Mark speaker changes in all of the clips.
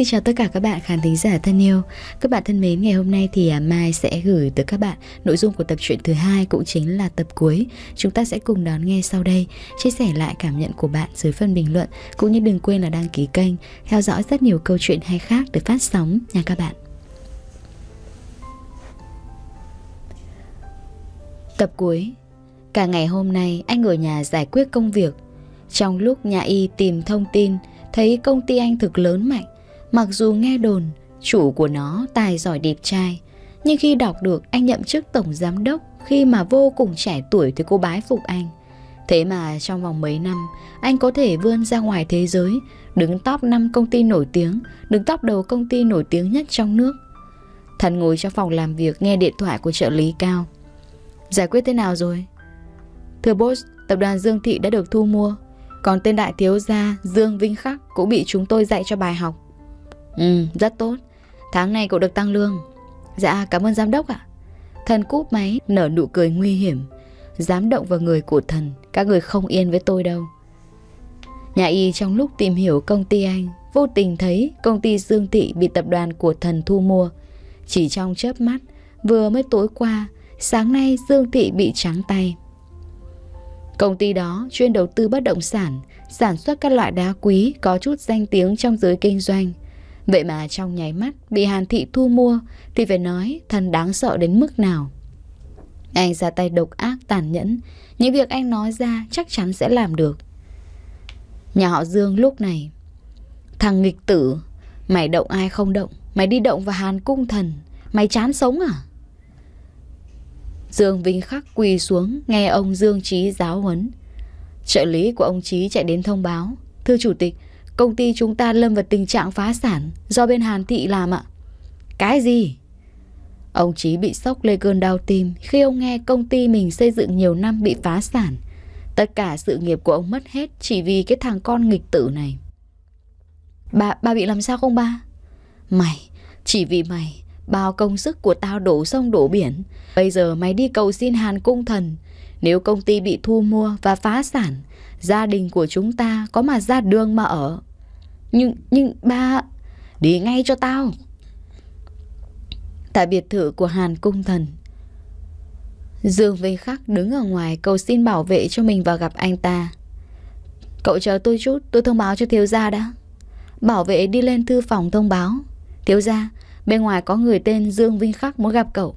Speaker 1: Xin chào tất cả các bạn khán thính giả thân yêu. Các bạn thân mến, ngày hôm nay thì à, Mai sẽ gửi tới các bạn nội dung của tập truyện thứ hai cũng chính là tập cuối. Chúng ta sẽ cùng đón nghe sau đây, chia sẻ lại cảm nhận của bạn dưới phần bình luận cũng như đừng quên là đăng ký kênh, theo dõi rất nhiều câu chuyện hay khác được phát sóng nha các bạn. Tập cuối Cả ngày hôm nay anh ở nhà giải quyết công việc Trong lúc nhà y tìm thông tin Thấy công ty anh thực lớn mạnh Mặc dù nghe đồn, chủ của nó tài giỏi đẹp trai, nhưng khi đọc được anh nhậm chức tổng giám đốc khi mà vô cùng trẻ tuổi thì cô bái phục anh. Thế mà trong vòng mấy năm, anh có thể vươn ra ngoài thế giới, đứng top 5 công ty nổi tiếng, đứng top đầu công ty nổi tiếng nhất trong nước. Thần ngồi trong phòng làm việc nghe điện thoại của trợ lý Cao. Giải quyết thế nào rồi? Thưa boss, tập đoàn Dương Thị đã được thu mua, còn tên đại thiếu gia Dương Vinh Khắc cũng bị chúng tôi dạy cho bài học. Ừ, rất tốt. Tháng này cậu được tăng lương. Dạ, cảm ơn giám đốc ạ. Thần cúp máy nở nụ cười nguy hiểm. Dám động vào người của thần, các người không yên với tôi đâu. Nhà y trong lúc tìm hiểu công ty anh, vô tình thấy công ty Dương Thị bị tập đoàn của thần thu mua. Chỉ trong chớp mắt, vừa mới tối qua, sáng nay Dương Thị bị trắng tay. Công ty đó chuyên đầu tư bất động sản, sản xuất các loại đá quý có chút danh tiếng trong giới kinh doanh. Vậy mà trong nháy mắt bị Hàn Thị thu mua thì phải nói thần đáng sợ đến mức nào. Anh ra tay độc ác tàn nhẫn, những việc anh nói ra chắc chắn sẽ làm được. Nhà họ Dương lúc này Thằng nghịch tử Mày động ai không động Mày đi động vào hàn cung thần Mày chán sống à Dương Vinh Khắc quỳ xuống Nghe ông Dương Trí giáo huấn Trợ lý của ông Trí chạy đến thông báo Thưa chủ tịch Công ty chúng ta lâm vào tình trạng phá sản Do bên Hàn Thị làm ạ Cái gì? Ông Chí bị sốc lên cơn đau tim Khi ông nghe công ty mình xây dựng nhiều năm bị phá sản Tất cả sự nghiệp của ông mất hết Chỉ vì cái thằng con nghịch tử này Bà, bà bị làm sao không ba? Mày, chỉ vì mày Bao công sức của tao đổ sông đổ biển Bây giờ mày đi cầu xin Hàn Cung Thần Nếu công ty bị thu mua và phá sản Gia đình của chúng ta có mà ra đường mà ở nhưng, nhưng ba... Đi ngay cho tao Tại biệt thự của Hàn Cung Thần Dương Vinh Khắc đứng ở ngoài cầu xin bảo vệ cho mình và gặp anh ta Cậu chờ tôi chút, tôi thông báo cho thiếu gia đã Bảo vệ đi lên thư phòng thông báo Thiếu gia, bên ngoài có người tên Dương Vinh Khắc muốn gặp cậu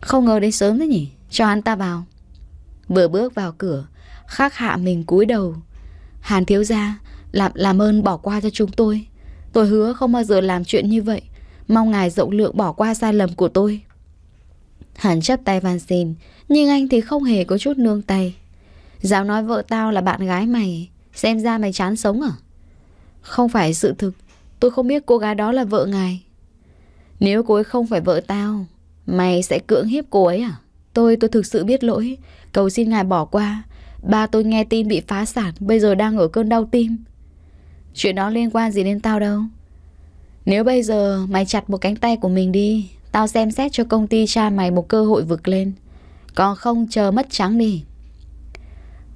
Speaker 1: Không ngờ đến sớm thế nhỉ, cho hắn ta vào Vừa bước vào cửa, Khắc hạ mình cúi đầu Hàn thiếu gia, làm, làm ơn bỏ qua cho chúng tôi Tôi hứa không bao giờ làm chuyện như vậy Mong ngài rộng lượng bỏ qua sai lầm của tôi Hắn chấp tay van xin Nhưng anh thì không hề có chút nương tay Giáo nói vợ tao là bạn gái mày Xem ra mày chán sống à Không phải sự thực Tôi không biết cô gái đó là vợ ngài Nếu cô ấy không phải vợ tao Mày sẽ cưỡng hiếp cô ấy à Tôi tôi thực sự biết lỗi Cầu xin ngài bỏ qua Ba tôi nghe tin bị phá sản Bây giờ đang ở cơn đau tim Chuyện đó liên quan gì đến tao đâu Nếu bây giờ mày chặt một cánh tay của mình đi Tao xem xét cho công ty cha mày một cơ hội vực lên Còn không chờ mất trắng đi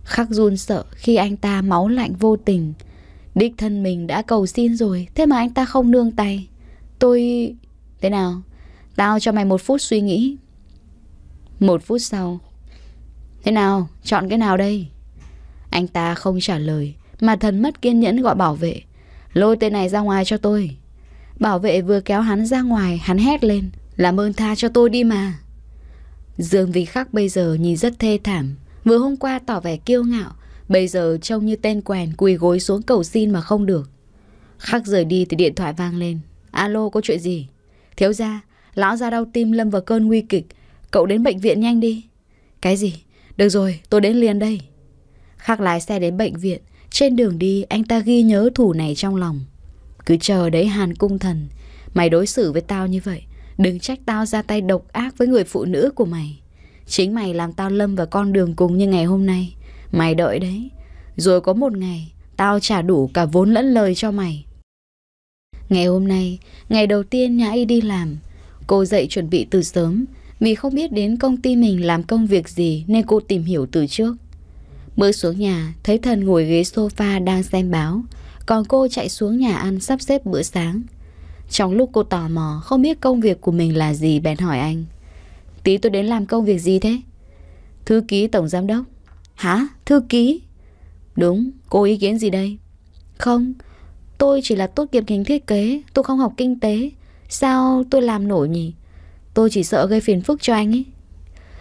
Speaker 1: Khắc run sợ khi anh ta máu lạnh vô tình Đích thân mình đã cầu xin rồi Thế mà anh ta không nương tay Tôi... Thế nào? Tao cho mày một phút suy nghĩ Một phút sau Thế nào? Chọn cái nào đây? Anh ta không trả lời mà thần mất kiên nhẫn gọi bảo vệ Lôi tên này ra ngoài cho tôi Bảo vệ vừa kéo hắn ra ngoài Hắn hét lên Làm ơn tha cho tôi đi mà Dương vì Khắc bây giờ nhìn rất thê thảm Vừa hôm qua tỏ vẻ kiêu ngạo Bây giờ trông như tên quèn quỳ gối xuống cầu xin mà không được Khắc rời đi thì điện thoại vang lên Alo có chuyện gì Thiếu ra Lão ra đau tim lâm vào cơn nguy kịch Cậu đến bệnh viện nhanh đi Cái gì Được rồi tôi đến liền đây Khắc lái xe đến bệnh viện trên đường đi, anh ta ghi nhớ thủ này trong lòng. Cứ chờ đấy Hàn Cung Thần, mày đối xử với tao như vậy. Đừng trách tao ra tay độc ác với người phụ nữ của mày. Chính mày làm tao lâm vào con đường cùng như ngày hôm nay. Mày đợi đấy. Rồi có một ngày, tao trả đủ cả vốn lẫn lời cho mày. Ngày hôm nay, ngày đầu tiên Nhã Y đi làm, cô dậy chuẩn bị từ sớm, vì không biết đến công ty mình làm công việc gì nên cô tìm hiểu từ trước. Bước xuống nhà, thấy thần ngồi ghế sofa đang xem báo, còn cô chạy xuống nhà ăn sắp xếp bữa sáng. Trong lúc cô tò mò, không biết công việc của mình là gì bèn hỏi anh. Tí tôi đến làm công việc gì thế? Thư ký tổng giám đốc. Hả? Thư ký? Đúng, cô ý kiến gì đây? Không, tôi chỉ là tốt nghiệp ngành thiết kế, tôi không học kinh tế. Sao tôi làm nổi nhỉ? Tôi chỉ sợ gây phiền phức cho anh ấy.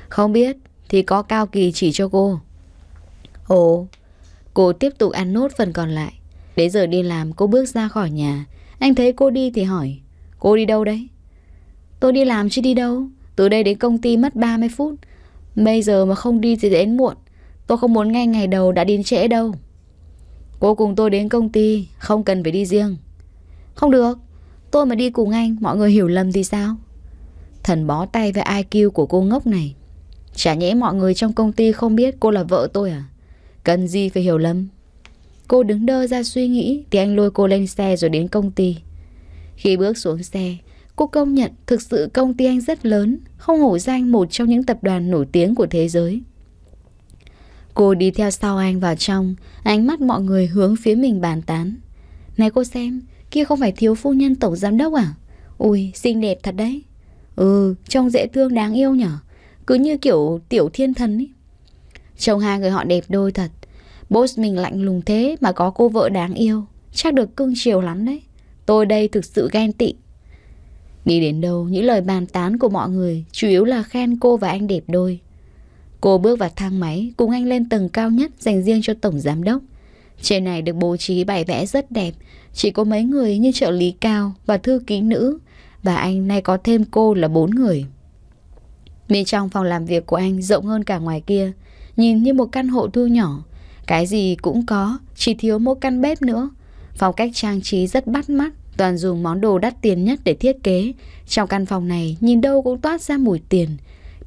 Speaker 1: Không biết, thì có cao kỳ chỉ cho cô. Ồ, cô tiếp tục ăn nốt phần còn lại. Đến giờ đi làm cô bước ra khỏi nhà. Anh thấy cô đi thì hỏi, cô đi đâu đấy? Tôi đi làm chứ đi đâu. Từ đây đến công ty mất 30 phút. Bây giờ mà không đi thì đến muộn. Tôi không muốn ngay ngày đầu đã đến trễ đâu. Cô cùng tôi đến công ty, không cần phải đi riêng. Không được, tôi mà đi cùng anh, mọi người hiểu lầm thì sao? Thần bó tay với IQ của cô ngốc này. Chả nhẽ mọi người trong công ty không biết cô là vợ tôi à? Cần gì phải hiểu lầm Cô đứng đơ ra suy nghĩ Thì anh lôi cô lên xe rồi đến công ty Khi bước xuống xe Cô công nhận thực sự công ty anh rất lớn Không hổ danh một trong những tập đoàn nổi tiếng của thế giới Cô đi theo sau anh vào trong Ánh mắt mọi người hướng phía mình bàn tán Này cô xem Kia không phải thiếu phu nhân tổng giám đốc à Ui xinh đẹp thật đấy Ừ trông dễ thương đáng yêu nhở Cứ như kiểu tiểu thiên thần ấy Trông hai người họ đẹp đôi thật Boss mình lạnh lùng thế mà có cô vợ đáng yêu Chắc được cưng chiều lắm đấy Tôi đây thực sự ghen tị đi đến đâu những lời bàn tán của mọi người Chủ yếu là khen cô và anh đẹp đôi Cô bước vào thang máy Cùng anh lên tầng cao nhất dành riêng cho tổng giám đốc Trên này được bố trí bài vẽ rất đẹp Chỉ có mấy người như trợ lý cao Và thư ký nữ Và anh nay có thêm cô là bốn người Bên trong phòng làm việc của anh rộng hơn cả ngoài kia Nhìn như một căn hộ thu nhỏ Cái gì cũng có Chỉ thiếu một căn bếp nữa Phong cách trang trí rất bắt mắt Toàn dùng món đồ đắt tiền nhất để thiết kế Trong căn phòng này nhìn đâu cũng toát ra mùi tiền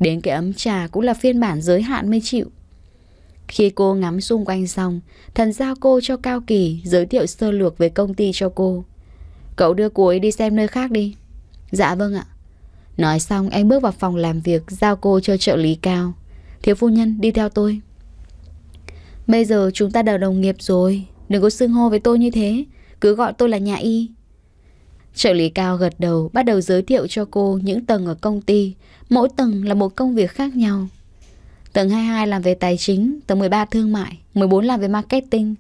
Speaker 1: Đến cái ấm trà cũng là phiên bản giới hạn mới chịu Khi cô ngắm xung quanh xong Thần giao cô cho Cao Kỳ giới thiệu sơ lược về công ty cho cô Cậu đưa cô ấy đi xem nơi khác đi Dạ vâng ạ Nói xong anh bước vào phòng làm việc giao cô cho trợ lý Cao Thiếu phu nhân đi theo tôi Bây giờ chúng ta đều đồng nghiệp rồi Đừng có xưng hô với tôi như thế Cứ gọi tôi là nhà y Trợ lý cao gật đầu bắt đầu giới thiệu cho cô những tầng ở công ty Mỗi tầng là một công việc khác nhau Tầng 22 làm về tài chính Tầng 13 thương mại 14 làm về marketing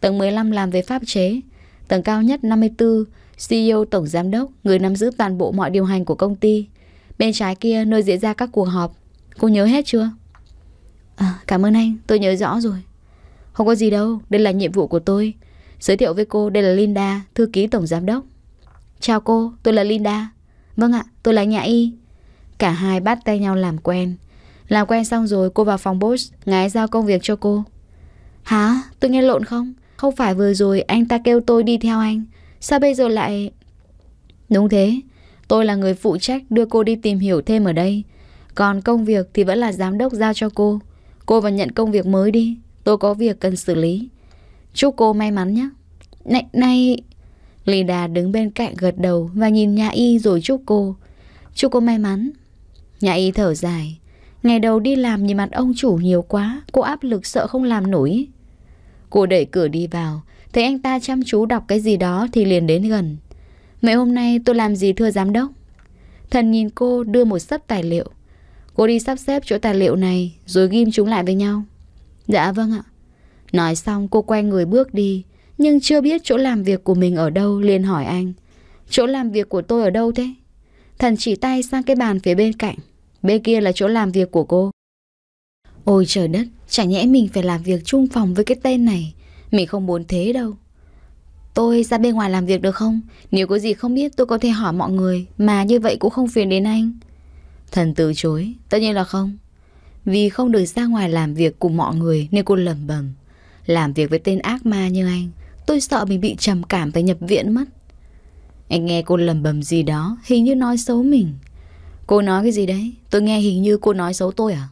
Speaker 1: Tầng 15 làm về pháp chế Tầng cao nhất 54 CEO tổng giám đốc Người nắm giữ toàn bộ mọi điều hành của công ty Bên trái kia nơi diễn ra các cuộc họp Cô nhớ hết chưa? À, cảm ơn anh, tôi nhớ rõ rồi. Không có gì đâu, đây là nhiệm vụ của tôi. Giới thiệu với cô, đây là Linda, thư ký tổng giám đốc. Chào cô, tôi là Linda. Vâng ạ, tôi là nhà Y. Cả hai bắt tay nhau làm quen. Làm quen xong rồi cô vào phòng boss, ngài giao công việc cho cô. Hả? Tôi nghe lộn không? Không phải vừa rồi anh ta kêu tôi đi theo anh. Sao bây giờ lại... Đúng thế, tôi là người phụ trách đưa cô đi tìm hiểu thêm ở đây. Còn công việc thì vẫn là giám đốc giao cho cô. Cô vào nhận công việc mới đi Tôi có việc cần xử lý Chúc cô may mắn nhé Này, này đà đứng bên cạnh gật đầu Và nhìn nhà y rồi chúc cô Chúc cô may mắn Nhà y thở dài Ngày đầu đi làm nhìn mặt ông chủ nhiều quá Cô áp lực sợ không làm nổi Cô đẩy cửa đi vào Thấy anh ta chăm chú đọc cái gì đó Thì liền đến gần Mấy hôm nay tôi làm gì thưa giám đốc Thần nhìn cô đưa một sấp tài liệu Cô đi sắp xếp chỗ tài liệu này Rồi ghim chúng lại với nhau Dạ vâng ạ Nói xong cô quay người bước đi Nhưng chưa biết chỗ làm việc của mình ở đâu liền hỏi anh Chỗ làm việc của tôi ở đâu thế? Thần chỉ tay sang cái bàn phía bên cạnh Bên kia là chỗ làm việc của cô Ôi trời đất Chả nhẽ mình phải làm việc chung phòng với cái tên này Mình không muốn thế đâu Tôi ra bên ngoài làm việc được không? Nếu có gì không biết tôi có thể hỏi mọi người Mà như vậy cũng không phiền đến anh Thần từ chối, tất nhiên là không. Vì không được ra ngoài làm việc cùng mọi người nên cô lầm bầm Làm việc với tên ác ma như anh, tôi sợ mình bị trầm cảm phải nhập viện mất. Anh nghe cô lầm bầm gì đó, hình như nói xấu mình. Cô nói cái gì đấy? Tôi nghe hình như cô nói xấu tôi à?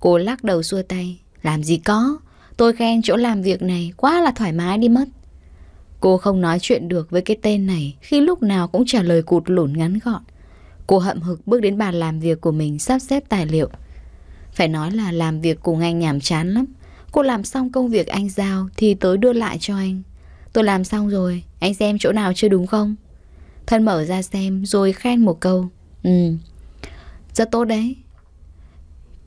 Speaker 1: Cô lắc đầu xua tay, làm gì có, tôi khen chỗ làm việc này quá là thoải mái đi mất. Cô không nói chuyện được với cái tên này khi lúc nào cũng trả lời cụt lủn ngắn gọn. Cô hậm hực bước đến bàn làm việc của mình sắp xếp tài liệu. Phải nói là làm việc cùng anh nhàm chán lắm. Cô làm xong công việc anh giao thì tới đưa lại cho anh. Tôi làm xong rồi, anh xem chỗ nào chưa đúng không? Thân mở ra xem rồi khen một câu. Ừ, rất tốt đấy.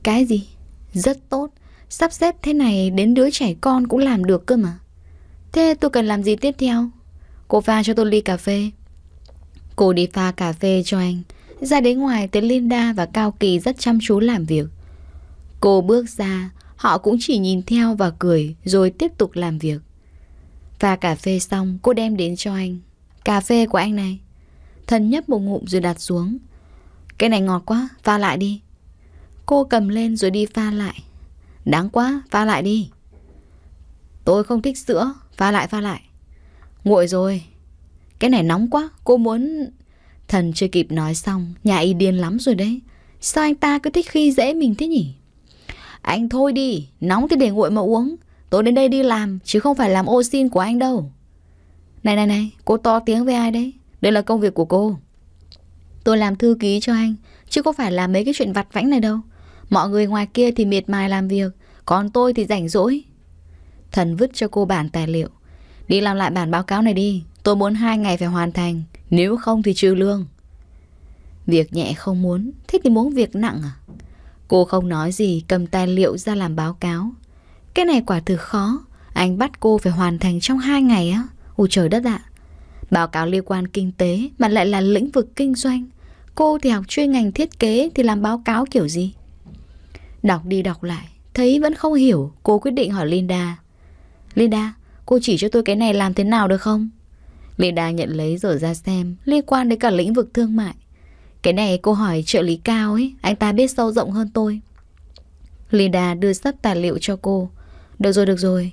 Speaker 1: Cái gì? Rất tốt. Sắp xếp thế này đến đứa trẻ con cũng làm được cơ mà. Thế tôi cần làm gì tiếp theo? Cô pha cho tôi ly cà phê. Cô đi pha cà phê cho anh. Ra đến ngoài thấy Linda và Cao Kỳ rất chăm chú làm việc. Cô bước ra, họ cũng chỉ nhìn theo và cười rồi tiếp tục làm việc. Và cà phê xong cô đem đến cho anh. Cà phê của anh này. Thần nhấp một ngụm rồi đặt xuống. Cái này ngọt quá, pha lại đi. Cô cầm lên rồi đi pha lại. Đáng quá, pha lại đi. Tôi không thích sữa, pha lại pha lại. Nguội rồi. Cái này nóng quá, cô muốn... Thần chưa kịp nói xong, nhà y điên lắm rồi đấy. Sao anh ta cứ thích khi dễ mình thế nhỉ? Anh thôi đi, nóng thì để nguội mà uống. Tôi đến đây đi làm, chứ không phải làm ô xin của anh đâu. Này này này, cô to tiếng với ai đấy? Đây là công việc của cô. Tôi làm thư ký cho anh, chứ có phải làm mấy cái chuyện vặt vãnh này đâu. Mọi người ngoài kia thì miệt mài làm việc, còn tôi thì rảnh rỗi. Thần vứt cho cô bản tài liệu. Đi làm lại bản báo cáo này đi, Tôi muốn hai ngày phải hoàn thành Nếu không thì trừ lương Việc nhẹ không muốn thích thì muốn việc nặng à Cô không nói gì cầm tài liệu ra làm báo cáo Cái này quả thực khó Anh bắt cô phải hoàn thành trong hai ngày á Ôi trời đất ạ Báo cáo liên quan kinh tế Mà lại là lĩnh vực kinh doanh Cô thì học chuyên ngành thiết kế Thì làm báo cáo kiểu gì Đọc đi đọc lại Thấy vẫn không hiểu Cô quyết định hỏi Linda Linda, cô chỉ cho tôi cái này làm thế nào được không? Linda nhận lấy rồi ra xem, liên quan đến cả lĩnh vực thương mại. Cái này cô hỏi trợ lý cao ấy, anh ta biết sâu rộng hơn tôi. Linda đưa sắp tài liệu cho cô. Được rồi, được rồi.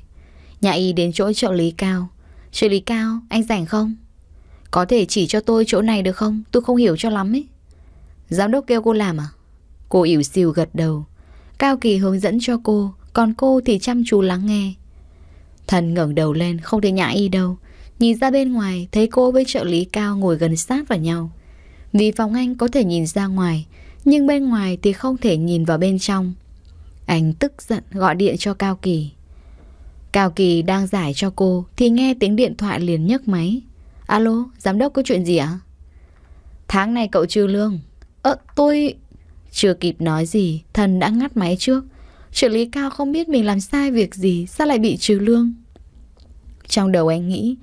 Speaker 1: Nhà y đến chỗ trợ lý cao. Trợ lý cao, anh rảnh không? Có thể chỉ cho tôi chỗ này được không? Tôi không hiểu cho lắm ấy. Giám đốc kêu cô làm à? Cô ỉu xìu gật đầu. Cao Kỳ hướng dẫn cho cô, còn cô thì chăm chú lắng nghe. Thần ngẩng đầu lên, không thấy nhà y đâu. Nhìn ra bên ngoài thấy cô với trợ lý cao ngồi gần sát vào nhau Vì phòng anh có thể nhìn ra ngoài Nhưng bên ngoài thì không thể nhìn vào bên trong Anh tức giận gọi điện cho Cao Kỳ Cao Kỳ đang giải cho cô Thì nghe tiếng điện thoại liền nhấc máy Alo, giám đốc có chuyện gì ạ? À? Tháng này cậu trừ lương Ơ, tôi... Chưa kịp nói gì, thần đã ngắt máy trước Trợ lý cao không biết mình làm sai việc gì Sao lại bị trừ lương Trong đầu anh nghĩ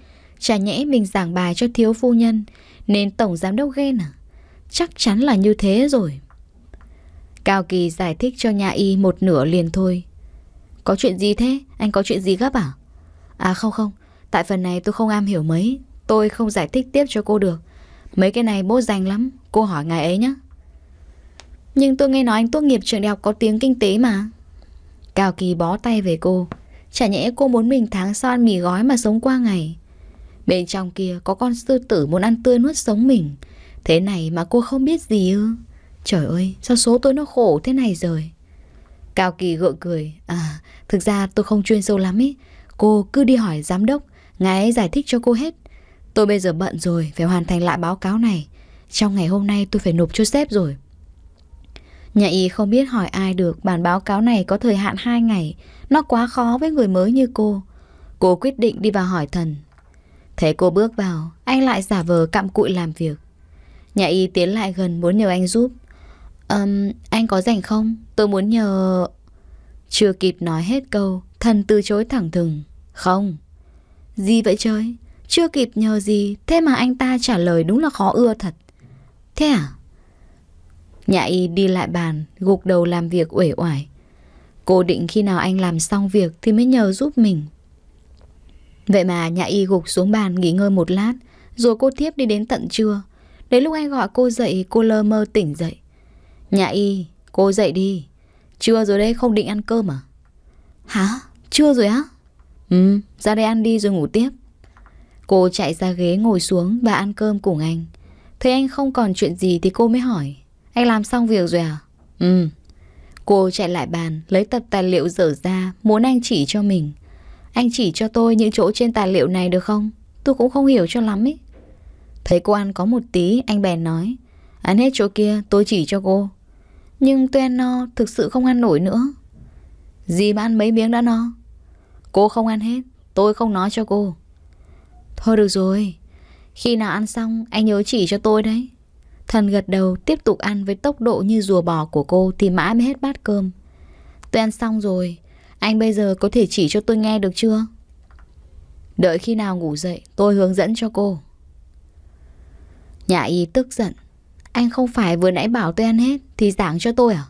Speaker 1: Chả nhẽ mình giảng bài cho thiếu phu nhân Nên tổng giám đốc ghen à Chắc chắn là như thế rồi Cao Kỳ giải thích cho nhà y một nửa liền thôi Có chuyện gì thế? Anh có chuyện gì gấp à? À không không Tại phần này tôi không am hiểu mấy Tôi không giải thích tiếp cho cô được Mấy cái này bố dành lắm Cô hỏi ngài ấy nhé Nhưng tôi nghe nói anh tốt nghiệp trường đại học có tiếng kinh tế mà Cao Kỳ bó tay về cô Chả nhẽ cô muốn mình tháng son mì gói mà sống qua ngày Bên trong kia có con sư tử muốn ăn tươi nuốt sống mình Thế này mà cô không biết gì ư Trời ơi sao số tôi nó khổ thế này rồi Cao Kỳ gượng cười À thực ra tôi không chuyên sâu lắm ý Cô cứ đi hỏi giám đốc Ngài ấy giải thích cho cô hết Tôi bây giờ bận rồi phải hoàn thành lại báo cáo này Trong ngày hôm nay tôi phải nộp cho sếp rồi Nhà y không biết hỏi ai được bản báo cáo này có thời hạn 2 ngày Nó quá khó với người mới như cô Cô quyết định đi vào hỏi thần Thấy cô bước vào, anh lại giả vờ cặm cụi làm việc. Nhà y tiến lại gần muốn nhờ anh giúp. Um, anh có rảnh không? Tôi muốn nhờ... Chưa kịp nói hết câu, thần từ chối thẳng thừng. Không. Gì vậy trời? Chưa kịp nhờ gì, thế mà anh ta trả lời đúng là khó ưa thật. Thế à? Nhà y đi lại bàn, gục đầu làm việc uể oải. Cô định khi nào anh làm xong việc thì mới nhờ giúp mình Vậy mà nhà y gục xuống bàn nghỉ ngơi một lát, rồi cô tiếp đi đến tận trưa. Đến lúc anh gọi cô dậy, cô lơ mơ tỉnh dậy. Nhà y, cô dậy đi. Trưa rồi đây không định ăn cơm à? Hả? Trưa rồi á? Ừ, ra đây ăn đi rồi ngủ tiếp. Cô chạy ra ghế ngồi xuống và ăn cơm cùng anh. Thấy anh không còn chuyện gì thì cô mới hỏi. Anh làm xong việc rồi à? Ừ. Cô chạy lại bàn, lấy tập tài liệu dở ra, muốn anh chỉ cho mình. Anh chỉ cho tôi những chỗ trên tài liệu này được không? Tôi cũng không hiểu cho lắm ấy. Thấy cô ăn có một tí, anh bèn nói. Ăn hết chỗ kia, tôi chỉ cho cô. Nhưng tôi ăn no, thực sự không ăn nổi nữa. Dì mà ăn mấy miếng đã no? Cô không ăn hết, tôi không nói cho cô. Thôi được rồi, khi nào ăn xong anh nhớ chỉ cho tôi đấy. Thần gật đầu tiếp tục ăn với tốc độ như rùa bò của cô thì mãi mới hết bát cơm. Tôi ăn xong rồi, anh bây giờ có thể chỉ cho tôi nghe được chưa? Đợi khi nào ngủ dậy, tôi hướng dẫn cho cô. Nhà y tức giận. Anh không phải vừa nãy bảo tôi ăn hết thì giảng cho tôi à?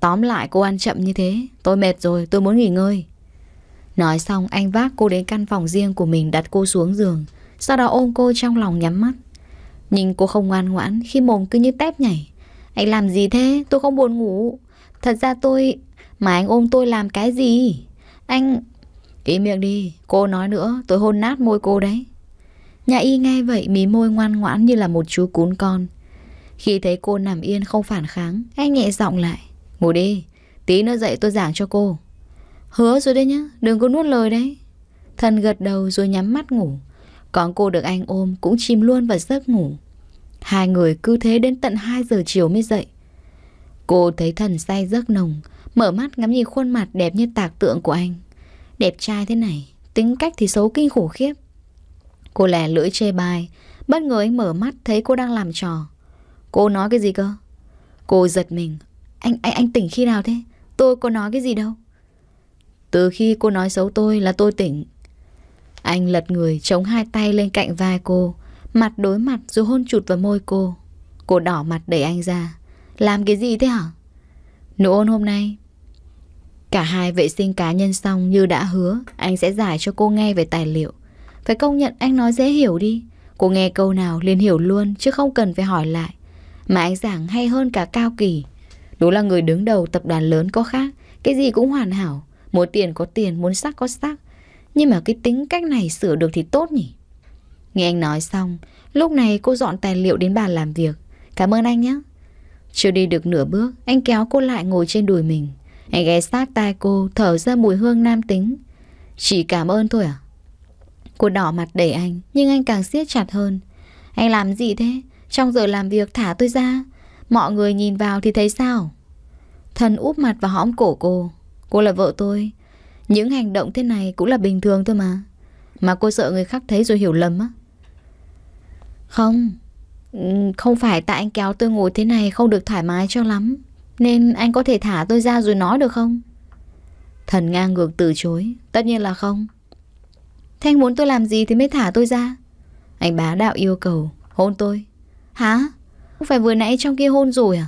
Speaker 1: Tóm lại cô ăn chậm như thế, tôi mệt rồi, tôi muốn nghỉ ngơi. Nói xong anh vác cô đến căn phòng riêng của mình đặt cô xuống giường, sau đó ôm cô trong lòng nhắm mắt. Nhưng cô không ngoan ngoãn khi mồm cứ như tép nhảy. Anh làm gì thế? Tôi không buồn ngủ. Thật ra tôi mà anh ôm tôi làm cái gì Anh Im miệng đi Cô nói nữa Tôi hôn nát môi cô đấy Nhà y nghe vậy mí môi ngoan ngoãn như là một chú cún con Khi thấy cô nằm yên không phản kháng Anh nhẹ giọng lại Ngủ đi Tí nữa dậy tôi giảng cho cô Hứa rồi đấy nhá Đừng có nuốt lời đấy Thần gật đầu rồi nhắm mắt ngủ Còn cô được anh ôm cũng chìm luôn vào giấc ngủ Hai người cứ thế đến tận 2 giờ chiều mới dậy Cô thấy thần say giấc nồng Mở mắt ngắm nhìn khuôn mặt đẹp như tạc tượng của anh Đẹp trai thế này Tính cách thì xấu kinh khủng khiếp Cô lẻ lưỡi chê bai Bất ngờ anh mở mắt thấy cô đang làm trò Cô nói cái gì cơ Cô giật mình Anh anh anh tỉnh khi nào thế Tôi có nói cái gì đâu Từ khi cô nói xấu tôi là tôi tỉnh Anh lật người chống hai tay lên cạnh vai cô Mặt đối mặt rồi hôn chụt vào môi cô Cô đỏ mặt đẩy anh ra Làm cái gì thế hả Nụ hôn hôm nay Cả hai vệ sinh cá nhân xong như đã hứa, anh sẽ giải cho cô nghe về tài liệu. Phải công nhận anh nói dễ hiểu đi. Cô nghe câu nào liền hiểu luôn chứ không cần phải hỏi lại. Mà anh giảng hay hơn cả Cao Kỳ. Đúng là người đứng đầu tập đoàn lớn có khác, cái gì cũng hoàn hảo. Muốn tiền có tiền, muốn sắc có sắc. Nhưng mà cái tính cách này sửa được thì tốt nhỉ. Nghe anh nói xong, lúc này cô dọn tài liệu đến bàn làm việc. Cảm ơn anh nhé. Chưa đi được nửa bước, anh kéo cô lại ngồi trên đùi mình. Anh ghé sát tai cô Thở ra mùi hương nam tính Chỉ cảm ơn thôi à Cô đỏ mặt đẩy anh Nhưng anh càng siết chặt hơn Anh làm gì thế Trong giờ làm việc thả tôi ra Mọi người nhìn vào thì thấy sao Thần úp mặt vào hõm cổ cô Cô là vợ tôi Những hành động thế này cũng là bình thường thôi mà Mà cô sợ người khác thấy rồi hiểu lầm á Không ừ, Không phải tại anh kéo tôi ngồi thế này không được thoải mái cho lắm nên anh có thể thả tôi ra rồi nói được không? Thần ngang ngược từ chối Tất nhiên là không Thanh muốn tôi làm gì thì mới thả tôi ra Anh bá đạo yêu cầu Hôn tôi Hả? Không phải vừa nãy trong kia hôn rồi à?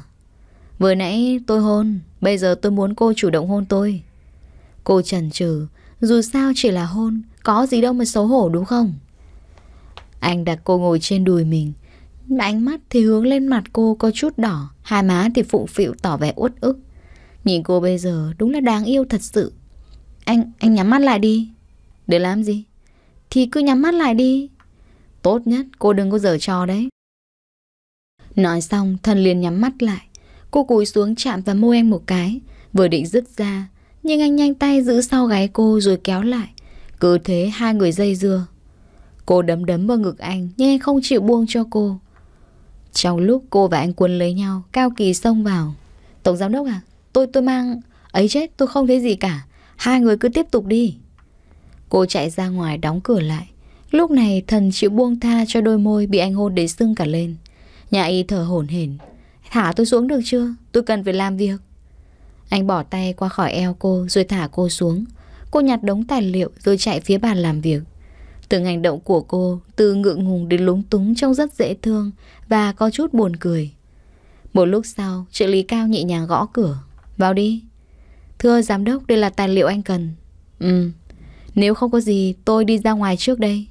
Speaker 1: Vừa nãy tôi hôn Bây giờ tôi muốn cô chủ động hôn tôi Cô chần chừ Dù sao chỉ là hôn Có gì đâu mà xấu hổ đúng không? Anh đặt cô ngồi trên đùi mình Ánh mắt thì hướng lên mặt cô có chút đỏ Hai má thì phụng phịu tỏ vẻ uất ức Nhìn cô bây giờ đúng là đáng yêu thật sự Anh, anh nhắm mắt lại đi Để làm gì? Thì cứ nhắm mắt lại đi Tốt nhất cô đừng có dở trò đấy Nói xong thần liền nhắm mắt lại Cô cúi xuống chạm vào môi anh một cái Vừa định dứt ra Nhưng anh nhanh tay giữ sau gáy cô rồi kéo lại Cứ thế hai người dây dưa Cô đấm đấm vào ngực anh Nhưng anh không chịu buông cho cô trong lúc cô và anh quân lấy nhau, Cao Kỳ xông vào. Tổng giám đốc à, tôi tôi mang... Ấy chết, tôi không thấy gì cả. Hai người cứ tiếp tục đi. Cô chạy ra ngoài đóng cửa lại. Lúc này thần chịu buông tha cho đôi môi bị anh hôn đến sưng cả lên. Nhà y thở hổn hển. Thả tôi xuống được chưa? Tôi cần phải làm việc. Anh bỏ tay qua khỏi eo cô rồi thả cô xuống. Cô nhặt đống tài liệu rồi chạy phía bàn làm việc. Từng hành động của cô, từ ngượng ngùng đến lúng túng trông rất dễ thương và có chút buồn cười. Một lúc sau, trợ lý cao nhẹ nhàng gõ cửa. Vào đi. Thưa giám đốc, đây là tài liệu anh cần. Ừ, nếu không có gì, tôi đi ra ngoài trước đây.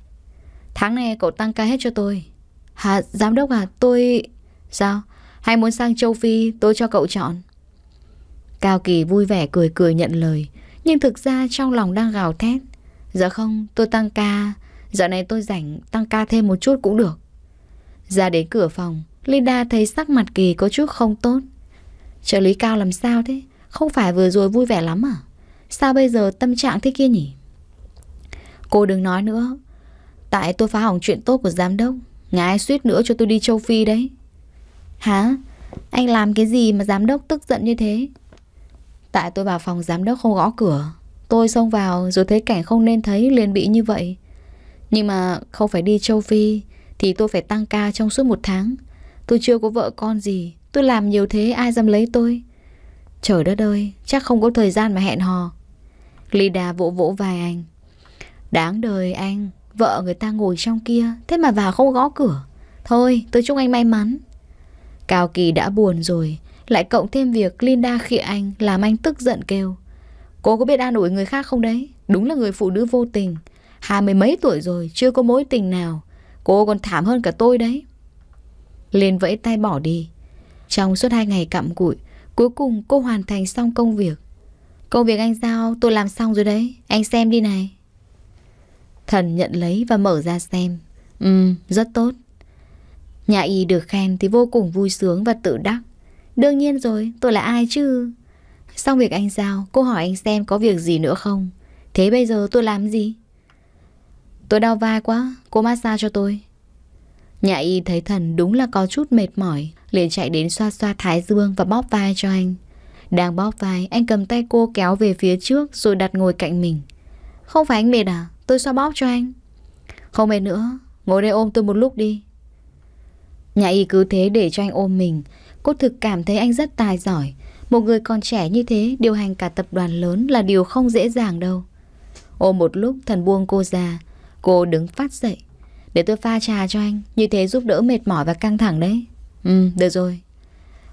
Speaker 1: Tháng này cậu tăng ca hết cho tôi. Hả, giám đốc à, tôi... Sao? Hay muốn sang châu Phi, tôi cho cậu chọn. Cao Kỳ vui vẻ cười cười nhận lời, nhưng thực ra trong lòng đang gào thét. Dạ không, tôi tăng ca Dạo này tôi rảnh tăng ca thêm một chút cũng được Ra đến cửa phòng Linda thấy sắc mặt Kỳ có chút không tốt Trợ lý cao làm sao thế Không phải vừa rồi vui vẻ lắm à Sao bây giờ tâm trạng thế kia nhỉ Cô đừng nói nữa Tại tôi phá hỏng chuyện tốt của giám đốc Ngài suýt nữa cho tôi đi châu Phi đấy Hả Anh làm cái gì mà giám đốc tức giận như thế Tại tôi vào phòng giám đốc không gõ cửa Tôi xông vào rồi thấy cảnh không nên thấy liền bị như vậy nhưng mà không phải đi châu Phi Thì tôi phải tăng ca trong suốt một tháng Tôi chưa có vợ con gì Tôi làm nhiều thế ai dám lấy tôi Trời đất ơi Chắc không có thời gian mà hẹn hò Lida vỗ vỗ vai anh Đáng đời anh Vợ người ta ngồi trong kia Thế mà vào không gõ cửa Thôi tôi chúc anh may mắn Cao Kỳ đã buồn rồi Lại cộng thêm việc Linda khịa anh Làm anh tức giận kêu Cô có biết an ủi người khác không đấy Đúng là người phụ nữ vô tình Hai mươi mấy tuổi rồi, chưa có mối tình nào. Cô còn thảm hơn cả tôi đấy. Liên vẫy tay bỏ đi. Trong suốt hai ngày cặm cụi, cuối cùng cô hoàn thành xong công việc. Công việc anh giao tôi làm xong rồi đấy, anh xem đi này. Thần nhận lấy và mở ra xem. Ừ, rất tốt. Nhà y được khen thì vô cùng vui sướng và tự đắc. Đương nhiên rồi, tôi là ai chứ? Xong việc anh giao, cô hỏi anh xem có việc gì nữa không? Thế bây giờ tôi làm gì? Tôi đau vai quá, cô massage cho tôi. Nhà y thấy thần đúng là có chút mệt mỏi, liền chạy đến xoa xoa thái dương và bóp vai cho anh. Đang bóp vai, anh cầm tay cô kéo về phía trước rồi đặt ngồi cạnh mình. Không phải anh mệt à? Tôi xoa bóp cho anh. Không mệt nữa, ngồi đây ôm tôi một lúc đi. Nhà y cứ thế để cho anh ôm mình. Cô thực cảm thấy anh rất tài giỏi. Một người còn trẻ như thế điều hành cả tập đoàn lớn là điều không dễ dàng đâu. Ôm một lúc thần buông cô ra. Cô đứng phát dậy Để tôi pha trà cho anh Như thế giúp đỡ mệt mỏi và căng thẳng đấy Ừ được rồi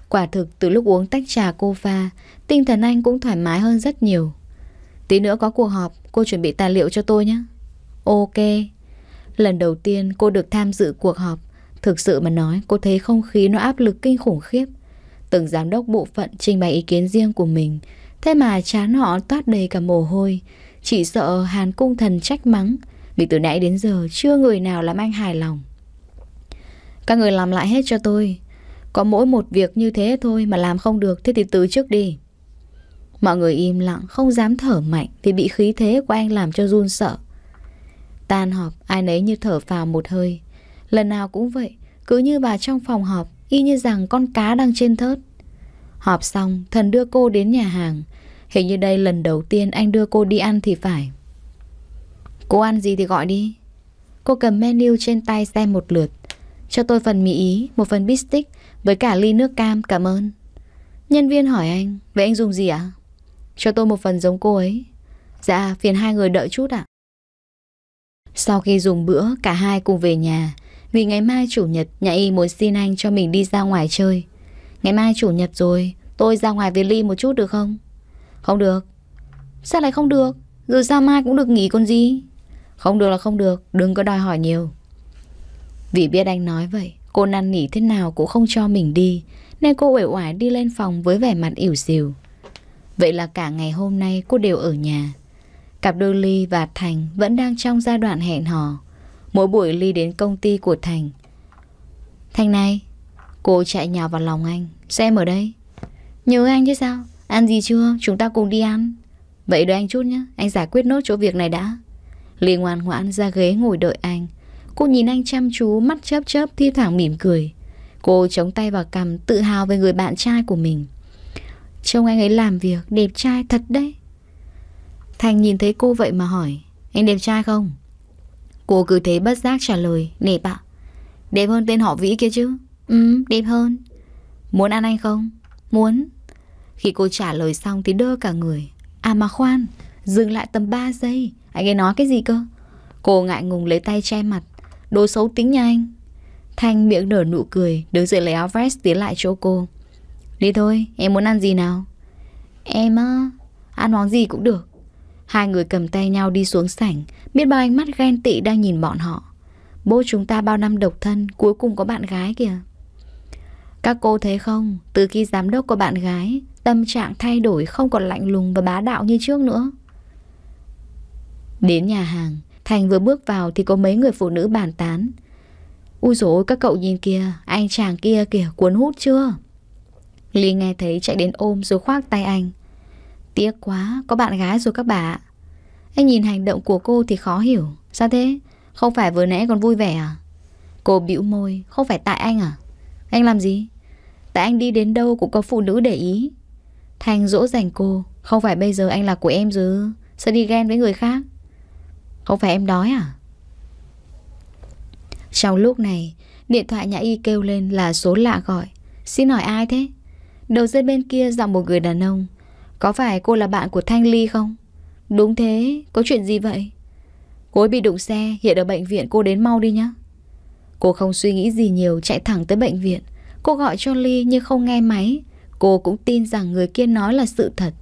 Speaker 1: Quả thực từ lúc uống tách trà cô pha Tinh thần anh cũng thoải mái hơn rất nhiều Tí nữa có cuộc họp Cô chuẩn bị tài liệu cho tôi nhé Ok Lần đầu tiên cô được tham dự cuộc họp Thực sự mà nói cô thấy không khí nó áp lực kinh khủng khiếp Từng giám đốc bộ phận trình bày ý kiến riêng của mình Thế mà chán họ toát đầy cả mồ hôi Chỉ sợ Hàn Cung Thần trách mắng vì từ nãy đến giờ chưa người nào làm anh hài lòng Các người làm lại hết cho tôi Có mỗi một việc như thế thôi mà làm không được Thế thì từ trước đi Mọi người im lặng không dám thở mạnh Vì bị khí thế của anh làm cho run sợ Tan họp ai nấy như thở vào một hơi Lần nào cũng vậy Cứ như bà trong phòng họp Y như rằng con cá đang trên thớt Họp xong thần đưa cô đến nhà hàng Hình như đây lần đầu tiên anh đưa cô đi ăn thì phải Cô ăn gì thì gọi đi Cô cầm menu trên tay xem một lượt Cho tôi phần mì ý, một phần bít Với cả ly nước cam, cảm ơn Nhân viên hỏi anh Vậy anh dùng gì ạ? Cho tôi một phần giống cô ấy Dạ, phiền hai người đợi chút ạ Sau khi dùng bữa, cả hai cùng về nhà Vì ngày mai chủ nhật, nhà y muốn xin anh cho mình đi ra ngoài chơi Ngày mai chủ nhật rồi, tôi ra ngoài với Ly một chút được không? Không được Sao lại không được? rồi sao mai cũng được nghỉ còn gì không được là không được, đừng có đòi hỏi nhiều. Vì biết anh nói vậy, cô năn nỉ thế nào cũng không cho mình đi, nên cô uể oải đi lên phòng với vẻ mặt ỉu xìu. Vậy là cả ngày hôm nay cô đều ở nhà. Cặp đôi Ly và Thành vẫn đang trong giai đoạn hẹn hò. Mỗi buổi Ly đến công ty của Thành. Thành này, cô chạy nhào vào lòng anh. Xem ở đây? Nhớ anh chứ sao? Ăn gì chưa? Chúng ta cùng đi ăn. Vậy đợi anh chút nhé, anh giải quyết nốt chỗ việc này đã. Ly ngoan ngoãn ra ghế ngồi đợi anh Cô nhìn anh chăm chú Mắt chớp chớp thi thoảng mỉm cười Cô chống tay vào cằm tự hào về người bạn trai của mình Trông anh ấy làm việc đẹp trai thật đấy Thành nhìn thấy cô vậy mà hỏi Anh đẹp trai không? Cô cứ thế bất giác trả lời Đẹp ạ Đẹp hơn tên họ Vĩ kia chứ Ừ đẹp hơn Muốn ăn anh không? Muốn Khi cô trả lời xong thì đơ cả người À mà khoan Dừng lại tầm 3 giây anh ấy nói cái gì cơ? Cô ngại ngùng lấy tay che mặt. Đồ xấu tính nha anh. Thanh miệng nở nụ cười, đứng dậy lấy áo vest tiến lại chỗ cô. Đi thôi, em muốn ăn gì nào? Em á, ăn món gì cũng được. Hai người cầm tay nhau đi xuống sảnh, biết bao ánh mắt ghen tị đang nhìn bọn họ. Bố chúng ta bao năm độc thân, cuối cùng có bạn gái kìa. Các cô thấy không, từ khi giám đốc có bạn gái, tâm trạng thay đổi không còn lạnh lùng và bá đạo như trước nữa. Đến nhà hàng, Thành vừa bước vào thì có mấy người phụ nữ bàn tán. Ui dồi ôi, các cậu nhìn kìa, anh chàng kia kìa, cuốn hút chưa? Ly nghe thấy chạy đến ôm rồi khoác tay anh. Tiếc quá, có bạn gái rồi các bà Anh nhìn hành động của cô thì khó hiểu. Sao thế? Không phải vừa nãy còn vui vẻ à? Cô bĩu môi, không phải tại anh à? Anh làm gì? Tại anh đi đến đâu cũng có phụ nữ để ý. Thành dỗ dành cô, không phải bây giờ anh là của em chứ, sao đi ghen với người khác? Không phải em đói à? Trong lúc này, điện thoại nhà y kêu lên là số lạ gọi. Xin hỏi ai thế? Đầu dây bên kia giọng một người đàn ông. Có phải cô là bạn của Thanh Ly không? Đúng thế, có chuyện gì vậy? Cô ấy bị đụng xe, hiện ở bệnh viện cô đến mau đi nhé. Cô không suy nghĩ gì nhiều chạy thẳng tới bệnh viện. Cô gọi cho Ly nhưng không nghe máy. Cô cũng tin rằng người kia nói là sự thật.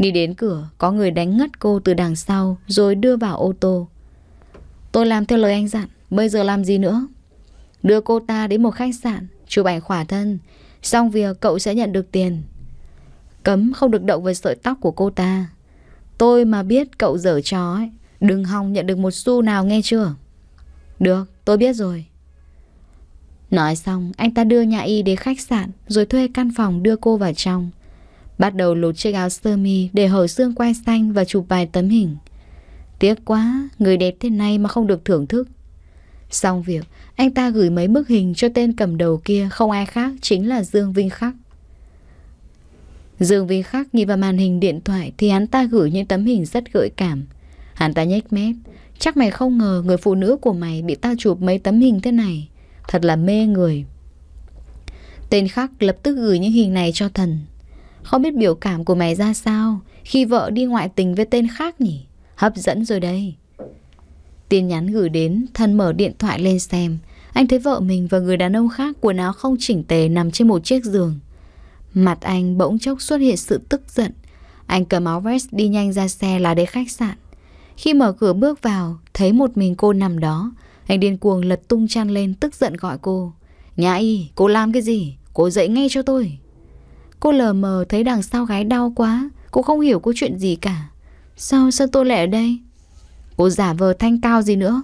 Speaker 1: Đi đến cửa, có người đánh ngất cô từ đằng sau rồi đưa vào ô tô. Tôi làm theo lời anh dặn, bây giờ làm gì nữa? Đưa cô ta đến một khách sạn, chụp ảnh khỏa thân. Xong việc cậu sẽ nhận được tiền. Cấm không được động vào sợi tóc của cô ta. Tôi mà biết cậu dở chó ấy, đừng hòng nhận được một xu nào nghe chưa? Được, tôi biết rồi. Nói xong, anh ta đưa nhà y đến khách sạn rồi thuê căn phòng đưa cô vào trong. Bắt đầu lột chiếc áo sơ mi để hở xương quai xanh và chụp vài tấm hình. Tiếc quá, người đẹp thế này mà không được thưởng thức. Xong việc, anh ta gửi mấy bức hình cho tên cầm đầu kia không ai khác chính là Dương Vinh Khắc. Dương Vinh Khắc nhìn vào màn hình điện thoại thì hắn ta gửi những tấm hình rất gợi cảm. Hắn ta nhếch mép, chắc mày không ngờ người phụ nữ của mày bị tao chụp mấy tấm hình thế này. Thật là mê người. Tên Khắc lập tức gửi những hình này cho thần. Không biết biểu cảm của mày ra sao Khi vợ đi ngoại tình với tên khác nhỉ Hấp dẫn rồi đây Tin nhắn gửi đến Thân mở điện thoại lên xem Anh thấy vợ mình và người đàn ông khác Quần áo không chỉnh tề nằm trên một chiếc giường Mặt anh bỗng chốc xuất hiện sự tức giận Anh cầm áo vest đi nhanh ra xe là đến khách sạn Khi mở cửa bước vào Thấy một mình cô nằm đó Anh điên cuồng lật tung chăn lên tức giận gọi cô Nhã y, cô làm cái gì? Cô dậy ngay cho tôi Cô lờ mờ thấy đằng sau gái đau quá Cô không hiểu có chuyện gì cả Sao sao tôi lại ở đây Cô giả vờ thanh cao gì nữa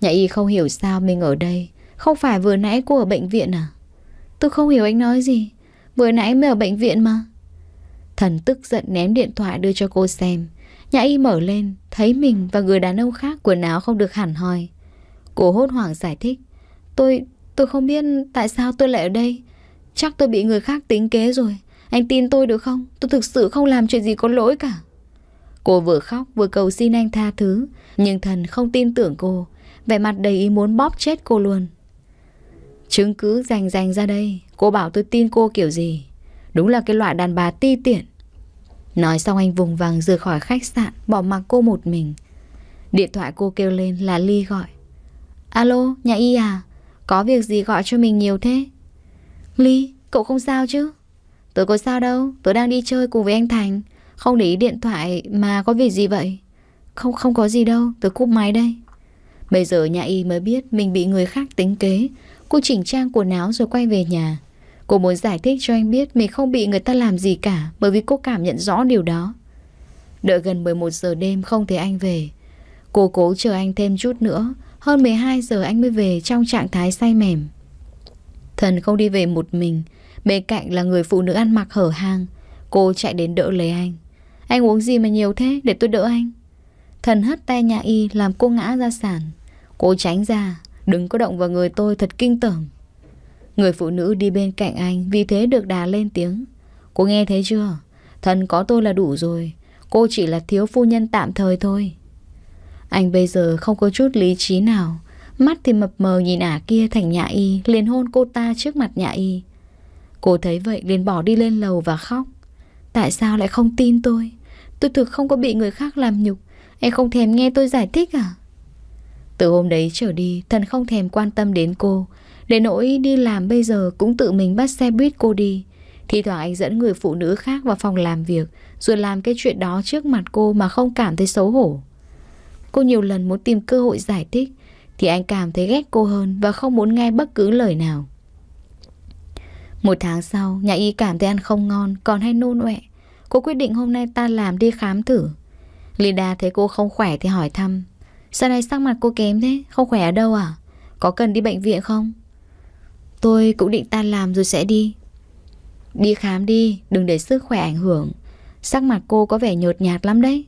Speaker 1: Nhà y không hiểu sao mình ở đây Không phải vừa nãy cô ở bệnh viện à Tôi không hiểu anh nói gì Vừa nãy mới ở bệnh viện mà Thần tức giận ném điện thoại đưa cho cô xem Nhà y mở lên Thấy mình và người đàn ông khác quần áo không được hẳn hoi Cô hốt hoảng giải thích Tôi, tôi không biết tại sao tôi lại ở đây Chắc tôi bị người khác tính kế rồi Anh tin tôi được không Tôi thực sự không làm chuyện gì có lỗi cả Cô vừa khóc vừa cầu xin anh tha thứ Nhưng thần không tin tưởng cô Vẻ mặt đầy ý muốn bóp chết cô luôn Chứng cứ rành rành ra đây Cô bảo tôi tin cô kiểu gì Đúng là cái loại đàn bà ti tiện Nói xong anh vùng vàng rời khỏi khách sạn Bỏ mặc cô một mình Điện thoại cô kêu lên là Ly gọi Alo, nhà y à Có việc gì gọi cho mình nhiều thế Ly, cậu không sao chứ? Tớ có sao đâu, tớ đang đi chơi cùng với anh Thành. Không để ý điện thoại mà có việc gì vậy? Không, không có gì đâu, tớ cúp máy đây. Bây giờ nhà y mới biết mình bị người khác tính kế. Cô chỉnh trang quần áo rồi quay về nhà. Cô muốn giải thích cho anh biết mình không bị người ta làm gì cả bởi vì cô cảm nhận rõ điều đó. Đợi gần 11 giờ đêm không thấy anh về. Cô cố chờ anh thêm chút nữa. Hơn 12 giờ anh mới về trong trạng thái say mềm. Thần không đi về một mình Bên cạnh là người phụ nữ ăn mặc hở hang Cô chạy đến đỡ lấy anh Anh uống gì mà nhiều thế để tôi đỡ anh Thần hất tay nhà y làm cô ngã ra sàn Cô tránh ra Đừng có động vào người tôi thật kinh tởm Người phụ nữ đi bên cạnh anh Vì thế được đà lên tiếng Cô nghe thấy chưa Thần có tôi là đủ rồi Cô chỉ là thiếu phu nhân tạm thời thôi Anh bây giờ không có chút lý trí nào Mắt thì mập mờ nhìn ả kia thành nhà y liền hôn cô ta trước mặt nhà y Cô thấy vậy liền bỏ đi lên lầu và khóc Tại sao lại không tin tôi Tôi thực không có bị người khác làm nhục Em không thèm nghe tôi giải thích à Từ hôm đấy trở đi Thần không thèm quan tâm đến cô Để nỗi đi làm bây giờ Cũng tự mình bắt xe buýt cô đi Thì thoảng anh dẫn người phụ nữ khác vào phòng làm việc Rồi làm cái chuyện đó trước mặt cô Mà không cảm thấy xấu hổ Cô nhiều lần muốn tìm cơ hội giải thích thì anh cảm thấy ghét cô hơn và không muốn nghe bất cứ lời nào. Một tháng sau, nhà y cảm thấy ăn không ngon, còn hay nôn ọe. Cô quyết định hôm nay ta làm đi khám thử. Lida thấy cô không khỏe thì hỏi thăm. Sao này sắc mặt cô kém thế? Không khỏe ở đâu à? Có cần đi bệnh viện không? Tôi cũng định ta làm rồi sẽ đi. Đi khám đi, đừng để sức khỏe ảnh hưởng. Sắc mặt cô có vẻ nhột nhạt lắm đấy.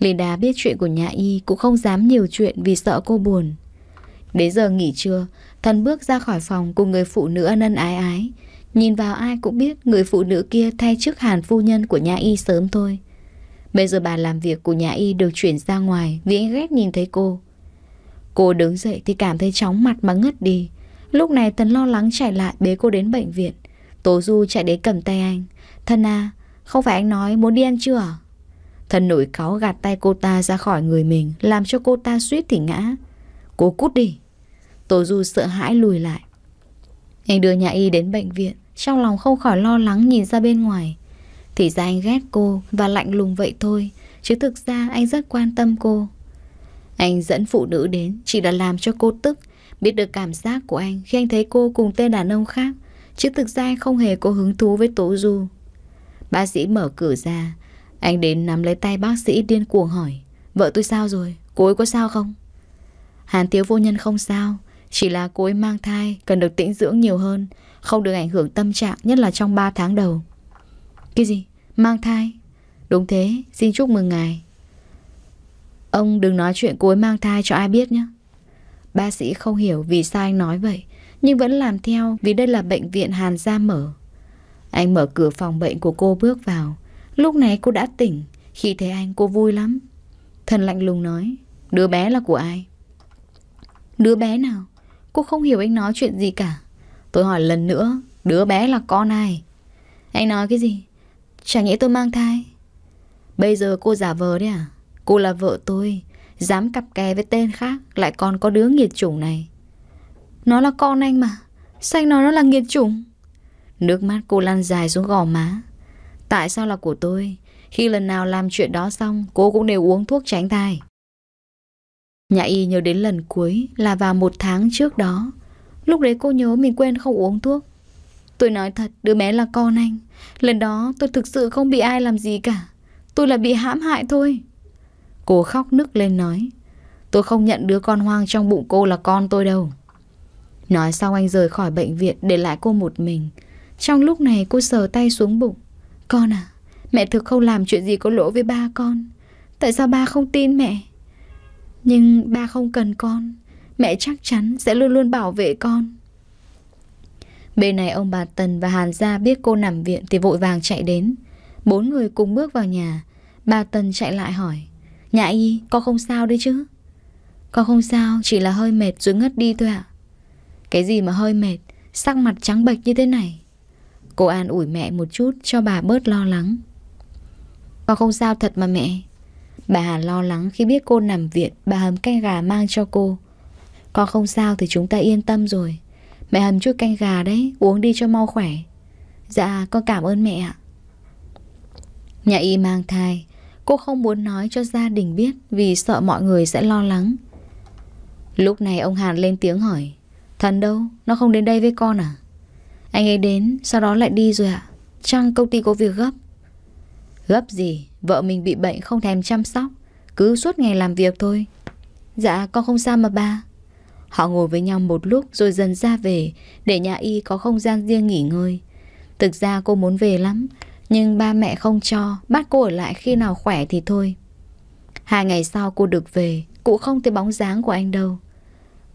Speaker 1: Linda biết chuyện của nhà y cũng không dám nhiều chuyện vì sợ cô buồn. Đến giờ nghỉ trưa, thần bước ra khỏi phòng cùng người phụ nữ ân ân ái ái. Nhìn vào ai cũng biết người phụ nữ kia thay chức hàn phu nhân của nhà y sớm thôi. Bây giờ bà làm việc của nhà y được chuyển ra ngoài vì anh ghét nhìn thấy cô. Cô đứng dậy thì cảm thấy chóng mặt mà ngất đi. Lúc này Tần lo lắng chạy lại bế cô đến bệnh viện. Tố Du chạy đến cầm tay anh. Thân à, không phải anh nói muốn đi ăn chưa thần nổi cáo gạt tay cô ta ra khỏi người mình Làm cho cô ta suýt thì ngã Cô cút đi Tố Du sợ hãi lùi lại Anh đưa nhà y đến bệnh viện Trong lòng không khỏi lo lắng nhìn ra bên ngoài Thì ra anh ghét cô Và lạnh lùng vậy thôi Chứ thực ra anh rất quan tâm cô Anh dẫn phụ nữ đến Chỉ là làm cho cô tức Biết được cảm giác của anh khi anh thấy cô cùng tên đàn ông khác Chứ thực ra anh không hề có hứng thú với Tố Du Bác sĩ mở cửa ra anh đến nắm lấy tay bác sĩ điên cuồng hỏi Vợ tôi sao rồi? Cô ấy có sao không? Hàn Tiếu vô nhân không sao Chỉ là cô ấy mang thai Cần được tĩnh dưỡng nhiều hơn Không được ảnh hưởng tâm trạng Nhất là trong 3 tháng đầu Cái gì? Mang thai? Đúng thế, xin chúc mừng ngài Ông đừng nói chuyện cô ấy mang thai cho ai biết nhé Bác sĩ không hiểu vì sao anh nói vậy Nhưng vẫn làm theo vì đây là bệnh viện Hàn Gia mở Anh mở cửa phòng bệnh của cô bước vào Lúc này cô đã tỉnh Khi thấy anh cô vui lắm Thần lạnh lùng nói Đứa bé là của ai Đứa bé nào Cô không hiểu anh nói chuyện gì cả Tôi hỏi lần nữa Đứa bé là con ai Anh nói cái gì Chả nghĩ tôi mang thai Bây giờ cô giả vờ đấy à Cô là vợ tôi Dám cặp kè với tên khác Lại còn có đứa nghiệt chủng này Nó là con anh mà Sao anh nói nó là nghiệt chủng Nước mắt cô lan dài xuống gò má Tại sao là của tôi? Khi lần nào làm chuyện đó xong, cô cũng đều uống thuốc tránh thai. Nhã y nhớ đến lần cuối là vào một tháng trước đó. Lúc đấy cô nhớ mình quên không uống thuốc. Tôi nói thật, đứa bé là con anh. Lần đó tôi thực sự không bị ai làm gì cả. Tôi là bị hãm hại thôi. Cô khóc nức lên nói. Tôi không nhận đứa con hoang trong bụng cô là con tôi đâu. Nói xong anh rời khỏi bệnh viện để lại cô một mình. Trong lúc này cô sờ tay xuống bụng. Con à, mẹ thực không làm chuyện gì có lỗi với ba con. Tại sao ba không tin mẹ? Nhưng ba không cần con. Mẹ chắc chắn sẽ luôn luôn bảo vệ con. Bên này ông bà Tần và Hàn Gia biết cô nằm viện thì vội vàng chạy đến. Bốn người cùng bước vào nhà. Bà Tần chạy lại hỏi. Nhà y, con không sao đấy chứ? Con không sao, chỉ là hơi mệt rồi ngất đi thôi ạ. À? Cái gì mà hơi mệt, sắc mặt trắng bệch như thế này? Cô an ủi mẹ một chút cho bà bớt lo lắng Con không sao thật mà mẹ Bà Hà lo lắng khi biết cô nằm viện Bà hầm canh gà mang cho cô Con không sao thì chúng ta yên tâm rồi Mẹ hầm chút canh gà đấy Uống đi cho mau khỏe Dạ con cảm ơn mẹ ạ Nhà y mang thai Cô không muốn nói cho gia đình biết Vì sợ mọi người sẽ lo lắng Lúc này ông Hàn lên tiếng hỏi Thần đâu? Nó không đến đây với con à? Anh ấy đến Sau đó lại đi rồi ạ à? Chăng công ty có việc gấp Gấp gì Vợ mình bị bệnh không thèm chăm sóc Cứ suốt ngày làm việc thôi Dạ con không sao mà ba Họ ngồi với nhau một lúc rồi dần ra về Để nhà y có không gian riêng nghỉ ngơi Thực ra cô muốn về lắm Nhưng ba mẹ không cho Bắt cô ở lại khi nào khỏe thì thôi Hai ngày sau cô được về Cụ không thấy bóng dáng của anh đâu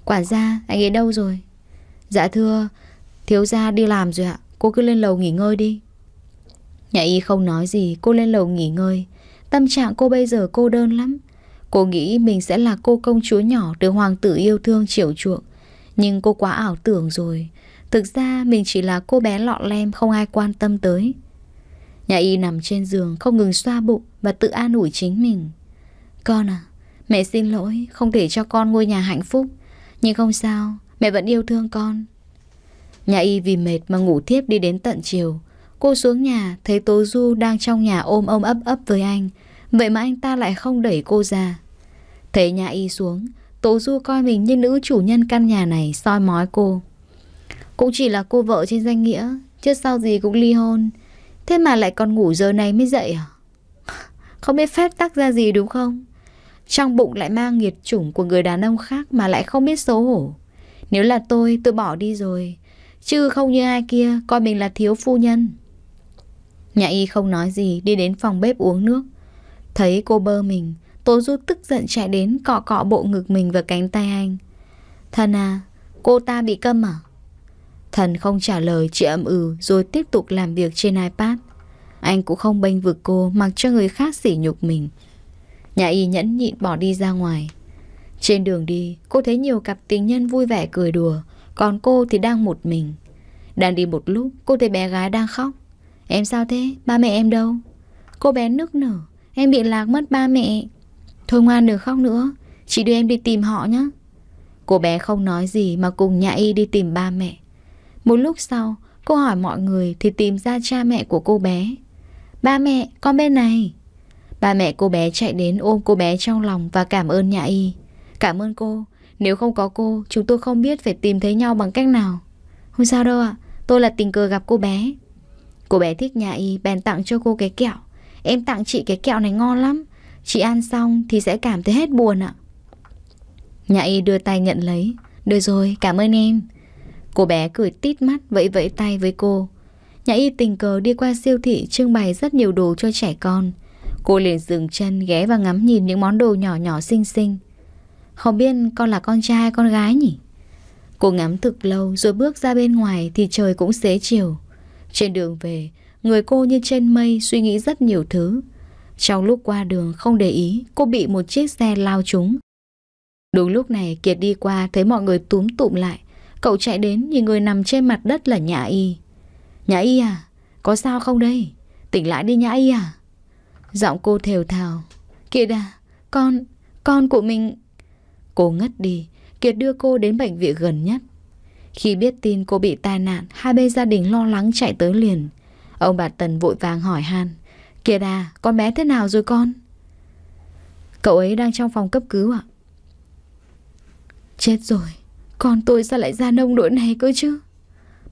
Speaker 1: Quả ra anh ấy đâu rồi Dạ thưa Thiếu gia đi làm rồi ạ, cô cứ lên lầu nghỉ ngơi đi. Nhà y không nói gì, cô lên lầu nghỉ ngơi. Tâm trạng cô bây giờ cô đơn lắm. Cô nghĩ mình sẽ là cô công chúa nhỏ được hoàng tử yêu thương chiều chuộng. Nhưng cô quá ảo tưởng rồi. Thực ra mình chỉ là cô bé lọ lem không ai quan tâm tới. Nhà y nằm trên giường không ngừng xoa bụng và tự an ủi chính mình. Con à, mẹ xin lỗi không thể cho con ngôi nhà hạnh phúc. Nhưng không sao, mẹ vẫn yêu thương con. Nhà y vì mệt mà ngủ thiếp đi đến tận chiều. Cô xuống nhà, thấy Tố Du đang trong nhà ôm ông ấp ấp với anh. Vậy mà anh ta lại không đẩy cô ra. Thấy nhà y xuống, Tố Du coi mình như nữ chủ nhân căn nhà này soi mói cô. Cũng chỉ là cô vợ trên danh nghĩa, chứ sau gì cũng ly hôn. Thế mà lại còn ngủ giờ này mới dậy à? Không biết phép tắc ra gì đúng không? Trong bụng lại mang nghiệt chủng của người đàn ông khác mà lại không biết xấu hổ. Nếu là tôi, tôi bỏ đi rồi. Chứ không như ai kia Coi mình là thiếu phu nhân Nhà y không nói gì Đi đến phòng bếp uống nước Thấy cô bơ mình Tố Du tức giận chạy đến cọ cọ bộ ngực mình và cánh tay anh Thần à Cô ta bị câm à Thần không trả lời chị ậm ừ Rồi tiếp tục làm việc trên iPad Anh cũng không bênh vực cô Mặc cho người khác sỉ nhục mình Nhà y nhẫn nhịn bỏ đi ra ngoài Trên đường đi Cô thấy nhiều cặp tình nhân vui vẻ cười đùa còn cô thì đang một mình Đang đi một lúc cô thấy bé gái đang khóc Em sao thế? Ba mẹ em đâu? Cô bé nức nở Em bị lạc mất ba mẹ Thôi ngoan đừng khóc nữa Chị đưa em đi tìm họ nhé Cô bé không nói gì mà cùng nhà y đi tìm ba mẹ Một lúc sau Cô hỏi mọi người thì tìm ra cha mẹ của cô bé Ba mẹ con bên này Ba mẹ cô bé chạy đến ôm cô bé trong lòng và cảm ơn nhà y Cảm ơn cô nếu không có cô, chúng tôi không biết phải tìm thấy nhau bằng cách nào. Không sao đâu ạ, tôi là tình cờ gặp cô bé. Cô bé thích nhà y, bèn tặng cho cô cái kẹo. Em tặng chị cái kẹo này ngon lắm. Chị ăn xong thì sẽ cảm thấy hết buồn ạ. Nhà y đưa tay nhận lấy. Được rồi, cảm ơn em. Cô bé cười tít mắt vẫy vẫy tay với cô. Nhà y tình cờ đi qua siêu thị trưng bày rất nhiều đồ cho trẻ con. Cô liền dừng chân ghé và ngắm nhìn những món đồ nhỏ nhỏ xinh xinh. Không biết con là con trai con gái nhỉ? Cô ngắm thực lâu rồi bước ra bên ngoài thì trời cũng xế chiều. Trên đường về, người cô như trên mây suy nghĩ rất nhiều thứ. Trong lúc qua đường không để ý, cô bị một chiếc xe lao trúng. Đúng lúc này Kiệt đi qua thấy mọi người túm tụm lại. Cậu chạy đến nhìn người nằm trên mặt đất là Nhã Y. Nhã Y à? Có sao không đây? Tỉnh lại đi Nhã Y à? Giọng cô thều thào. Kiệt à, con, con của mình Cô ngất đi, Kiệt đưa cô đến bệnh viện gần nhất. Khi biết tin cô bị tai nạn, hai bên gia đình lo lắng chạy tới liền. Ông bà Tần vội vàng hỏi han, Kiệt à, con bé thế nào rồi con? Cậu ấy đang trong phòng cấp cứu ạ. Chết rồi, con tôi sao lại ra nông nỗi này cơ chứ?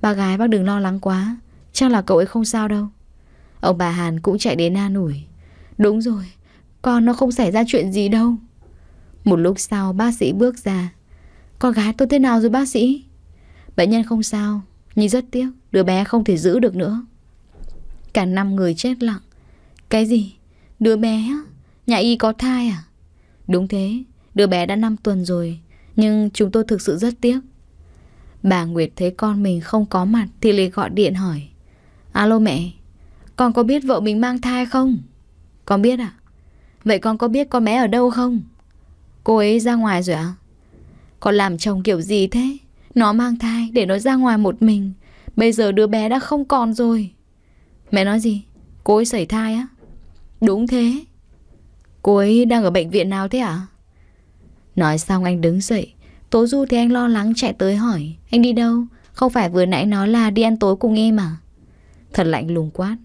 Speaker 1: Bà gái bác đừng lo lắng quá, chắc là cậu ấy không sao đâu. Ông bà Hàn cũng chạy đến na nủi. Đúng rồi, con nó không xảy ra chuyện gì đâu. Một lúc sau bác sĩ bước ra Con gái tôi thế nào rồi bác sĩ? Bệnh nhân không sao Nhưng rất tiếc Đứa bé không thể giữ được nữa Cả năm người chết lặng Cái gì? Đứa bé Nhà y có thai à? Đúng thế Đứa bé đã 5 tuần rồi Nhưng chúng tôi thực sự rất tiếc Bà Nguyệt thấy con mình không có mặt Thì liền gọi điện hỏi Alo mẹ Con có biết vợ mình mang thai không? Con biết à? Vậy con có biết con bé ở đâu không? Cô ấy ra ngoài rồi ạ? À? Con làm chồng kiểu gì thế? Nó mang thai để nó ra ngoài một mình. Bây giờ đứa bé đã không còn rồi. Mẹ nói gì? Cô ấy sẩy thai á? Đúng thế. Cô ấy đang ở bệnh viện nào thế ạ? Nói xong anh đứng dậy. Tố Du thì anh lo lắng chạy tới hỏi. Anh đi đâu? Không phải vừa nãy nói là đi ăn tối cùng em à? Thật lạnh lùng quát.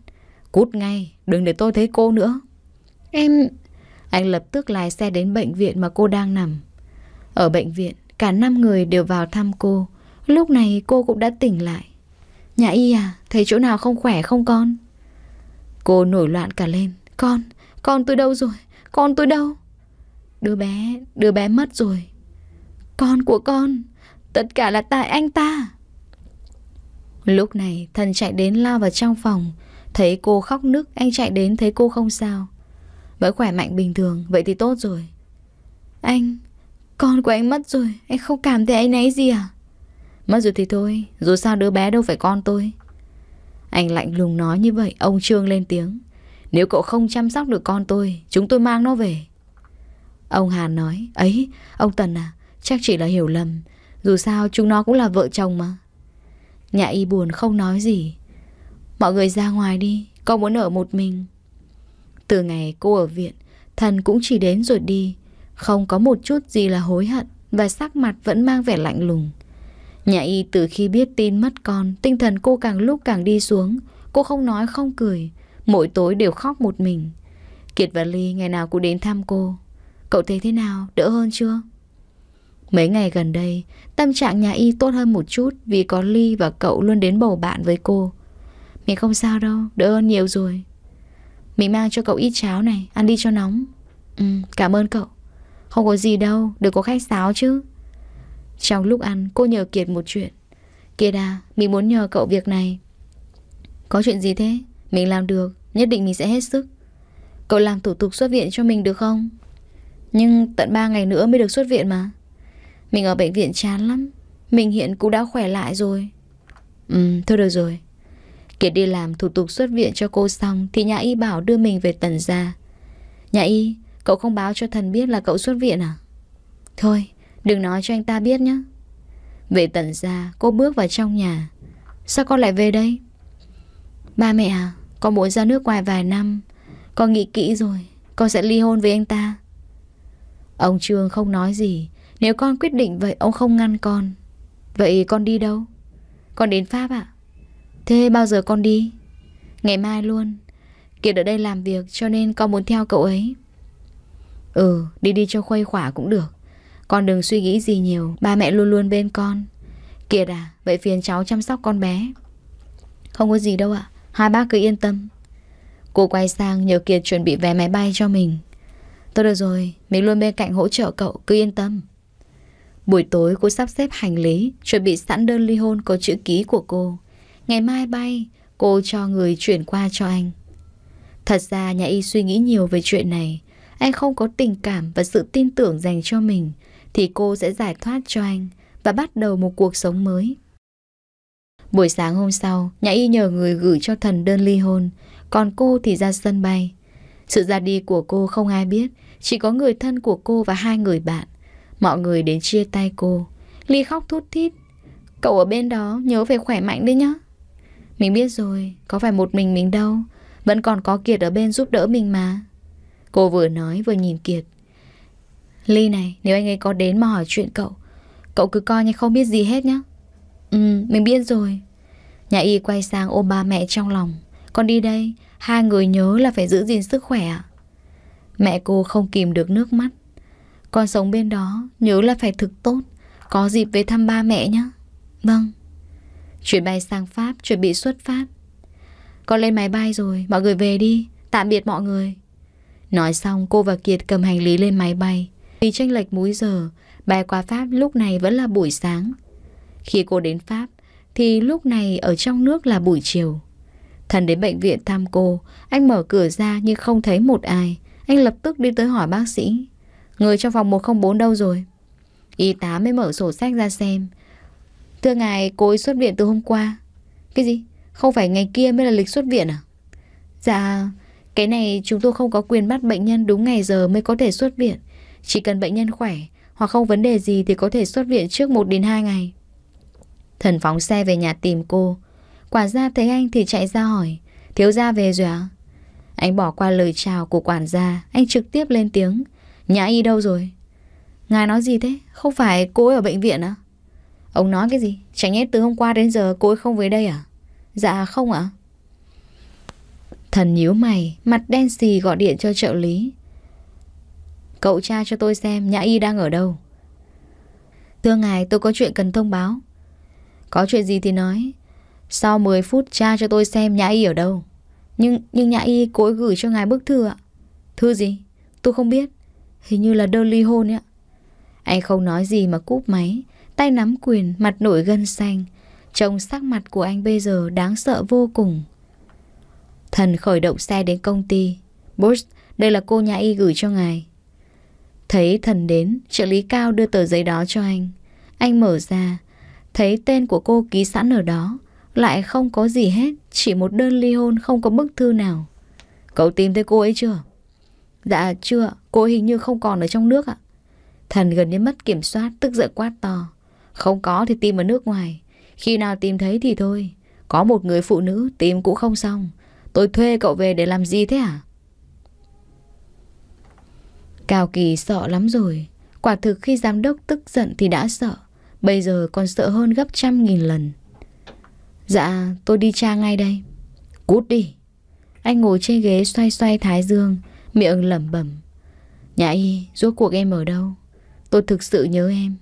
Speaker 1: Cút ngay, đừng để tôi thấy cô nữa. Em, anh lập tức lái xe đến bệnh viện mà cô đang nằm. Ở bệnh viện, cả năm người đều vào thăm cô. Lúc này cô cũng đã tỉnh lại. Nhà y à, thấy chỗ nào không khỏe không con? Cô nổi loạn cả lên. Con, con tôi đâu rồi? Con tôi đâu? Đứa bé, đứa bé mất rồi. Con của con, tất cả là tại anh ta. Lúc này, thần chạy đến lao vào trong phòng. Thấy cô khóc nức, anh chạy đến thấy cô không sao. Vẫn khỏe mạnh bình thường Vậy thì tốt rồi Anh Con của anh mất rồi Anh không cảm thấy anh ấy gì à Mất rồi thì thôi Dù sao đứa bé đâu phải con tôi Anh lạnh lùng nói như vậy Ông Trương lên tiếng Nếu cậu không chăm sóc được con tôi Chúng tôi mang nó về Ông Hàn nói Ấy ông Tần à Chắc chỉ là hiểu lầm Dù sao chúng nó cũng là vợ chồng mà Nhà y buồn không nói gì Mọi người ra ngoài đi Con muốn ở một mình từ ngày cô ở viện, thần cũng chỉ đến rồi đi, không có một chút gì là hối hận và sắc mặt vẫn mang vẻ lạnh lùng. Nhà y từ khi biết tin mất con, tinh thần cô càng lúc càng đi xuống, cô không nói không cười, mỗi tối đều khóc một mình. Kiệt và Ly ngày nào cũng đến thăm cô. Cậu thấy thế nào, đỡ hơn chưa? Mấy ngày gần đây, tâm trạng nhà y tốt hơn một chút vì có Ly và cậu luôn đến bầu bạn với cô. Mình không sao đâu, đỡ hơn nhiều rồi. Mình mang cho cậu ít cháo này, ăn đi cho nóng. Ừ, cảm ơn cậu. Không có gì đâu, đừng có khách sáo chứ. Trong lúc ăn, cô nhờ Kiệt một chuyện. Kiệt à, mình muốn nhờ cậu việc này. Có chuyện gì thế? Mình làm được, nhất định mình sẽ hết sức. Cậu làm thủ tục xuất viện cho mình được không? Nhưng tận 3 ngày nữa mới được xuất viện mà. Mình ở bệnh viện chán lắm. Mình hiện cũng đã khỏe lại rồi. Ừ, thôi được rồi. Kiệt đi làm thủ tục xuất viện cho cô xong thì nhà y bảo đưa mình về tần gia. Nhà y, cậu không báo cho thần biết là cậu xuất viện à? Thôi, đừng nói cho anh ta biết nhé. Về tần gia, cô bước vào trong nhà. Sao con lại về đây? Ba mẹ à, con muốn ra nước ngoài vài năm. Con nghĩ kỹ rồi, con sẽ ly hôn với anh ta. Ông Trương không nói gì. Nếu con quyết định vậy, ông không ngăn con. Vậy con đi đâu? Con đến Pháp ạ? À? Thế bao giờ con đi? Ngày mai luôn Kiệt ở đây làm việc cho nên con muốn theo cậu ấy Ừ, đi đi cho khuây khỏa cũng được Con đừng suy nghĩ gì nhiều Ba mẹ luôn luôn bên con Kiệt à, vậy phiền cháu chăm sóc con bé Không có gì đâu ạ Hai bác cứ yên tâm Cô quay sang nhờ Kiệt chuẩn bị vé máy bay cho mình Tôi được rồi, mình luôn bên cạnh hỗ trợ cậu, cứ yên tâm Buổi tối cô sắp xếp hành lý Chuẩn bị sẵn đơn ly hôn có chữ ký của cô Ngày mai bay, cô cho người chuyển qua cho anh. Thật ra nhà y suy nghĩ nhiều về chuyện này. Anh không có tình cảm và sự tin tưởng dành cho mình, thì cô sẽ giải thoát cho anh và bắt đầu một cuộc sống mới. Buổi sáng hôm sau, nhà y nhờ người gửi cho thần đơn ly hôn, còn cô thì ra sân bay. Sự ra đi của cô không ai biết, chỉ có người thân của cô và hai người bạn. Mọi người đến chia tay cô. Ly khóc thút thít. Cậu ở bên đó nhớ về khỏe mạnh đấy nhá. Mình biết rồi, có phải một mình mình đâu Vẫn còn có Kiệt ở bên giúp đỡ mình mà Cô vừa nói vừa nhìn Kiệt Ly này, nếu anh ấy có đến mà hỏi chuyện cậu Cậu cứ coi như không biết gì hết nhá. Ừ, mình biết rồi Nhà y quay sang ôm ba mẹ trong lòng Con đi đây, hai người nhớ là phải giữ gìn sức khỏe ạ Mẹ cô không kìm được nước mắt Con sống bên đó, nhớ là phải thực tốt Có dịp về thăm ba mẹ nhá. Vâng Chuyến bay sang Pháp chuẩn bị xuất phát Con lên máy bay rồi Mọi người về đi Tạm biệt mọi người Nói xong cô và Kiệt cầm hành lý lên máy bay Vì tranh lệch múi giờ Bay qua Pháp lúc này vẫn là buổi sáng Khi cô đến Pháp Thì lúc này ở trong nước là buổi chiều Thần đến bệnh viện thăm cô Anh mở cửa ra nhưng không thấy một ai Anh lập tức đi tới hỏi bác sĩ Người trong phòng 104 đâu rồi? Y tá mới mở sổ sách ra xem Thưa ngài, cô ấy xuất viện từ hôm qua. Cái gì? Không phải ngày kia mới là lịch xuất viện à? Dạ, cái này chúng tôi không có quyền bắt bệnh nhân đúng ngày giờ mới có thể xuất viện. Chỉ cần bệnh nhân khỏe hoặc không vấn đề gì thì có thể xuất viện trước 1 đến 2 ngày. Thần phóng xe về nhà tìm cô. Quản gia thấy anh thì chạy ra hỏi. Thiếu gia về rồi à? Anh bỏ qua lời chào của quản gia, anh trực tiếp lên tiếng. Nhã y đâu rồi? Ngài nói gì thế? Không phải cô ấy ở bệnh viện À? Ông nói cái gì? Chẳng nhẽ từ hôm qua đến giờ cô ấy không về đây à? Dạ không ạ. Thần nhíu mày, mặt đen xì gọi điện cho trợ lý. Cậu tra cho tôi xem Nhã Y đang ở đâu. Thưa ngài, tôi có chuyện cần thông báo. Có chuyện gì thì nói. Sau 10 phút tra cho tôi xem Nhã Y ở đâu. Nhưng nhưng Nhã Y cố gửi cho ngài bức thư ạ. Thư gì? Tôi không biết. Hình như là đơn ly hôn ạ. Anh không nói gì mà cúp máy tay nắm quyền, mặt nổi gân xanh. Trông sắc mặt của anh bây giờ đáng sợ vô cùng. Thần khởi động xe đến công ty. Boss, đây là cô nhà y gửi cho ngài. Thấy thần đến, trợ lý cao đưa tờ giấy đó cho anh. Anh mở ra, thấy tên của cô ký sẵn ở đó. Lại không có gì hết, chỉ một đơn ly hôn không có bức thư nào. Cậu tìm thấy cô ấy chưa? Dạ chưa, cô hình như không còn ở trong nước ạ. Thần gần như mất kiểm soát, tức giận quát to. Không có thì tìm ở nước ngoài Khi nào tìm thấy thì thôi Có một người phụ nữ tìm cũng không xong Tôi thuê cậu về để làm gì thế à Cao Kỳ sợ lắm rồi Quả thực khi giám đốc tức giận thì đã sợ Bây giờ còn sợ hơn gấp trăm nghìn lần Dạ tôi đi tra ngay đây Cút đi Anh ngồi trên ghế xoay xoay thái dương Miệng lẩm bẩm Nhà y rốt cuộc em ở đâu Tôi thực sự nhớ em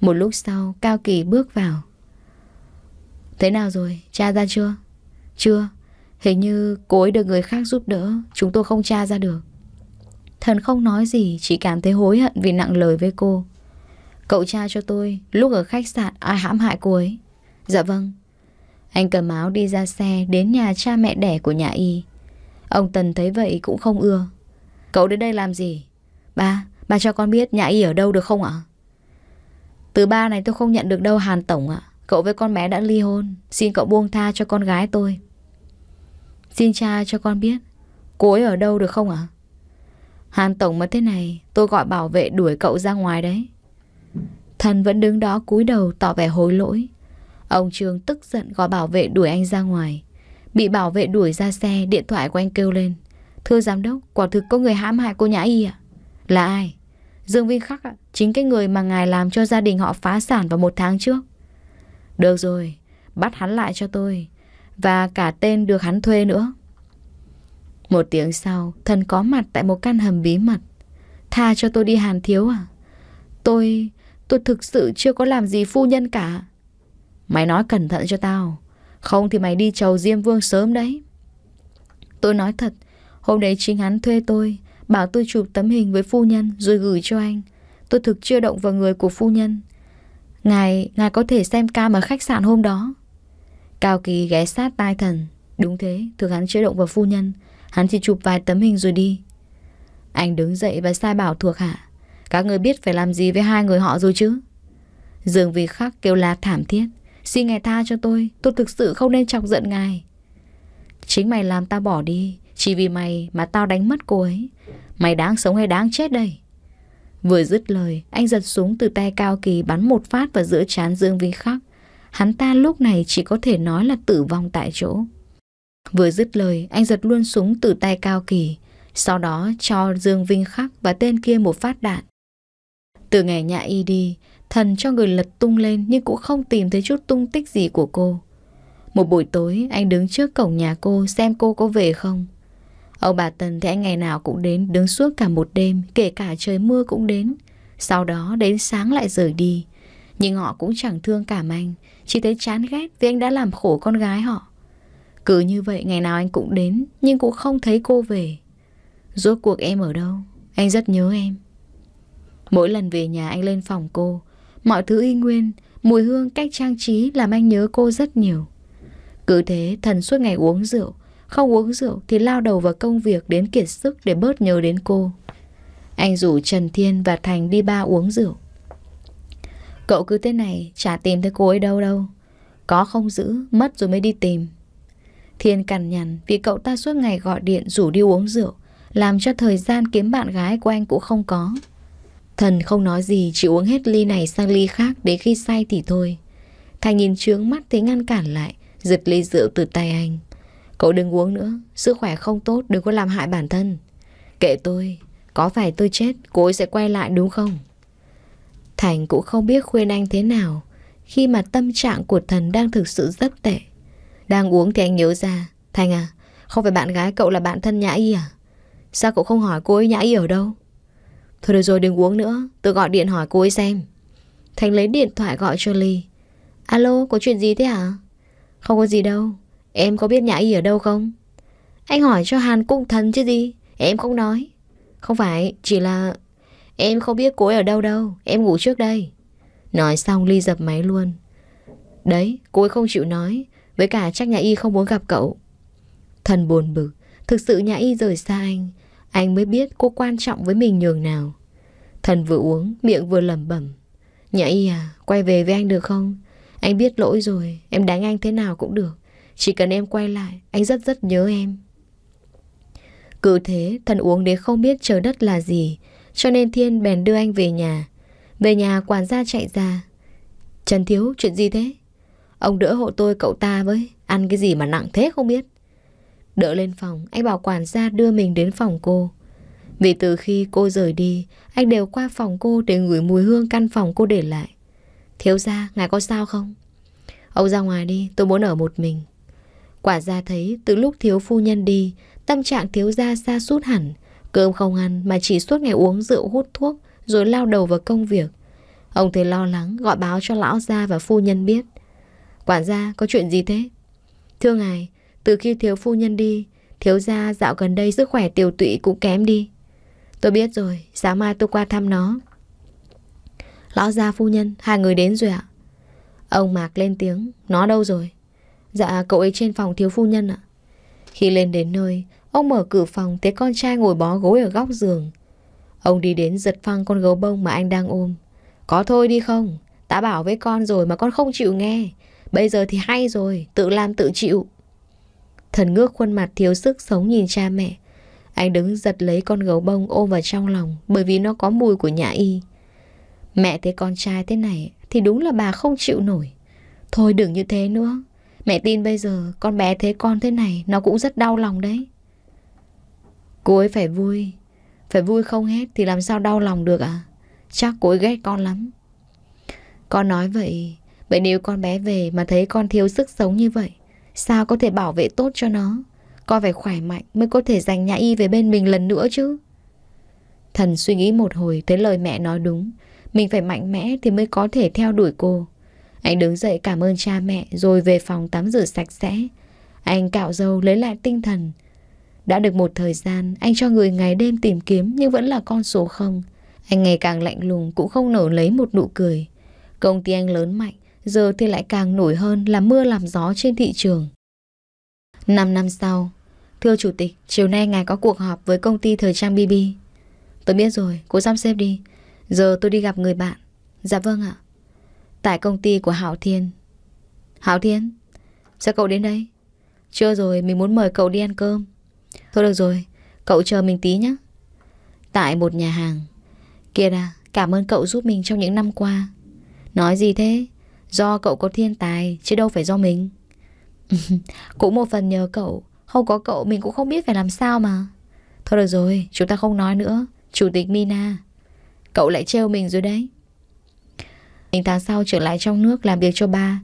Speaker 1: một lúc sau Cao Kỳ bước vào Thế nào rồi, tra ra chưa? Chưa, hình như cô ấy được người khác giúp đỡ Chúng tôi không tra ra được Thần không nói gì Chỉ cảm thấy hối hận vì nặng lời với cô Cậu cha cho tôi Lúc ở khách sạn ai à, hãm hại cô ấy Dạ vâng Anh cầm áo đi ra xe Đến nhà cha mẹ đẻ của nhà y Ông Tần thấy vậy cũng không ưa Cậu đến đây làm gì? Ba, ba cho con biết nhà y ở đâu được không ạ? Từ ba này tôi không nhận được đâu Hàn Tổng ạ. Cậu với con bé đã ly hôn. Xin cậu buông tha cho con gái tôi. Xin cha cho con biết. Cô ấy ở đâu được không ạ? Hàn Tổng mà thế này, tôi gọi bảo vệ đuổi cậu ra ngoài đấy. Thần vẫn đứng đó cúi đầu tỏ vẻ hối lỗi. Ông Trương tức giận gọi bảo vệ đuổi anh ra ngoài. Bị bảo vệ đuổi ra xe, điện thoại của anh kêu lên. Thưa giám đốc, quả thực có người hãm hại cô Nhã Y ạ. Là ai? Dương Vinh Khắc ạ, chính cái người mà ngài làm cho gia đình họ phá sản vào một tháng trước. Được rồi, bắt hắn lại cho tôi. Và cả tên được hắn thuê nữa. Một tiếng sau, thần có mặt tại một căn hầm bí mật. Tha cho tôi đi hàn thiếu à? Tôi, tôi thực sự chưa có làm gì phu nhân cả. Mày nói cẩn thận cho tao. Không thì mày đi chầu Diêm Vương sớm đấy. Tôi nói thật, hôm đấy chính hắn thuê tôi Bảo tôi chụp tấm hình với phu nhân rồi gửi cho anh. Tôi thực chưa động vào người của phu nhân. Ngài, ngài có thể xem cam ở khách sạn hôm đó. Cao Kỳ ghé sát tai thần. Đúng thế, thực hắn chưa động vào phu nhân. Hắn chỉ chụp vài tấm hình rồi đi. Anh đứng dậy và sai bảo thuộc hạ. Các người biết phải làm gì với hai người họ rồi chứ? Dương vì khắc kêu la thảm thiết. Xin ngài tha cho tôi, tôi thực sự không nên chọc giận ngài. Chính mày làm ta bỏ đi, chỉ vì mày mà tao đánh mất cô ấy Mày đáng sống hay đáng chết đây Vừa dứt lời Anh giật súng từ tay Cao Kỳ bắn một phát vào giữa trán Dương Vinh Khắc Hắn ta lúc này chỉ có thể nói là tử vong tại chỗ Vừa dứt lời Anh giật luôn súng từ tay Cao Kỳ Sau đó cho Dương Vinh Khắc và tên kia một phát đạn Từ ngày nhà y đi Thần cho người lật tung lên Nhưng cũng không tìm thấy chút tung tích gì của cô Một buổi tối anh đứng trước cổng nhà cô Xem cô có về không Ông bà Tân thì anh ngày nào cũng đến đứng suốt cả một đêm, kể cả trời mưa cũng đến. Sau đó đến sáng lại rời đi. Nhưng họ cũng chẳng thương cảm anh, chỉ thấy chán ghét vì anh đã làm khổ con gái họ. Cứ như vậy ngày nào anh cũng đến, nhưng cũng không thấy cô về. Rốt cuộc em ở đâu? Anh rất nhớ em. Mỗi lần về nhà anh lên phòng cô, mọi thứ y nguyên, mùi hương cách trang trí làm anh nhớ cô rất nhiều. Cứ thế thần suốt ngày uống rượu, không uống rượu thì lao đầu vào công việc đến kiệt sức để bớt nhớ đến cô. Anh rủ Trần Thiên và Thành đi ba uống rượu. Cậu cứ thế này, chả tìm thấy cô ấy đâu đâu. Có không giữ, mất rồi mới đi tìm. Thiên cằn nhằn vì cậu ta suốt ngày gọi điện rủ đi uống rượu, làm cho thời gian kiếm bạn gái của anh cũng không có. Thần không nói gì, chỉ uống hết ly này sang ly khác đến khi say thì thôi. Thành nhìn trướng mắt thấy ngăn cản lại, giật ly rượu từ tay anh. Cậu đừng uống nữa Sức khỏe không tốt đừng có làm hại bản thân Kệ tôi Có phải tôi chết cô ấy sẽ quay lại đúng không Thành cũng không biết khuyên anh thế nào Khi mà tâm trạng của thần đang thực sự rất tệ Đang uống thì anh nhớ ra Thành à Không phải bạn gái cậu là bạn thân Nhã Y à Sao cậu không hỏi cô ấy Nhã Y ở đâu Thôi được rồi đừng uống nữa Tôi gọi điện hỏi cô ấy xem Thành lấy điện thoại gọi cho Ly Alo có chuyện gì thế hả à? Không có gì đâu Em có biết nhà y ở đâu không? Anh hỏi cho Hàn cung thần chứ gì Em không nói Không phải, chỉ là Em không biết cô ấy ở đâu đâu, em ngủ trước đây Nói xong Ly dập máy luôn Đấy, cô ấy không chịu nói Với cả chắc nhà y không muốn gặp cậu Thần buồn bực Thực sự nhà y rời xa anh Anh mới biết cô quan trọng với mình nhường nào Thần vừa uống, miệng vừa lẩm bẩm Nhà y à, quay về với anh được không? Anh biết lỗi rồi, em đánh anh thế nào cũng được chỉ cần em quay lại, anh rất rất nhớ em. Cứ thế, thần uống đến không biết trời đất là gì, cho nên Thiên bèn đưa anh về nhà. Về nhà quản gia chạy ra. Trần Thiếu, chuyện gì thế? Ông đỡ hộ tôi cậu ta với, ăn cái gì mà nặng thế không biết. Đỡ lên phòng, anh bảo quản gia đưa mình đến phòng cô. Vì từ khi cô rời đi, anh đều qua phòng cô để ngửi mùi hương căn phòng cô để lại. Thiếu gia, ngài có sao không? Ông ra ngoài đi, tôi muốn ở một mình. Quả ra thấy từ lúc thiếu phu nhân đi, tâm trạng thiếu gia xa sút hẳn, cơm không ăn mà chỉ suốt ngày uống rượu hút thuốc rồi lao đầu vào công việc. Ông thấy lo lắng gọi báo cho lão gia và phu nhân biết. Quản gia có chuyện gì thế? Thưa ngài, từ khi thiếu phu nhân đi, thiếu gia dạo gần đây sức khỏe tiểu tụy cũng kém đi. Tôi biết rồi, sáng mai tôi qua thăm nó. Lão gia phu nhân, hai người đến rồi ạ. Ông Mạc lên tiếng, nó đâu rồi? Dạ cậu ấy trên phòng thiếu phu nhân ạ Khi lên đến nơi Ông mở cửa phòng thấy con trai ngồi bó gối ở góc giường Ông đi đến giật phăng con gấu bông mà anh đang ôm Có thôi đi không Ta bảo với con rồi mà con không chịu nghe Bây giờ thì hay rồi Tự làm tự chịu Thần ngước khuôn mặt thiếu sức sống nhìn cha mẹ Anh đứng giật lấy con gấu bông ôm vào trong lòng Bởi vì nó có mùi của nhà y Mẹ thấy con trai thế này Thì đúng là bà không chịu nổi Thôi đừng như thế nữa Mẹ tin bây giờ con bé thấy con thế này Nó cũng rất đau lòng đấy Cô ấy phải vui Phải vui không hết thì làm sao đau lòng được à? Chắc cô ấy ghét con lắm Con nói vậy Vậy nếu con bé về mà thấy con thiếu sức sống như vậy Sao có thể bảo vệ tốt cho nó Con phải khỏe mạnh Mới có thể dành nhà y về bên mình lần nữa chứ Thần suy nghĩ một hồi Thấy lời mẹ nói đúng Mình phải mạnh mẽ thì mới có thể theo đuổi cô anh đứng dậy cảm ơn cha mẹ rồi về phòng tắm rửa sạch sẽ. Anh cạo dâu lấy lại tinh thần. Đã được một thời gian, anh cho người ngày đêm tìm kiếm nhưng vẫn là con số không. Anh ngày càng lạnh lùng cũng không nở lấy một nụ cười. Công ty anh lớn mạnh, giờ thì lại càng nổi hơn là mưa làm gió trên thị trường. năm năm sau, thưa chủ tịch, chiều nay ngài có cuộc họp với công ty thời trang BB. Tôi biết rồi, cô sắp xếp đi. Giờ tôi đi gặp người bạn. Dạ vâng ạ. Tại công ty của Hảo Thiên Hảo Thiên Sao cậu đến đây Chưa rồi mình muốn mời cậu đi ăn cơm Thôi được rồi Cậu chờ mình tí nhé Tại một nhà hàng kia đà cảm ơn cậu giúp mình trong những năm qua Nói gì thế Do cậu có thiên tài chứ đâu phải do mình Cũng một phần nhờ cậu Không có cậu mình cũng không biết phải làm sao mà Thôi được rồi, chúng ta không nói nữa Chủ tịch Mina Cậu lại trêu mình rồi đấy anh ta sau trở lại trong nước làm việc cho ba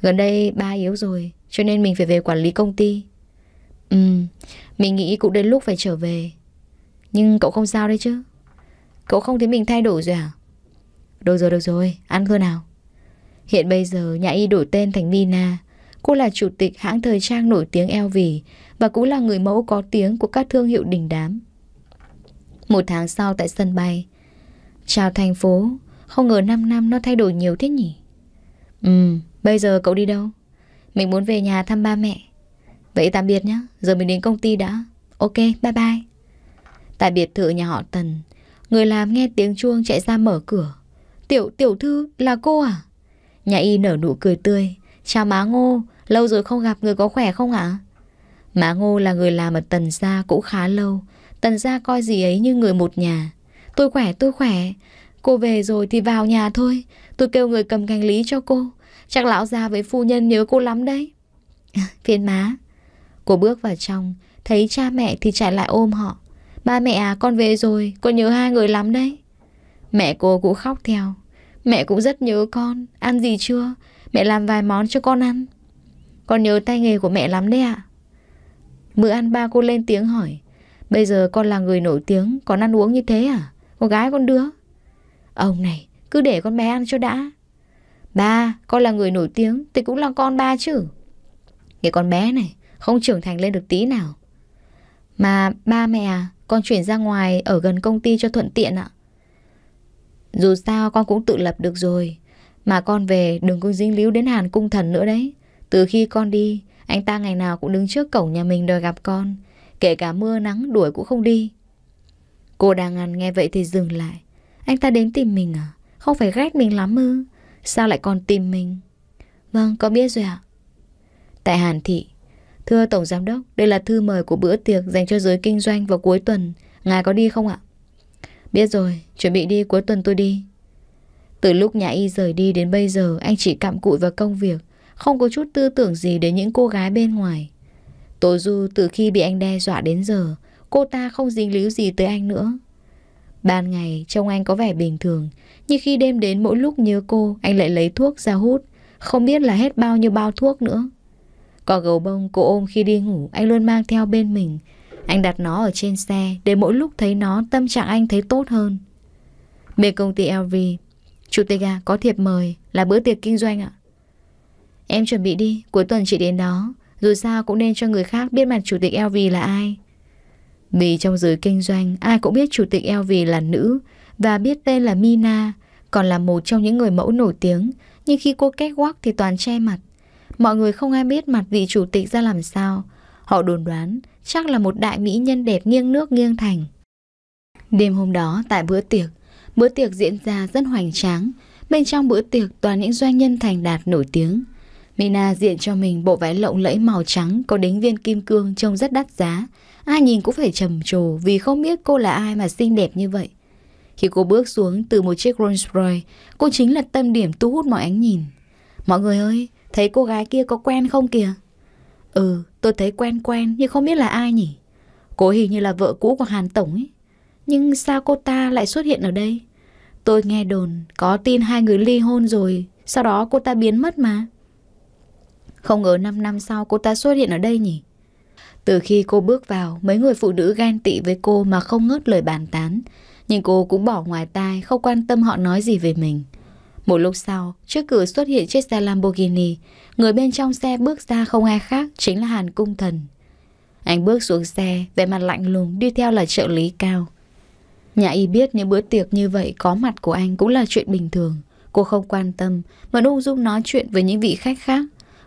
Speaker 1: Gần đây ba yếu rồi Cho nên mình phải về quản lý công ty Ừ Mình nghĩ cũng đến lúc phải trở về Nhưng cậu không sao đấy chứ Cậu không thấy mình thay đổi rồi à Được rồi được rồi Ăn cơ nào Hiện bây giờ nhà y đổi tên thành Nina Cô là chủ tịch hãng thời trang nổi tiếng LV Và cũng là người mẫu có tiếng của các thương hiệu đình đám Một tháng sau tại sân bay Chào thành phố không ngờ 5 năm nó thay đổi nhiều thế nhỉ Ừ, bây giờ cậu đi đâu? Mình muốn về nhà thăm ba mẹ Vậy tạm biệt nhé, giờ mình đến công ty đã Ok, bye bye Tại biệt thự nhà họ Tần Người làm nghe tiếng chuông chạy ra mở cửa Tiểu, tiểu thư, là cô à? Nhà y nở nụ cười tươi Chào má ngô, lâu rồi không gặp người có khỏe không ạ? Má ngô là người làm ở Tần Gia cũng khá lâu Tần Gia coi gì ấy như người một nhà Tôi khỏe, tôi khỏe Cô về rồi thì vào nhà thôi Tôi kêu người cầm hành lý cho cô Chắc lão già với phu nhân nhớ cô lắm đấy Phiền má Cô bước vào trong Thấy cha mẹ thì chạy lại ôm họ Ba mẹ à con về rồi Con nhớ hai người lắm đấy Mẹ cô cũng khóc theo Mẹ cũng rất nhớ con Ăn gì chưa Mẹ làm vài món cho con ăn Con nhớ tay nghề của mẹ lắm đấy ạ Bữa ăn ba cô lên tiếng hỏi Bây giờ con là người nổi tiếng Con ăn uống như thế à Con gái con đứa Ông này, cứ để con bé ăn cho đã. Ba, con là người nổi tiếng thì cũng là con ba chứ. Cái con bé này, không trưởng thành lên được tí nào. Mà ba mẹ à, con chuyển ra ngoài ở gần công ty cho thuận tiện ạ. Dù sao con cũng tự lập được rồi. Mà con về đừng có dính líu đến Hàn Cung Thần nữa đấy. Từ khi con đi, anh ta ngày nào cũng đứng trước cổng nhà mình đòi gặp con. Kể cả mưa nắng đuổi cũng không đi. Cô đang ăn nghe vậy thì dừng lại. Anh ta đến tìm mình à? Không phải ghét mình lắm ư? Sao lại còn tìm mình? Vâng, có biết rồi ạ. Tại Hàn Thị Thưa Tổng Giám Đốc, đây là thư mời của bữa tiệc dành cho giới kinh doanh vào cuối tuần. Ngài có đi không ạ? Biết rồi, chuẩn bị đi cuối tuần tôi đi. Từ lúc nhà y rời đi đến bây giờ, anh chỉ cạm cụi vào công việc, không có chút tư tưởng gì đến những cô gái bên ngoài. Tố Du từ khi bị anh đe dọa đến giờ, cô ta không dính líu gì tới anh nữa. Ban ngày trông anh có vẻ bình thường Nhưng khi đêm đến mỗi lúc nhớ cô Anh lại lấy thuốc ra hút Không biết là hết bao nhiêu bao thuốc nữa Còn gấu bông cô ôm khi đi ngủ Anh luôn mang theo bên mình Anh đặt nó ở trên xe Để mỗi lúc thấy nó tâm trạng anh thấy tốt hơn Bên công ty LV Chủ tịch à có thiệp mời Là bữa tiệc kinh doanh ạ Em chuẩn bị đi Cuối tuần chị đến đó Dù sao cũng nên cho người khác biết mặt chủ tịch LV là ai vì trong giới kinh doanh, ai cũng biết chủ tịch LV là nữ và biết tên là Mina, còn là một trong những người mẫu nổi tiếng, nhưng khi cô quắc thì toàn che mặt. Mọi người không ai biết mặt vị chủ tịch ra làm sao. Họ đồn đoán chắc là một đại mỹ nhân đẹp nghiêng nước nghiêng thành. Đêm hôm đó tại bữa tiệc, bữa tiệc diễn ra rất hoành tráng. Bên trong bữa tiệc toàn những doanh nhân thành đạt nổi tiếng. Mina diện cho mình bộ váy lộng lẫy màu trắng có đính viên kim cương trông rất đắt giá, Ai nhìn cũng phải trầm trồ vì không biết cô là ai mà xinh đẹp như vậy. Khi cô bước xuống từ một chiếc Rolls Royce, cô chính là tâm điểm thu hút mọi ánh nhìn. Mọi người ơi, thấy cô gái kia có quen không kìa? Ừ, tôi thấy quen quen nhưng không biết là ai nhỉ? Cô hình như là vợ cũ của Hàn Tổng ấy. Nhưng sao cô ta lại xuất hiện ở đây? Tôi nghe đồn có tin hai người ly hôn rồi, sau đó cô ta biến mất mà. Không ngờ 5 năm sau cô ta xuất hiện ở đây nhỉ? Từ khi cô bước vào, mấy người phụ nữ ghen tị với cô mà không ngớt lời bàn tán. Nhưng cô cũng bỏ ngoài tai, không quan tâm họ nói gì về mình. Một lúc sau, trước cửa xuất hiện chiếc xe Lamborghini. Người bên trong xe bước ra không ai khác, chính là Hàn Cung Thần. Anh bước xuống xe, vẻ mặt lạnh lùng, đi theo là trợ lý cao. Nhà y biết những bữa tiệc như vậy có mặt của anh cũng là chuyện bình thường. Cô không quan tâm, vẫn ung dung nói chuyện với những vị khách khác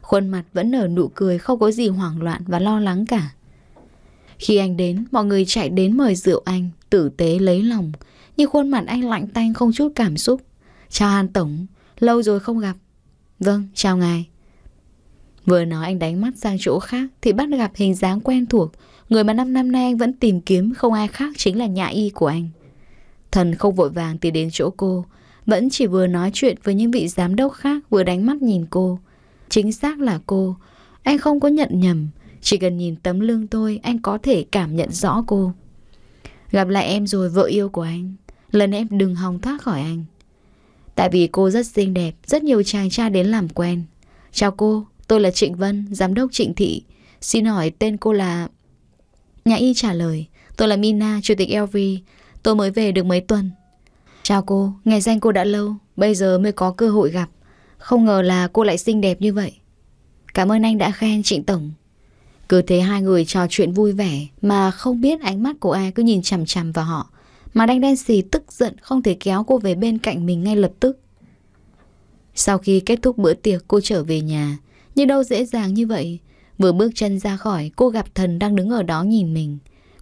Speaker 1: Khuôn mặt vẫn nở nụ cười không có gì hoảng loạn và lo lắng cả. Khi anh đến, mọi người chạy đến mời rượu anh, tử tế lấy lòng. Nhưng khuôn mặt anh lạnh tanh không chút cảm xúc. Chào Hàn Tổng, lâu rồi không gặp. Vâng, chào ngài. Vừa nói anh đánh mắt sang chỗ khác thì bắt gặp hình dáng quen thuộc. Người mà năm năm nay anh vẫn tìm kiếm không ai khác chính là nhà y của anh. Thần không vội vàng tiến đến chỗ cô, vẫn chỉ vừa nói chuyện với những vị giám đốc khác vừa đánh mắt nhìn cô. Chính xác là cô Anh không có nhận nhầm Chỉ cần nhìn tấm lưng tôi Anh có thể cảm nhận rõ cô Gặp lại em rồi vợ yêu của anh Lần em đừng hòng thoát khỏi anh Tại vì cô rất xinh đẹp Rất nhiều chàng trai đến làm quen Chào cô, tôi là Trịnh Vân Giám đốc Trịnh Thị Xin hỏi tên cô là... Nhà y trả lời Tôi là Mina, chủ tịch LV Tôi mới về được mấy tuần Chào cô, nghe danh cô đã lâu Bây giờ mới có cơ hội gặp không ngờ là cô lại xinh đẹp như vậy Cảm ơn anh đã khen Trịnh Tổng Cứ thế hai người trò chuyện vui vẻ Mà không biết ánh mắt của ai cứ nhìn chằm chằm vào họ Mà đanh đen xì tức giận Không thể kéo cô về bên cạnh mình ngay lập tức Sau khi kết thúc bữa tiệc cô trở về nhà Nhưng đâu dễ dàng như vậy Vừa bước chân ra khỏi Cô gặp thần đang đứng ở đó nhìn mình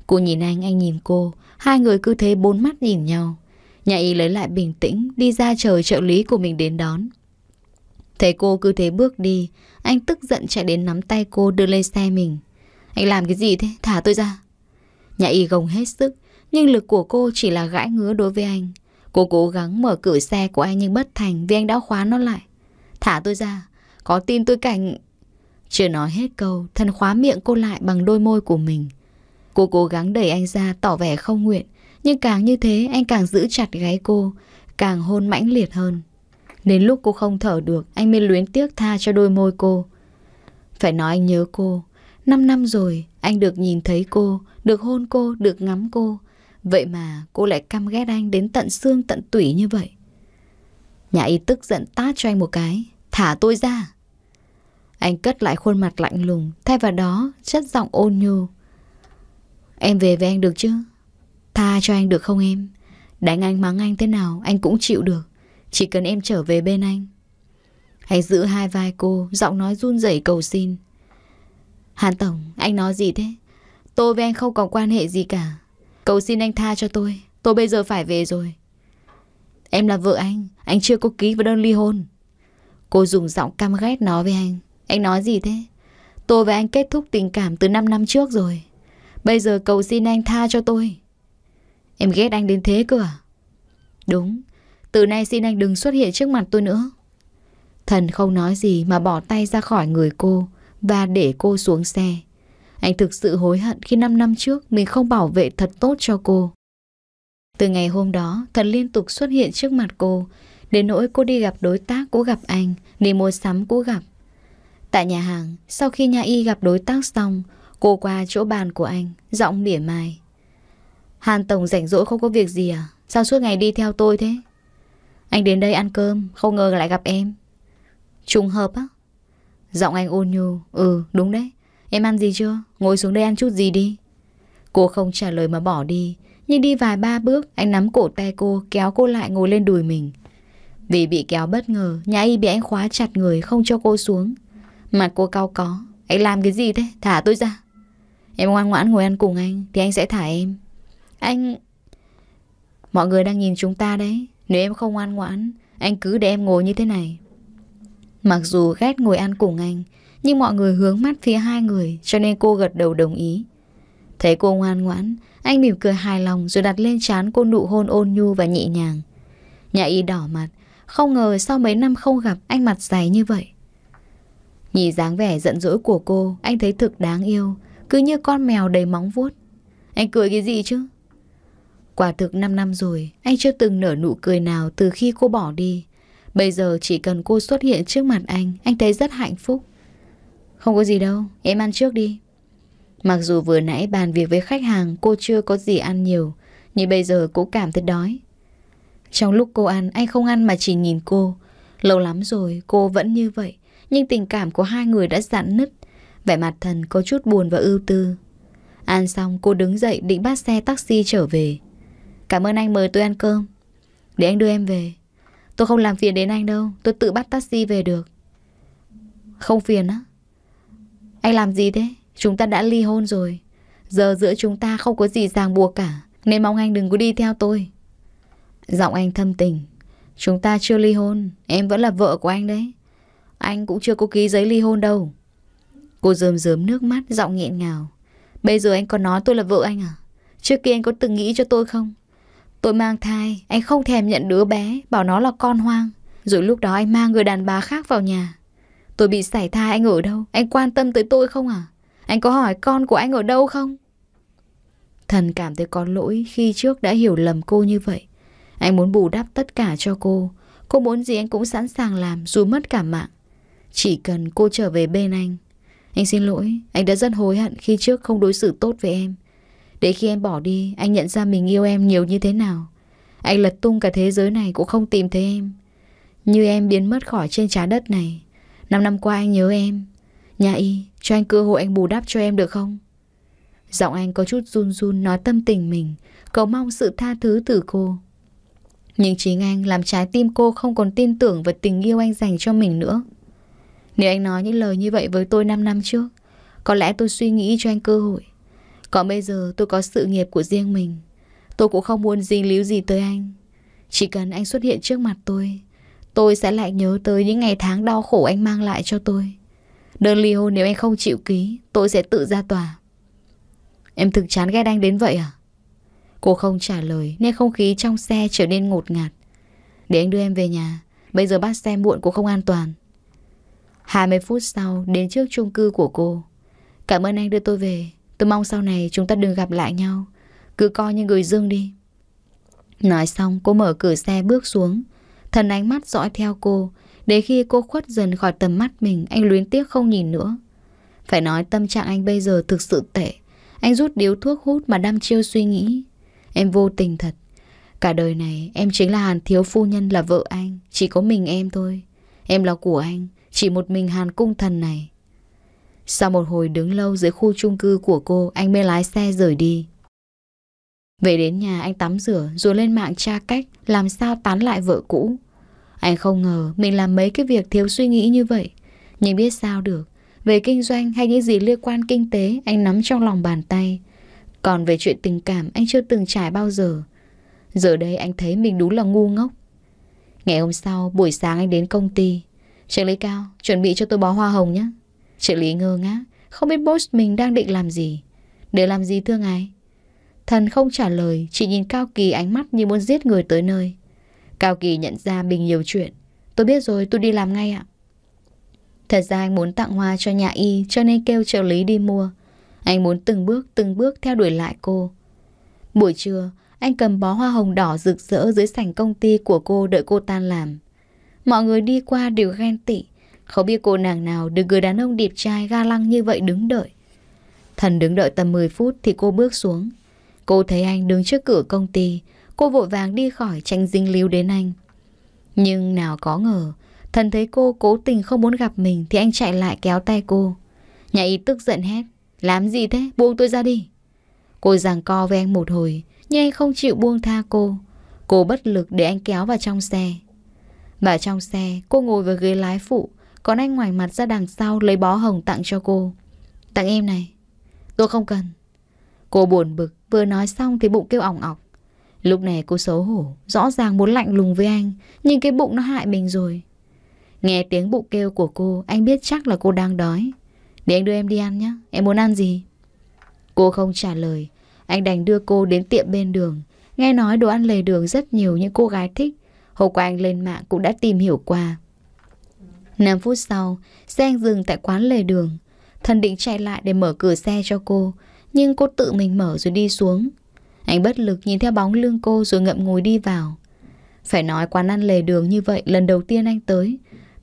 Speaker 1: Cô nhìn anh, anh nhìn cô Hai người cứ thế bốn mắt nhìn nhau Nhà y lấy lại bình tĩnh Đi ra chờ trợ lý của mình đến đón Thấy cô cứ thế bước đi Anh tức giận chạy đến nắm tay cô đưa lên xe mình Anh làm cái gì thế? Thả tôi ra Nhà y gồng hết sức Nhưng lực của cô chỉ là gãi ngứa đối với anh Cô cố gắng mở cửa xe của anh nhưng bất thành Vì anh đã khóa nó lại Thả tôi ra Có tin tôi cảnh Chưa nói hết câu Thần khóa miệng cô lại bằng đôi môi của mình Cô cố gắng đẩy anh ra tỏ vẻ không nguyện Nhưng càng như thế anh càng giữ chặt gáy cô Càng hôn mãnh liệt hơn Đến lúc cô không thở được Anh mới luyến tiếc tha cho đôi môi cô Phải nói anh nhớ cô Năm năm rồi anh được nhìn thấy cô Được hôn cô, được ngắm cô Vậy mà cô lại căm ghét anh Đến tận xương tận tủy như vậy Nhà y tức giận tát cho anh một cái Thả tôi ra Anh cất lại khuôn mặt lạnh lùng Thay vào đó chất giọng ôn nhu Em về với anh được chứ Tha cho anh được không em Đánh anh mắng anh thế nào anh cũng chịu được chỉ cần em trở về bên anh Hãy giữ hai vai cô Giọng nói run rẩy cầu xin Hàn Tổng anh nói gì thế Tôi với anh không có quan hệ gì cả Cầu xin anh tha cho tôi Tôi bây giờ phải về rồi Em là vợ anh Anh chưa có ký vào đơn ly hôn Cô dùng giọng căm ghét nói với anh Anh nói gì thế Tôi và anh kết thúc tình cảm từ 5 năm trước rồi Bây giờ cầu xin anh tha cho tôi Em ghét anh đến thế cơ à Đúng từ nay xin anh đừng xuất hiện trước mặt tôi nữa. Thần không nói gì mà bỏ tay ra khỏi người cô và để cô xuống xe. Anh thực sự hối hận khi 5 năm trước mình không bảo vệ thật tốt cho cô. Từ ngày hôm đó, Thần liên tục xuất hiện trước mặt cô, đến nỗi cô đi gặp đối tác cũng gặp anh, đi mua sắm cũng gặp. Tại nhà hàng, sau khi nhà y gặp đối tác xong, cô qua chỗ bàn của anh, giọng mỉa mai. Hàn Tổng rảnh rỗi không có việc gì à? Sao suốt ngày đi theo tôi thế? Anh đến đây ăn cơm, không ngờ lại gặp em. Trùng hợp á? Giọng anh ôn nhu, ừ đúng đấy. Em ăn gì chưa? Ngồi xuống đây ăn chút gì đi. Cô không trả lời mà bỏ đi, nhưng đi vài ba bước, anh nắm cổ tay cô, kéo cô lại ngồi lên đùi mình. Vì bị kéo bất ngờ, nhà y bị anh khóa chặt người không cho cô xuống. Mặt cô cao có, anh làm cái gì thế? Thả tôi ra. Em ngoan ngoãn ngồi ăn cùng anh, thì anh sẽ thả em. Anh... Mọi người đang nhìn chúng ta đấy, nếu em không ngoan ngoãn Anh cứ để em ngồi như thế này Mặc dù ghét ngồi ăn cùng anh Nhưng mọi người hướng mắt phía hai người Cho nên cô gật đầu đồng ý Thấy cô ngoan ngoãn Anh mỉm cười hài lòng rồi đặt lên trán cô nụ hôn ôn nhu và nhẹ nhàng Nhà y đỏ mặt Không ngờ sau mấy năm không gặp anh mặt dày như vậy Nhìn dáng vẻ giận dỗi của cô Anh thấy thực đáng yêu Cứ như con mèo đầy móng vuốt Anh cười cái gì chứ Quả thực 5 năm rồi, anh chưa từng nở nụ cười nào từ khi cô bỏ đi. Bây giờ chỉ cần cô xuất hiện trước mặt anh, anh thấy rất hạnh phúc. Không có gì đâu, em ăn trước đi. Mặc dù vừa nãy bàn việc với khách hàng cô chưa có gì ăn nhiều, nhưng bây giờ cũng cảm thấy đói. Trong lúc cô ăn, anh không ăn mà chỉ nhìn cô. Lâu lắm rồi, cô vẫn như vậy, nhưng tình cảm của hai người đã giãn nứt. Vẻ mặt thần có chút buồn và ưu tư. Ăn xong, cô đứng dậy định bắt xe taxi trở về. Cảm ơn anh mời tôi ăn cơm Để anh đưa em về Tôi không làm phiền đến anh đâu Tôi tự bắt taxi về được Không phiền á Anh làm gì thế Chúng ta đã ly hôn rồi Giờ giữa chúng ta không có gì ràng buộc cả Nên mong anh đừng có đi theo tôi Giọng anh thâm tình Chúng ta chưa ly hôn Em vẫn là vợ của anh đấy Anh cũng chưa có ký giấy ly hôn đâu Cô rơm rớm nước mắt Giọng nghẹn ngào Bây giờ anh còn nói tôi là vợ anh à Trước kia anh có từng nghĩ cho tôi không Tôi mang thai, anh không thèm nhận đứa bé, bảo nó là con hoang. Rồi lúc đó anh mang người đàn bà khác vào nhà. Tôi bị sảy thai anh ở đâu, anh quan tâm tới tôi không à? Anh có hỏi con của anh ở đâu không? Thần cảm thấy có lỗi khi trước đã hiểu lầm cô như vậy. Anh muốn bù đắp tất cả cho cô. Cô muốn gì anh cũng sẵn sàng làm dù mất cả mạng. Chỉ cần cô trở về bên anh. Anh xin lỗi, anh đã rất hối hận khi trước không đối xử tốt với em. Để khi em bỏ đi, anh nhận ra mình yêu em nhiều như thế nào. Anh lật tung cả thế giới này cũng không tìm thấy em. Như em biến mất khỏi trên trái đất này. Năm năm qua anh nhớ em. Nhà y, cho anh cơ hội anh bù đắp cho em được không? Giọng anh có chút run run nói tâm tình mình, cầu mong sự tha thứ từ cô. Nhưng chính anh làm trái tim cô không còn tin tưởng vào tình yêu anh dành cho mình nữa. Nếu anh nói những lời như vậy với tôi 5 năm trước, có lẽ tôi suy nghĩ cho anh cơ hội. Còn bây giờ tôi có sự nghiệp của riêng mình Tôi cũng không muốn dính líu gì tới anh Chỉ cần anh xuất hiện trước mặt tôi Tôi sẽ lại nhớ tới những ngày tháng đau khổ anh mang lại cho tôi Đơn ly hôn nếu anh không chịu ký Tôi sẽ tự ra tòa Em thực chán ghét anh đến vậy à? Cô không trả lời Nên không khí trong xe trở nên ngột ngạt Để anh đưa em về nhà Bây giờ bắt xe muộn cũng không an toàn 20 phút sau đến trước chung cư của cô Cảm ơn anh đưa tôi về Tôi mong sau này chúng ta đừng gặp lại nhau Cứ coi như người dương đi Nói xong cô mở cửa xe bước xuống Thần ánh mắt dõi theo cô Đến khi cô khuất dần khỏi tầm mắt mình Anh luyến tiếc không nhìn nữa Phải nói tâm trạng anh bây giờ thực sự tệ Anh rút điếu thuốc hút mà đăm chiêu suy nghĩ Em vô tình thật Cả đời này em chính là Hàn Thiếu Phu Nhân là vợ anh Chỉ có mình em thôi Em là của anh Chỉ một mình Hàn Cung Thần này sau một hồi đứng lâu dưới khu chung cư của cô, anh mới lái xe rời đi. Về đến nhà anh tắm rửa rồi lên mạng tra cách làm sao tán lại vợ cũ. Anh không ngờ mình làm mấy cái việc thiếu suy nghĩ như vậy. Nhưng biết sao được, về kinh doanh hay những gì liên quan kinh tế anh nắm trong lòng bàn tay. Còn về chuyện tình cảm anh chưa từng trải bao giờ. Giờ đây anh thấy mình đúng là ngu ngốc. Ngày hôm sau, buổi sáng anh đến công ty. Trợ lý cao, chuẩn bị cho tôi bó hoa hồng nhé. Trợ lý ngơ ngác, không biết boss mình đang định làm gì. Để làm gì thưa ngài Thần không trả lời, chỉ nhìn Cao Kỳ ánh mắt như muốn giết người tới nơi. Cao Kỳ nhận ra mình nhiều chuyện. Tôi biết rồi, tôi đi làm ngay ạ. Thật ra anh muốn tặng hoa cho nhà y cho nên kêu trợ lý đi mua. Anh muốn từng bước từng bước theo đuổi lại cô. Buổi trưa, anh cầm bó hoa hồng đỏ rực rỡ dưới sảnh công ty của cô đợi cô tan làm. Mọi người đi qua đều ghen tị, không biết cô nàng nào được người đàn ông điệp trai ga lăng như vậy đứng đợi. Thần đứng đợi tầm 10 phút thì cô bước xuống. Cô thấy anh đứng trước cửa công ty, cô vội vàng đi khỏi tranh dinh lưu đến anh. Nhưng nào có ngờ, thần thấy cô cố tình không muốn gặp mình thì anh chạy lại kéo tay cô. Nhà y tức giận hét, làm gì thế, buông tôi ra đi. Cô giằng co với anh một hồi, nhưng anh không chịu buông tha cô. Cô bất lực để anh kéo vào trong xe. Và trong xe, cô ngồi vào ghế lái phụ, còn anh ngoài mặt ra đằng sau lấy bó hồng tặng cho cô Tặng em này Tôi không cần Cô buồn bực vừa nói xong thì bụng kêu ỏng ọc Lúc này cô xấu hổ Rõ ràng muốn lạnh lùng với anh Nhưng cái bụng nó hại mình rồi Nghe tiếng bụng kêu của cô Anh biết chắc là cô đang đói Để anh đưa em đi ăn nhé Em muốn ăn gì Cô không trả lời Anh đành đưa cô đến tiệm bên đường Nghe nói đồ ăn lề đường rất nhiều những cô gái thích Hôm qua anh lên mạng cũng đã tìm hiểu qua 5 phút sau, xe anh dừng tại quán lề đường. Thần định chạy lại để mở cửa xe cho cô, nhưng cô tự mình mở rồi đi xuống. Anh bất lực nhìn theo bóng lưng cô rồi ngậm ngùi đi vào. Phải nói quán ăn lề đường như vậy lần đầu tiên anh tới.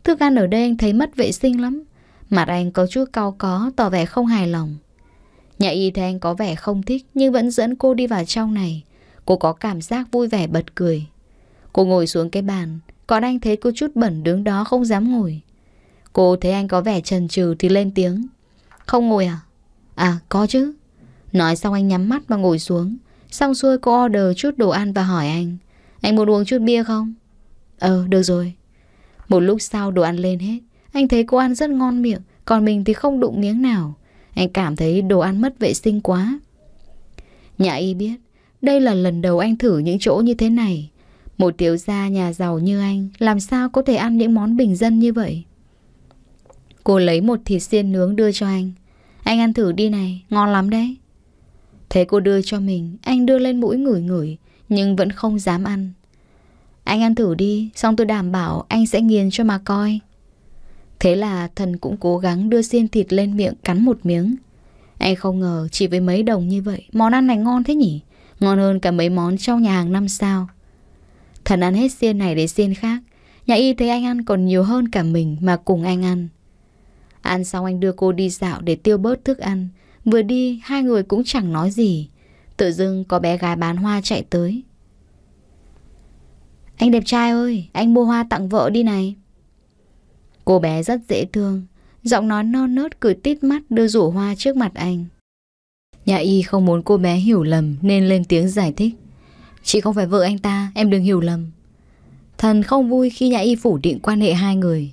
Speaker 1: Thức ăn ở đây anh thấy mất vệ sinh lắm. Mặt anh có chút cau có, tỏ vẻ không hài lòng. Nhà y thấy anh có vẻ không thích nhưng vẫn dẫn cô đi vào trong này. Cô có cảm giác vui vẻ bật cười. Cô ngồi xuống cái bàn, còn anh thấy cô chút bẩn đứng đó không dám ngồi. Cô thấy anh có vẻ chần chừ thì lên tiếng Không ngồi à? À có chứ Nói xong anh nhắm mắt và ngồi xuống Xong xuôi cô order chút đồ ăn và hỏi anh Anh muốn uống chút bia không? Ờ được rồi Một lúc sau đồ ăn lên hết Anh thấy cô ăn rất ngon miệng Còn mình thì không đụng miếng nào Anh cảm thấy đồ ăn mất vệ sinh quá Nhà y biết Đây là lần đầu anh thử những chỗ như thế này Một tiểu gia nhà giàu như anh Làm sao có thể ăn những món bình dân như vậy Cô lấy một thịt xiên nướng đưa cho anh Anh ăn thử đi này, ngon lắm đấy Thế cô đưa cho mình Anh đưa lên mũi ngửi ngửi Nhưng vẫn không dám ăn Anh ăn thử đi, xong tôi đảm bảo Anh sẽ nghiền cho mà coi Thế là thần cũng cố gắng đưa xiên thịt lên miệng cắn một miếng Anh không ngờ chỉ với mấy đồng như vậy Món ăn này ngon thế nhỉ Ngon hơn cả mấy món trong nhà hàng năm sao Thần ăn hết xiên này để xiên khác Nhà y thấy anh ăn còn nhiều hơn cả mình mà cùng anh ăn Ăn xong anh đưa cô đi dạo để tiêu bớt thức ăn. Vừa đi, hai người cũng chẳng nói gì. Tự dưng có bé gái bán hoa chạy tới. Anh đẹp trai ơi, anh mua hoa tặng vợ đi này. Cô bé rất dễ thương, giọng nói non nớt cười tít mắt đưa rủ hoa trước mặt anh. Nhà y không muốn cô bé hiểu lầm nên lên tiếng giải thích. Chị không phải vợ anh ta, em đừng hiểu lầm. Thần không vui khi nhà y phủ định quan hệ hai người.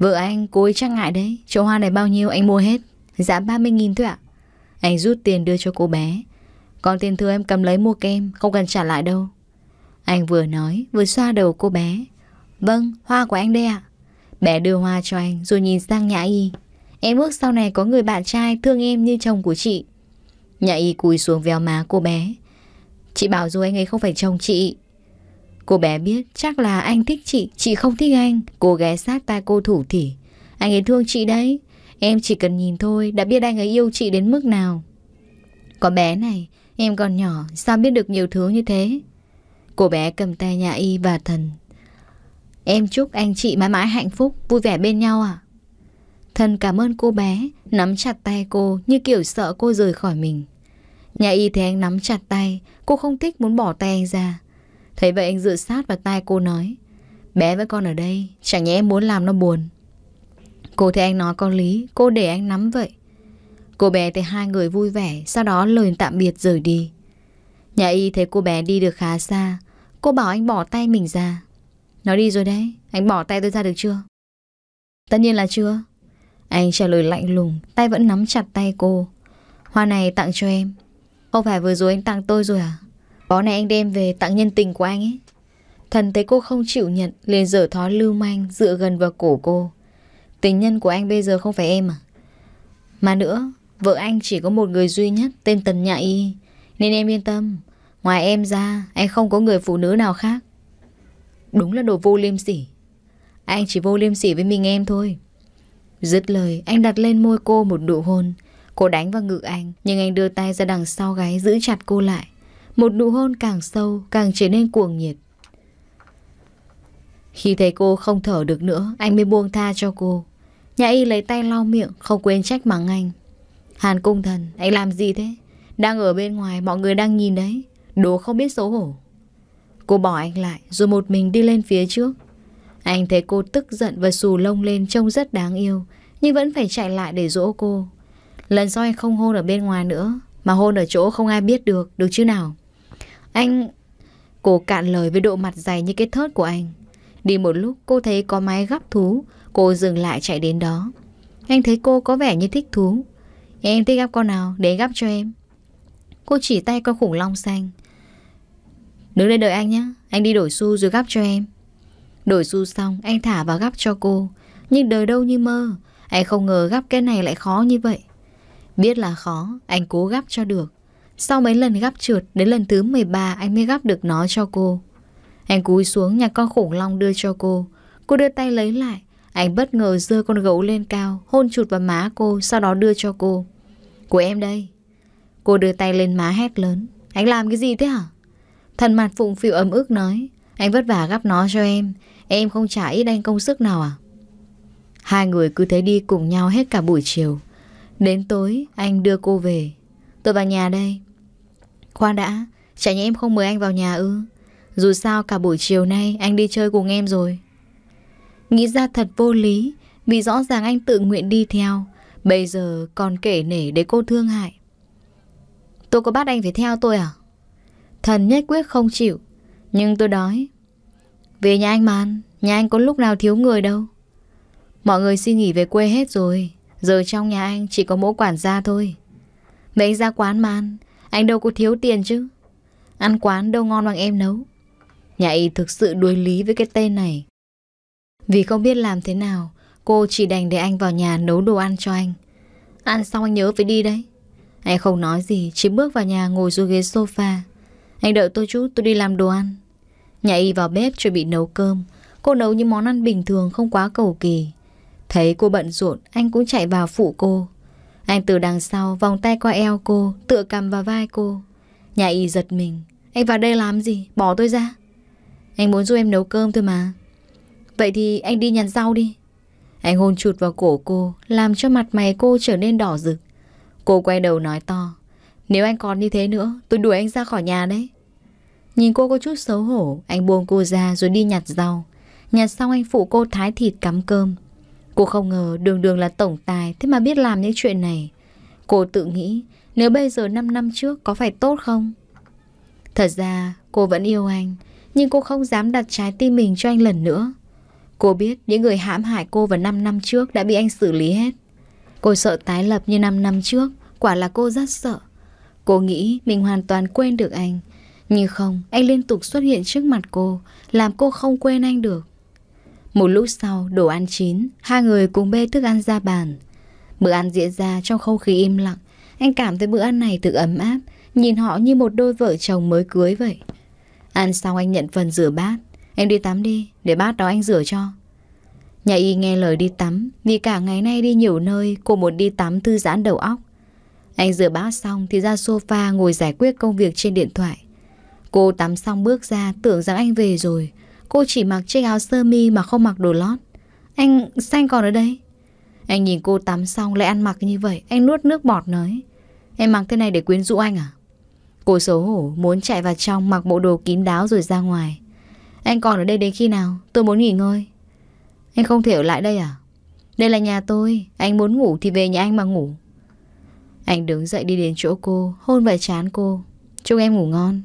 Speaker 1: Vợ anh, cô ấy chắc ngại đấy Chỗ hoa này bao nhiêu anh mua hết Giá 30.000 thôi ạ Anh rút tiền đưa cho cô bé Còn tiền thừa em cầm lấy mua kem Không cần trả lại đâu Anh vừa nói vừa xoa đầu cô bé Vâng, hoa của anh đây ạ à? Bé đưa hoa cho anh rồi nhìn sang Nhã Y Em ước sau này có người bạn trai thương em như chồng của chị Nhã Y cúi xuống véo má cô bé Chị bảo rồi anh ấy không phải chồng chị Cô bé biết chắc là anh thích chị, chị không thích anh. Cô ghé sát tai cô thủ thỉ. Anh ấy thương chị đấy. Em chỉ cần nhìn thôi đã biết anh ấy yêu chị đến mức nào. Có bé này, em còn nhỏ, sao biết được nhiều thứ như thế? Cô bé cầm tay nhà y và thần. Em chúc anh chị mãi mãi hạnh phúc, vui vẻ bên nhau ạ. À? Thần cảm ơn cô bé, nắm chặt tay cô như kiểu sợ cô rời khỏi mình. Nhà y thấy anh nắm chặt tay, cô không thích muốn bỏ tay anh ra. Thấy vậy anh dựa sát vào tai cô nói Bé với con ở đây Chẳng nhẽ em muốn làm nó buồn Cô thấy anh nói có lý Cô để anh nắm vậy Cô bé thấy hai người vui vẻ Sau đó lời tạm biệt rời đi Nhà y thấy cô bé đi được khá xa Cô bảo anh bỏ tay mình ra Nó đi rồi đấy Anh bỏ tay tôi ra được chưa Tất nhiên là chưa Anh trả lời lạnh lùng Tay vẫn nắm chặt tay cô Hoa này tặng cho em Không phải vừa rồi anh tặng tôi rồi à Bó này anh đem về tặng nhân tình của anh ấy. Thần thấy cô không chịu nhận, liền dở thói lưu manh dựa gần vào cổ cô. Tình nhân của anh bây giờ không phải em à? Mà nữa, vợ anh chỉ có một người duy nhất tên Tần Nhã Y. Nên em yên tâm, ngoài em ra, anh không có người phụ nữ nào khác. Đúng là đồ vô liêm sỉ. Anh chỉ vô liêm sỉ với mình em thôi. Dứt lời, anh đặt lên môi cô một nụ hôn. Cô đánh vào ngự anh, nhưng anh đưa tay ra đằng sau gáy giữ chặt cô lại. Một nụ hôn càng sâu Càng trở nên cuồng nhiệt Khi thấy cô không thở được nữa Anh mới buông tha cho cô Nhà y lấy tay lau miệng Không quên trách mắng anh Hàn cung thần Anh làm gì thế Đang ở bên ngoài Mọi người đang nhìn đấy Đồ không biết xấu hổ Cô bỏ anh lại Rồi một mình đi lên phía trước Anh thấy cô tức giận và xù lông lên Trông rất đáng yêu Nhưng vẫn phải chạy lại để dỗ cô Lần sau anh không hôn ở bên ngoài nữa Mà hôn ở chỗ không ai biết được Được chứ nào anh... Cô cạn lời với độ mặt dày như cái thớt của anh. Đi một lúc cô thấy có máy gắp thú, cô dừng lại chạy đến đó. Anh thấy cô có vẻ như thích thú. Em thích gắp con nào, để gắp cho em. Cô chỉ tay con khủng long xanh. Đứng đây đợi anh nhé, anh đi đổi xu rồi gắp cho em. Đổi xu xong, anh thả vào gắp cho cô. Nhưng đời đâu như mơ, anh không ngờ gắp cái này lại khó như vậy. Biết là khó, anh cố gắp cho được. Sau mấy lần gắp trượt, đến lần thứ 13 anh mới gắp được nó cho cô. Anh cúi xuống nhặt con khủng long đưa cho cô. Cô đưa tay lấy lại. Anh bất ngờ giơ con gấu lên cao, hôn chụt vào má cô, sau đó đưa cho cô. Của em đây. Cô đưa tay lên má hét lớn. Anh làm cái gì thế hả? Thần mặt phụng phịu ấm ức nói. Anh vất vả gắp nó cho em. Em không trả ít anh công sức nào à? Hai người cứ thế đi cùng nhau hết cả buổi chiều. Đến tối, anh đưa cô về. Tôi vào nhà đây, Khoan đã, chả nhẽ em không mời anh vào nhà ư? Dù sao cả buổi chiều nay anh đi chơi cùng em rồi. Nghĩ ra thật vô lý, vì rõ ràng anh tự nguyện đi theo, bây giờ còn kể nể để cô thương hại. Tôi có bắt anh phải theo tôi à? Thần nhất quyết không chịu, nhưng tôi đói. Về nhà anh mà ăn, nhà anh có lúc nào thiếu người đâu. Mọi người xin nghỉ về quê hết rồi, giờ trong nhà anh chỉ có mỗi quản gia thôi. Mấy ra quán mà ăn, anh đâu có thiếu tiền chứ Ăn quán đâu ngon bằng em nấu Nhà y thực sự đuối lý với cái tên này Vì không biết làm thế nào Cô chỉ đành để anh vào nhà nấu đồ ăn cho anh Ăn xong anh nhớ phải đi đấy Anh không nói gì Chỉ bước vào nhà ngồi xuống ghế sofa Anh đợi tôi chút tôi đi làm đồ ăn Nhà y vào bếp chuẩn bị nấu cơm Cô nấu những món ăn bình thường không quá cầu kỳ Thấy cô bận rộn Anh cũng chạy vào phụ cô anh từ đằng sau vòng tay qua eo cô Tựa cầm vào vai cô Nhà y giật mình Anh vào đây làm gì bỏ tôi ra Anh muốn giúp em nấu cơm thôi mà Vậy thì anh đi nhặt rau đi Anh hôn chụt vào cổ cô Làm cho mặt mày cô trở nên đỏ rực Cô quay đầu nói to Nếu anh còn như thế nữa Tôi đuổi anh ra khỏi nhà đấy Nhìn cô có chút xấu hổ Anh buông cô ra rồi đi nhặt rau Nhặt xong anh phụ cô thái thịt cắm cơm Cô không ngờ đường đường là tổng tài Thế mà biết làm những chuyện này Cô tự nghĩ nếu bây giờ 5 năm trước có phải tốt không Thật ra cô vẫn yêu anh Nhưng cô không dám đặt trái tim mình cho anh lần nữa Cô biết những người hãm hại cô vào 5 năm trước đã bị anh xử lý hết Cô sợ tái lập như 5 năm trước Quả là cô rất sợ Cô nghĩ mình hoàn toàn quên được anh Nhưng không, anh liên tục xuất hiện trước mặt cô Làm cô không quên anh được một lúc sau, đồ ăn chín, hai người cùng bê thức ăn ra bàn. Bữa ăn diễn ra trong không khí im lặng. Anh cảm thấy bữa ăn này tự ấm áp, nhìn họ như một đôi vợ chồng mới cưới vậy. Ăn xong anh nhận phần rửa bát. Em đi tắm đi, để bát đó anh rửa cho. Nhà y nghe lời đi tắm, vì cả ngày nay đi nhiều nơi, cô muốn đi tắm thư giãn đầu óc. Anh rửa bát xong thì ra sofa ngồi giải quyết công việc trên điện thoại. Cô tắm xong bước ra tưởng rằng anh về rồi Cô chỉ mặc chiếc áo sơ mi mà không mặc đồ lót Anh, xanh còn ở đây? Anh nhìn cô tắm xong lại ăn mặc như vậy Anh nuốt nước bọt nói Em mặc thế này để quyến rũ anh à? Cô xấu hổ muốn chạy vào trong mặc bộ đồ kín đáo rồi ra ngoài Anh còn ở đây đến khi nào? Tôi muốn nghỉ ngơi Anh không thể ở lại đây à? Đây là nhà tôi Anh muốn ngủ thì về nhà anh mà ngủ Anh đứng dậy đi đến chỗ cô Hôn vào chán cô Chúc em ngủ ngon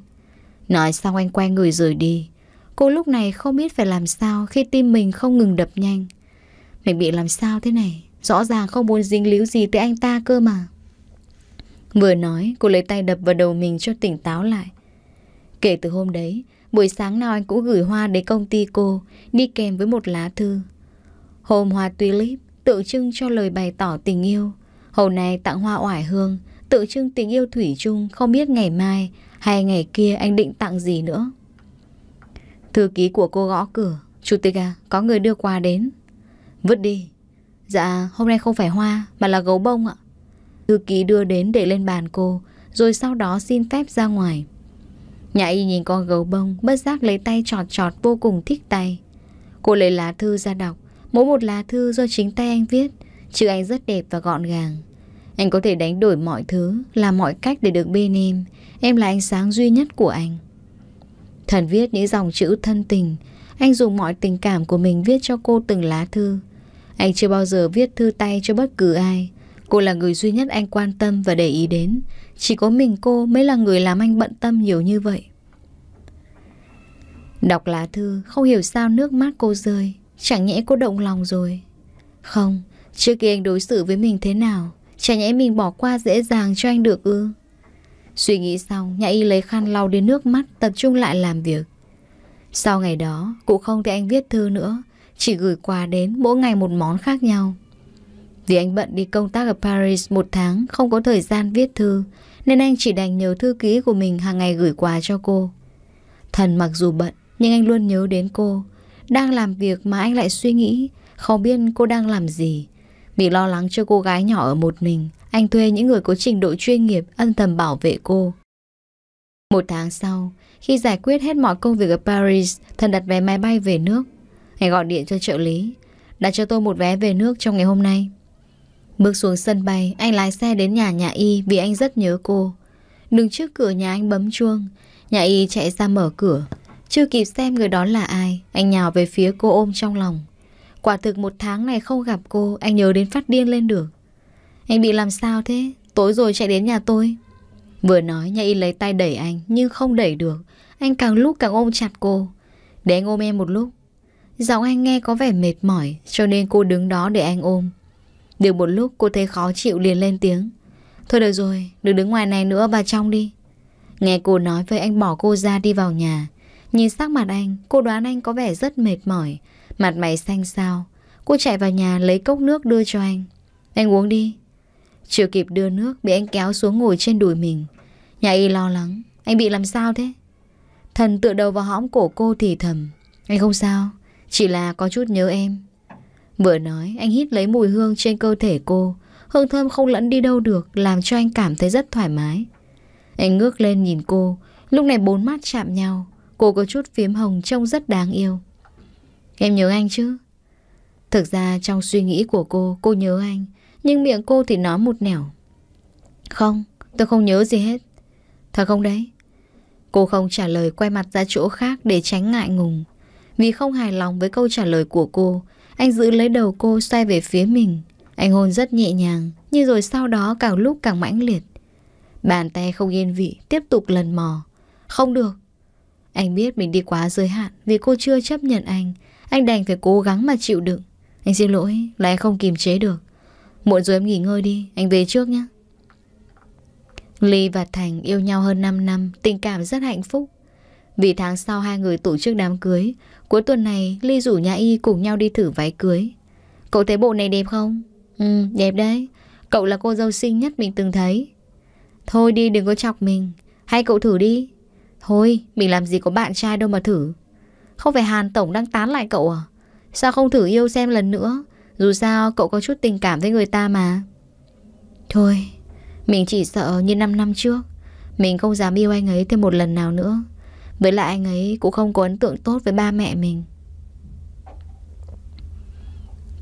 Speaker 1: Nói xong anh quay người rời đi Cô lúc này không biết phải làm sao khi tim mình không ngừng đập nhanh. Mình bị làm sao thế này? Rõ ràng không muốn dính líu gì tới anh ta cơ mà. Vừa nói, cô lấy tay đập vào đầu mình cho tỉnh táo lại. Kể từ hôm đấy, buổi sáng nào anh cũng gửi hoa đến công ty cô, đi kèm với một lá thư. Hôm hoa tulip, tượng trưng cho lời bày tỏ tình yêu. hôm nay tặng hoa oải hương, tượng trưng tình yêu thủy chung không biết ngày mai hay ngày kia anh định tặng gì nữa. Thư ký của cô gõ cửa Chủ tịch à có người đưa quà đến Vứt đi Dạ hôm nay không phải hoa mà là gấu bông ạ Thư ký đưa đến để lên bàn cô Rồi sau đó xin phép ra ngoài Nhà y nhìn con gấu bông Bất giác lấy tay trọt trọt vô cùng thích tay Cô lấy lá thư ra đọc Mỗi một lá thư do chính tay anh viết Chữ anh rất đẹp và gọn gàng Anh có thể đánh đổi mọi thứ Làm mọi cách để được bên em Em là ánh sáng duy nhất của anh Thần viết những dòng chữ thân tình Anh dùng mọi tình cảm của mình viết cho cô từng lá thư Anh chưa bao giờ viết thư tay cho bất cứ ai Cô là người duy nhất anh quan tâm và để ý đến Chỉ có mình cô mới là người làm anh bận tâm nhiều như vậy Đọc lá thư không hiểu sao nước mắt cô rơi Chẳng nhẽ cô động lòng rồi Không, trước kia anh đối xử với mình thế nào Chẳng nhẽ mình bỏ qua dễ dàng cho anh được ư Suy nghĩ xong, nhà y lấy khăn lau đến nước mắt tập trung lại làm việc. Sau ngày đó, cụ không thấy anh viết thư nữa, chỉ gửi quà đến mỗi ngày một món khác nhau. Vì anh bận đi công tác ở Paris một tháng, không có thời gian viết thư, nên anh chỉ đành nhờ thư ký của mình hàng ngày gửi quà cho cô. Thần mặc dù bận, nhưng anh luôn nhớ đến cô. Đang làm việc mà anh lại suy nghĩ, không biết cô đang làm gì. Vì lo lắng cho cô gái nhỏ ở một mình, anh thuê những người có trình độ chuyên nghiệp ân thầm bảo vệ cô. Một tháng sau, khi giải quyết hết mọi công việc ở Paris, thần đặt vé máy bay về nước. Anh gọi điện cho trợ lý, đặt cho tôi một vé về nước trong ngày hôm nay. Bước xuống sân bay, anh lái xe đến nhà nhà Y vì anh rất nhớ cô. Đứng trước cửa nhà anh bấm chuông, nhà Y chạy ra mở cửa. Chưa kịp xem người đó là ai, anh nhào về phía cô ôm trong lòng. Quả thực một tháng này không gặp cô Anh nhớ đến phát điên lên được Anh bị làm sao thế Tối rồi chạy đến nhà tôi Vừa nói nhà y lấy tay đẩy anh Nhưng không đẩy được Anh càng lúc càng ôm chặt cô Để anh ôm em một lúc Giọng anh nghe có vẻ mệt mỏi Cho nên cô đứng đó để anh ôm Được một lúc cô thấy khó chịu liền lên tiếng Thôi được rồi Đừng đứng ngoài này nữa bà trong đi Nghe cô nói với anh bỏ cô ra đi vào nhà Nhìn sắc mặt anh Cô đoán anh có vẻ rất mệt mỏi Mặt mày xanh xao Cô chạy vào nhà lấy cốc nước đưa cho anh Anh uống đi Chưa kịp đưa nước bị anh kéo xuống ngồi trên đùi mình Nhà y lo lắng Anh bị làm sao thế Thần tựa đầu vào hõm cổ cô thì thầm Anh không sao Chỉ là có chút nhớ em Vừa nói anh hít lấy mùi hương trên cơ thể cô Hương thơm không lẫn đi đâu được Làm cho anh cảm thấy rất thoải mái Anh ngước lên nhìn cô Lúc này bốn mắt chạm nhau Cô có chút phiếm hồng trông rất đáng yêu Em nhớ anh chứ? Thực ra trong suy nghĩ của cô, cô nhớ anh. Nhưng miệng cô thì nói một nẻo. Không, tôi không nhớ gì hết. Thật không đấy? Cô không trả lời quay mặt ra chỗ khác để tránh ngại ngùng. Vì không hài lòng với câu trả lời của cô, anh giữ lấy đầu cô xoay về phía mình. Anh hôn rất nhẹ nhàng, nhưng rồi sau đó càng lúc càng mãnh liệt. Bàn tay không yên vị, tiếp tục lần mò. Không được. Anh biết mình đi quá giới hạn vì cô chưa chấp nhận anh, anh đành phải cố gắng mà chịu đựng Anh xin lỗi là anh không kiềm chế được Muộn rồi em nghỉ ngơi đi Anh về trước nhé Ly và Thành yêu nhau hơn 5 năm Tình cảm rất hạnh phúc Vì tháng sau hai người tổ chức đám cưới Cuối tuần này Ly rủ nhà y cùng nhau đi thử váy cưới Cậu thấy bộ này đẹp không? Ừ đẹp đấy Cậu là cô dâu xinh nhất mình từng thấy Thôi đi đừng có chọc mình Hay cậu thử đi Thôi mình làm gì có bạn trai đâu mà thử không phải Hàn Tổng đang tán lại cậu à? Sao không thử yêu xem lần nữa? Dù sao cậu có chút tình cảm với người ta mà. Thôi, mình chỉ sợ như 5 năm trước. Mình không dám yêu anh ấy thêm một lần nào nữa. Với lại anh ấy cũng không có ấn tượng tốt với ba mẹ mình.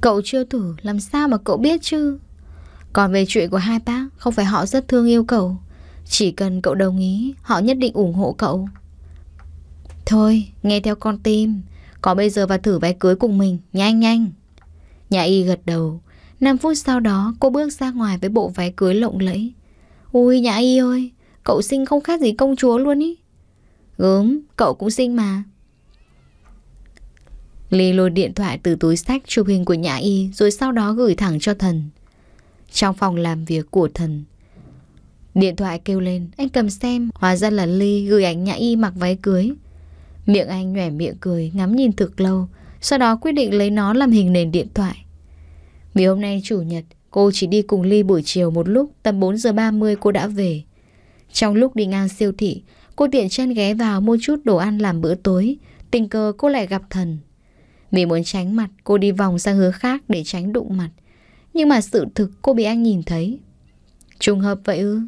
Speaker 1: Cậu chưa thử làm sao mà cậu biết chứ? Còn về chuyện của hai bác, không phải họ rất thương yêu cậu. Chỉ cần cậu đồng ý, họ nhất định ủng hộ cậu. Thôi, nghe theo con tim. Có bây giờ vào thử váy cưới cùng mình, nhanh nhanh. Nhà y gật đầu. 5 phút sau đó, cô bước ra ngoài với bộ váy cưới lộng lẫy. Ui, nhà y ơi, cậu xinh không khác gì công chúa luôn ý. Gớm, cậu cũng xinh mà. Ly lôi điện thoại từ túi sách chụp hình của nhà y rồi sau đó gửi thẳng cho thần. Trong phòng làm việc của thần, Điện thoại kêu lên, anh cầm xem, hóa ra là Ly gửi ảnh nhà y mặc váy cưới. Miệng anh nhòe miệng cười ngắm nhìn thực lâu Sau đó quyết định lấy nó làm hình nền điện thoại Vì hôm nay chủ nhật Cô chỉ đi cùng Ly buổi chiều một lúc Tầm 4 giờ 30 cô đã về Trong lúc đi ngang siêu thị Cô tiện chân ghé vào mua chút đồ ăn làm bữa tối Tình cờ cô lại gặp thần Vì muốn tránh mặt Cô đi vòng sang hướng khác để tránh đụng mặt Nhưng mà sự thực cô bị anh nhìn thấy Trùng hợp vậy ư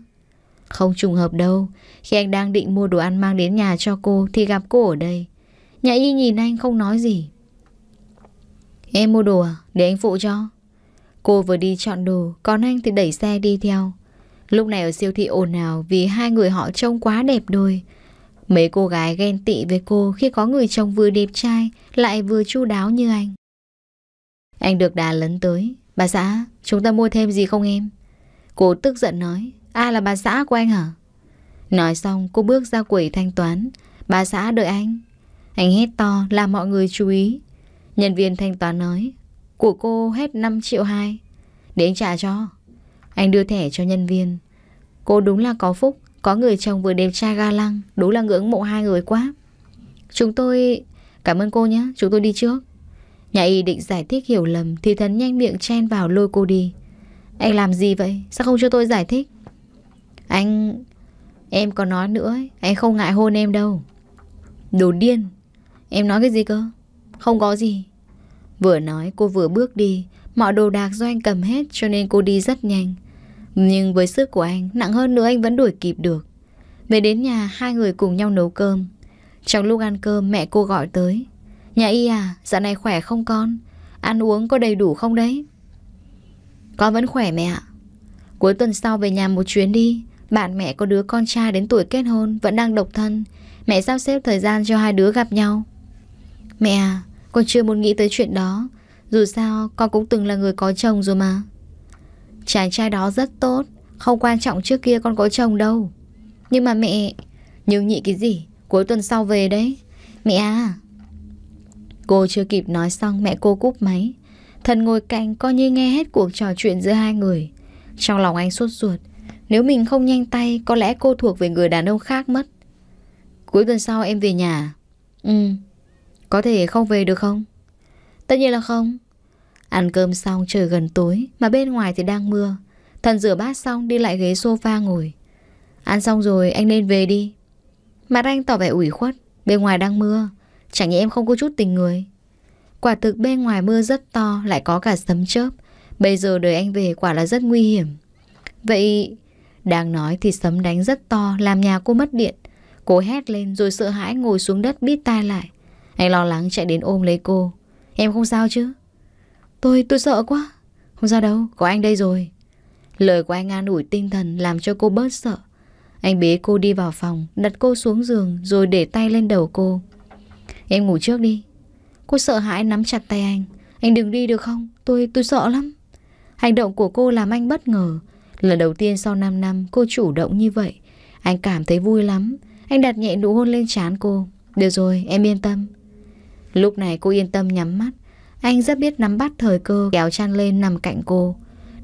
Speaker 1: không trùng hợp đâu Khi anh đang định mua đồ ăn mang đến nhà cho cô Thì gặp cô ở đây Nhã y nhìn anh không nói gì Em mua đồ à? Để anh phụ cho Cô vừa đi chọn đồ Còn anh thì đẩy xe đi theo Lúc này ở siêu thị ồn ào Vì hai người họ trông quá đẹp đôi Mấy cô gái ghen tị với cô Khi có người chồng vừa đẹp trai Lại vừa chu đáo như anh Anh được đà lấn tới Bà xã, chúng ta mua thêm gì không em? Cô tức giận nói À là bà xã của anh hả? Nói xong cô bước ra quầy thanh toán Bà xã đợi anh Anh hét to làm mọi người chú ý Nhân viên thanh toán nói Của cô hết 5 triệu 2 Để anh trả cho Anh đưa thẻ cho nhân viên Cô đúng là có phúc Có người chồng vừa đẹp trai ga lăng Đúng là ngưỡng mộ hai người quá Chúng tôi... Cảm ơn cô nhé Chúng tôi đi trước Nhà y định giải thích hiểu lầm Thì thấn nhanh miệng chen vào lôi cô đi Anh làm gì vậy Sao không cho tôi giải thích anh... Em có nói nữa ấy, Anh không ngại hôn em đâu Đồ điên Em nói cái gì cơ Không có gì Vừa nói cô vừa bước đi Mọi đồ đạc do anh cầm hết cho nên cô đi rất nhanh Nhưng với sức của anh Nặng hơn nữa anh vẫn đuổi kịp được Về đến nhà hai người cùng nhau nấu cơm Trong lúc ăn cơm mẹ cô gọi tới Nhà y à Dạo này khỏe không con Ăn uống có đầy đủ không đấy Con vẫn khỏe mẹ ạ Cuối tuần sau về nhà một chuyến đi bạn mẹ có đứa con trai đến tuổi kết hôn Vẫn đang độc thân Mẹ sắp xếp thời gian cho hai đứa gặp nhau Mẹ à Con chưa muốn nghĩ tới chuyện đó Dù sao con cũng từng là người có chồng rồi mà Chàng trai đó rất tốt Không quan trọng trước kia con có chồng đâu Nhưng mà mẹ Nhưng nhị cái gì Cuối tuần sau về đấy Mẹ à Cô chưa kịp nói xong mẹ cô cúp máy Thần ngồi cạnh coi như nghe hết cuộc trò chuyện giữa hai người Trong lòng anh suốt ruột nếu mình không nhanh tay Có lẽ cô thuộc về người đàn ông khác mất Cuối tuần sau em về nhà Ừ Có thể không về được không Tất nhiên là không Ăn cơm xong trời gần tối Mà bên ngoài thì đang mưa Thần rửa bát xong đi lại ghế sofa ngồi Ăn xong rồi anh nên về đi Mặt anh tỏ vẻ ủy khuất Bên ngoài đang mưa Chẳng nhẽ em không có chút tình người Quả thực bên ngoài mưa rất to Lại có cả sấm chớp Bây giờ đời anh về quả là rất nguy hiểm Vậy đang nói thì sấm đánh rất to làm nhà cô mất điện. Cô hét lên rồi sợ hãi ngồi xuống đất bít tai lại. Anh lo lắng chạy đến ôm lấy cô. Em không sao chứ? Tôi, tôi sợ quá. Không sao đâu, có anh đây rồi. Lời của anh an ủi tinh thần làm cho cô bớt sợ. Anh bế cô đi vào phòng, đặt cô xuống giường rồi để tay lên đầu cô. Em ngủ trước đi. Cô sợ hãi nắm chặt tay anh. Anh đừng đi được không? Tôi, tôi sợ lắm. Hành động của cô làm anh bất ngờ. Lần đầu tiên sau 5 năm cô chủ động như vậy Anh cảm thấy vui lắm Anh đặt nhẹ nụ hôn lên trán cô Được rồi em yên tâm Lúc này cô yên tâm nhắm mắt Anh rất biết nắm bắt thời cơ kéo chăn lên nằm cạnh cô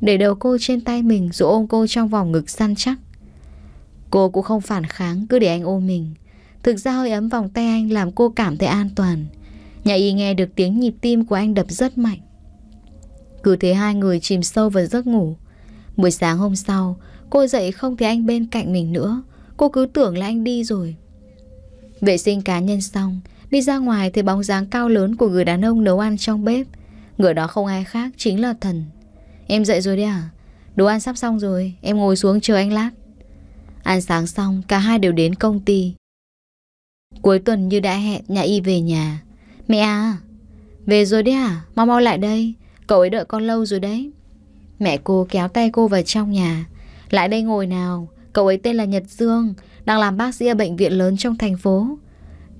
Speaker 1: Để đầu cô trên tay mình rồi ôm cô trong vòng ngực săn chắc Cô cũng không phản kháng cứ để anh ôm mình Thực ra hơi ấm vòng tay anh làm cô cảm thấy an toàn Nhà y nghe được tiếng nhịp tim của anh đập rất mạnh Cứ thế hai người chìm sâu vào giấc ngủ Buổi sáng hôm sau, cô dậy không thấy anh bên cạnh mình nữa. Cô cứ tưởng là anh đi rồi. Vệ sinh cá nhân xong, đi ra ngoài thấy bóng dáng cao lớn của người đàn ông nấu ăn trong bếp. Người đó không ai khác, chính là thần. Em dậy rồi đấy à? Đồ ăn sắp xong rồi, em ngồi xuống chờ anh lát. Ăn sáng xong, cả hai đều đến công ty. Cuối tuần như đã hẹn, nhà y về nhà. Mẹ à, về rồi đấy à? Mau mau lại đây, cậu ấy đợi con lâu rồi đấy. Mẹ cô kéo tay cô vào trong nhà Lại đây ngồi nào Cậu ấy tên là Nhật Dương Đang làm bác sĩ ở bệnh viện lớn trong thành phố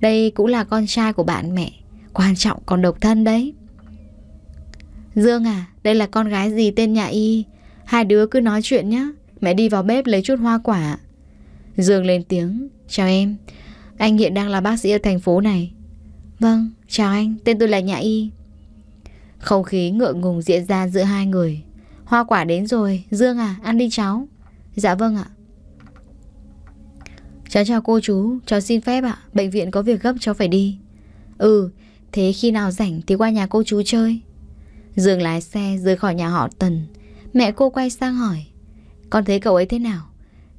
Speaker 1: Đây cũng là con trai của bạn mẹ Quan trọng còn độc thân đấy Dương à Đây là con gái gì tên nhà y Hai đứa cứ nói chuyện nhé Mẹ đi vào bếp lấy chút hoa quả Dương lên tiếng Chào em Anh hiện đang là bác sĩ ở thành phố này Vâng, chào anh, tên tôi là Nhã Y Không khí ngượng ngùng diễn ra giữa hai người Hoa quả đến rồi, Dương à, ăn đi cháu. Dạ vâng ạ. Cháu chào cô chú, cháu xin phép ạ, bệnh viện có việc gấp cháu phải đi. Ừ, thế khi nào rảnh thì qua nhà cô chú chơi. Dương lái xe rời khỏi nhà họ Tần. Mẹ cô quay sang hỏi, con thấy cậu ấy thế nào?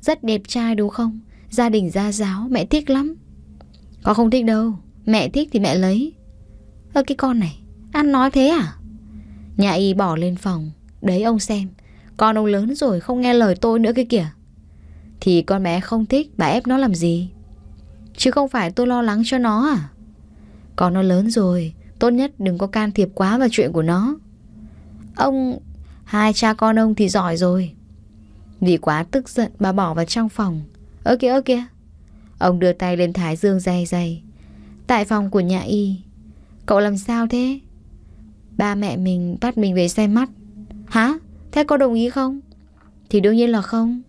Speaker 1: Rất đẹp trai đúng không? Gia đình gia giáo, mẹ thích lắm. Con không thích đâu, mẹ thích thì mẹ lấy. Ơ cái con này, ăn nói thế à? Nhà y bỏ lên phòng Đấy ông xem Con ông lớn rồi không nghe lời tôi nữa cái kìa Thì con bé không thích Bà ép nó làm gì Chứ không phải tôi lo lắng cho nó à Con nó lớn rồi Tốt nhất đừng có can thiệp quá vào chuyện của nó Ông Hai cha con ông thì giỏi rồi Vì quá tức giận bà bỏ vào trong phòng Ơ kìa ơ kìa Ông đưa tay lên thái dương dày dày Tại phòng của nhà y Cậu làm sao thế Ba mẹ mình bắt mình về xe mắt Hả? Thế có đồng ý không? Thì đương nhiên là không.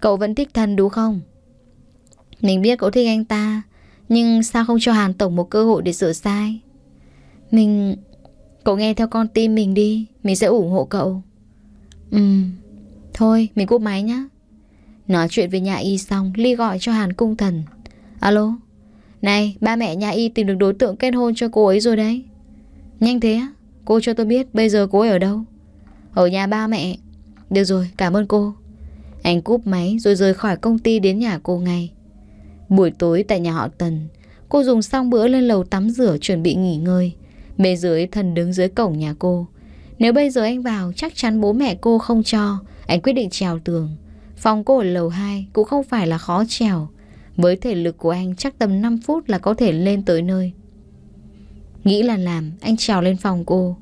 Speaker 1: Cậu vẫn thích thần đúng không? Mình biết cậu thích anh ta, nhưng sao không cho Hàn Tổng một cơ hội để sửa sai? Mình... Cậu nghe theo con tim mình đi, mình sẽ ủng hộ cậu. Ừm, thôi mình cúp máy nhá. Nói chuyện với nhà y xong, Ly gọi cho Hàn Cung Thần. Alo? Này, ba mẹ nhà y tìm được đối tượng kết hôn cho cô ấy rồi đấy. Nhanh thế á? Cô cho tôi biết bây giờ cô ấy ở đâu? Ở nhà ba mẹ Được rồi cảm ơn cô Anh cúp máy rồi rời khỏi công ty đến nhà cô ngay Buổi tối tại nhà họ Tần Cô dùng xong bữa lên lầu tắm rửa chuẩn bị nghỉ ngơi Bên dưới thần đứng dưới cổng nhà cô Nếu bây giờ anh vào chắc chắn bố mẹ cô không cho Anh quyết định trèo tường Phòng cô ở lầu 2 cũng không phải là khó trèo Với thể lực của anh chắc tầm 5 phút là có thể lên tới nơi Nghĩ là làm, anh trèo lên phòng cô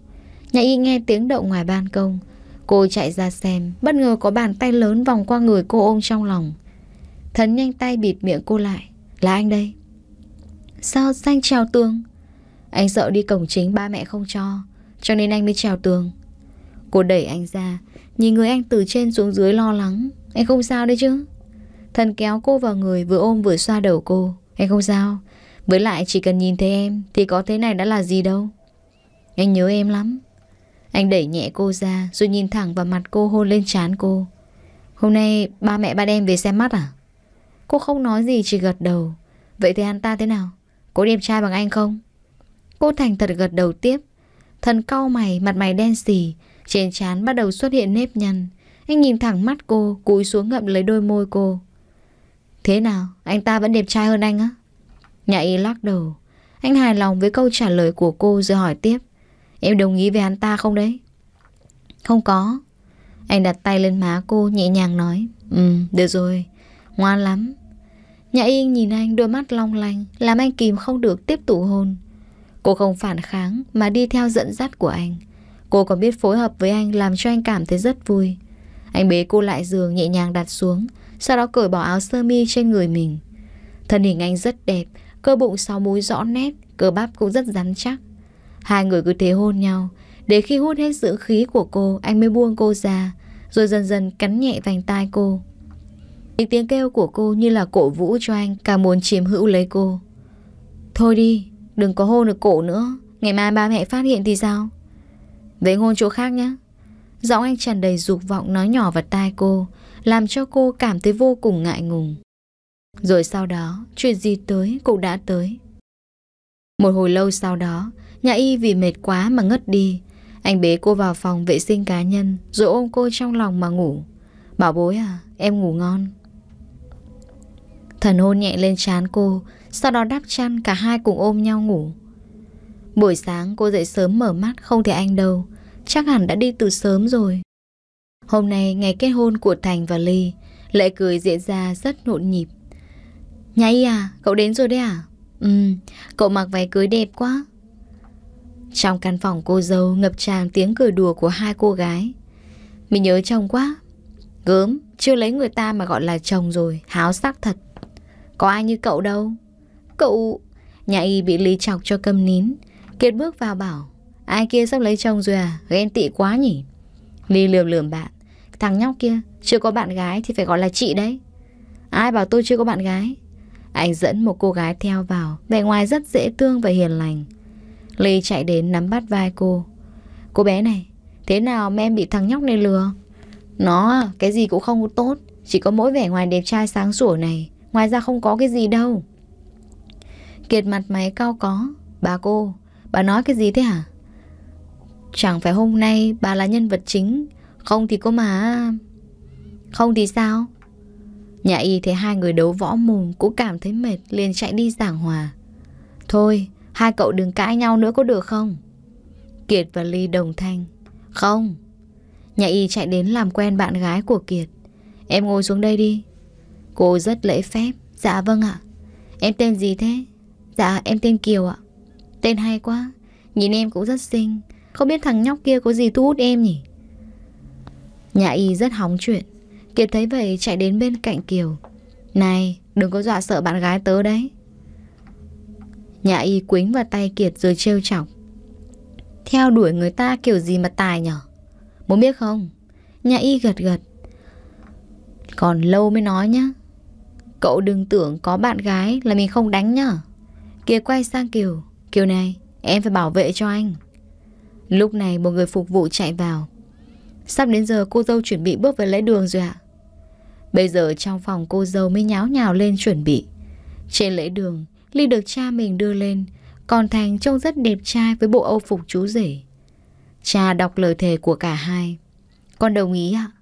Speaker 1: Nhà y nghe tiếng động ngoài ban công Cô chạy ra xem Bất ngờ có bàn tay lớn vòng qua người cô ôm trong lòng Thấn nhanh tay bịt miệng cô lại Là anh đây Sao xanh trèo tường Anh sợ đi cổng chính ba mẹ không cho Cho nên anh mới trèo tường Cô đẩy anh ra Nhìn người anh từ trên xuống dưới lo lắng Anh không sao đấy chứ Thần kéo cô vào người vừa ôm vừa xoa đầu cô Anh không sao Với lại chỉ cần nhìn thấy em Thì có thế này đã là gì đâu Anh nhớ em lắm anh đẩy nhẹ cô ra rồi nhìn thẳng vào mặt cô hôn lên trán cô. Hôm nay ba mẹ ba đem về xem mắt à? Cô không nói gì chỉ gật đầu. Vậy thì anh ta thế nào? Có đẹp trai bằng anh không? Cô thành thật gật đầu tiếp. Thần cau mày, mặt mày đen xì. Trên trán bắt đầu xuất hiện nếp nhăn. Anh nhìn thẳng mắt cô, cúi xuống ngậm lấy đôi môi cô. Thế nào, anh ta vẫn đẹp trai hơn anh á? Nhà y lắc đầu. Anh hài lòng với câu trả lời của cô rồi hỏi tiếp. Em đồng ý về hắn ta không đấy? Không có. Anh đặt tay lên má cô nhẹ nhàng nói. Ừ, được rồi. Ngoan lắm. Nhã Yên nhìn anh đôi mắt long lanh, làm anh kìm không được tiếp tục hôn. Cô không phản kháng mà đi theo dẫn dắt của anh. Cô còn biết phối hợp với anh làm cho anh cảm thấy rất vui. Anh bế cô lại giường nhẹ nhàng đặt xuống, sau đó cởi bỏ áo sơ mi trên người mình. Thân hình anh rất đẹp, cơ bụng sáu múi rõ nét, cơ bắp cũng rất rắn chắc. Hai người cứ thế hôn nhau Để khi hút hết dưỡng khí của cô Anh mới buông cô ra Rồi dần dần cắn nhẹ vành tai cô Những tiếng kêu của cô như là cổ vũ cho anh Càng muốn chiếm hữu lấy cô Thôi đi Đừng có hôn được cổ nữa Ngày mai ba mẹ phát hiện thì sao Vậy hôn chỗ khác nhé Giọng anh tràn đầy dục vọng nói nhỏ vào tai cô Làm cho cô cảm thấy vô cùng ngại ngùng Rồi sau đó Chuyện gì tới cũng đã tới Một hồi lâu sau đó Nhà y vì mệt quá mà ngất đi Anh bế cô vào phòng vệ sinh cá nhân Rồi ôm cô trong lòng mà ngủ Bảo bối à em ngủ ngon Thần hôn nhẹ lên trán cô Sau đó đắp chăn cả hai cùng ôm nhau ngủ Buổi sáng cô dậy sớm mở mắt không thấy anh đâu Chắc hẳn đã đi từ sớm rồi Hôm nay ngày kết hôn của Thành và Ly Lễ cười diễn ra rất nhộn nhịp Nhà y à, cậu đến rồi đấy à? Ừ, cậu mặc váy cưới đẹp quá trong căn phòng cô dâu ngập tràn tiếng cười đùa của hai cô gái. Mình nhớ chồng quá. Gớm, chưa lấy người ta mà gọi là chồng rồi, háo sắc thật. Có ai như cậu đâu. Cậu... Nhà y bị lý chọc cho câm nín. Kiệt bước vào bảo, ai kia sắp lấy chồng rồi à, ghen tị quá nhỉ. Ly lườm lườm bạn, thằng nhóc kia, chưa có bạn gái thì phải gọi là chị đấy. Ai bảo tôi chưa có bạn gái? Anh dẫn một cô gái theo vào, bề ngoài rất dễ thương và hiền lành. Ly chạy đến nắm bắt vai cô Cô bé này Thế nào mà em bị thằng nhóc này lừa Nó à, cái gì cũng không tốt Chỉ có mỗi vẻ ngoài đẹp trai sáng sủa này Ngoài ra không có cái gì đâu Kiệt mặt máy cao có Bà cô Bà nói cái gì thế hả Chẳng phải hôm nay bà là nhân vật chính Không thì cô mà Không thì sao Nhà y thấy hai người đấu võ mồm Cũng cảm thấy mệt liền chạy đi giảng hòa Thôi Hai cậu đừng cãi nhau nữa có được không? Kiệt và Ly đồng thanh. Không. Nhà y chạy đến làm quen bạn gái của Kiệt. Em ngồi xuống đây đi. Cô rất lễ phép. Dạ vâng ạ. Em tên gì thế? Dạ em tên Kiều ạ. Tên hay quá. Nhìn em cũng rất xinh. Không biết thằng nhóc kia có gì thu hút em nhỉ? Nhà y rất hóng chuyện. Kiệt thấy vậy chạy đến bên cạnh Kiều. Này, đừng có dọa sợ bạn gái tớ đấy. Nhà y quính vào tay Kiệt rồi trêu chọc Theo đuổi người ta kiểu gì mà tài nhở Muốn biết không Nhà y gật gật Còn lâu mới nói nhá Cậu đừng tưởng có bạn gái là mình không đánh nhở Kiệt quay sang Kiều Kiều này em phải bảo vệ cho anh Lúc này một người phục vụ chạy vào Sắp đến giờ cô dâu chuẩn bị bước về lễ đường rồi ạ Bây giờ trong phòng cô dâu mới nháo nhào lên chuẩn bị Trên lễ đường Ly được cha mình đưa lên Còn Thành trông rất đẹp trai với bộ âu phục chú rể Cha đọc lời thề của cả hai Con đồng ý ạ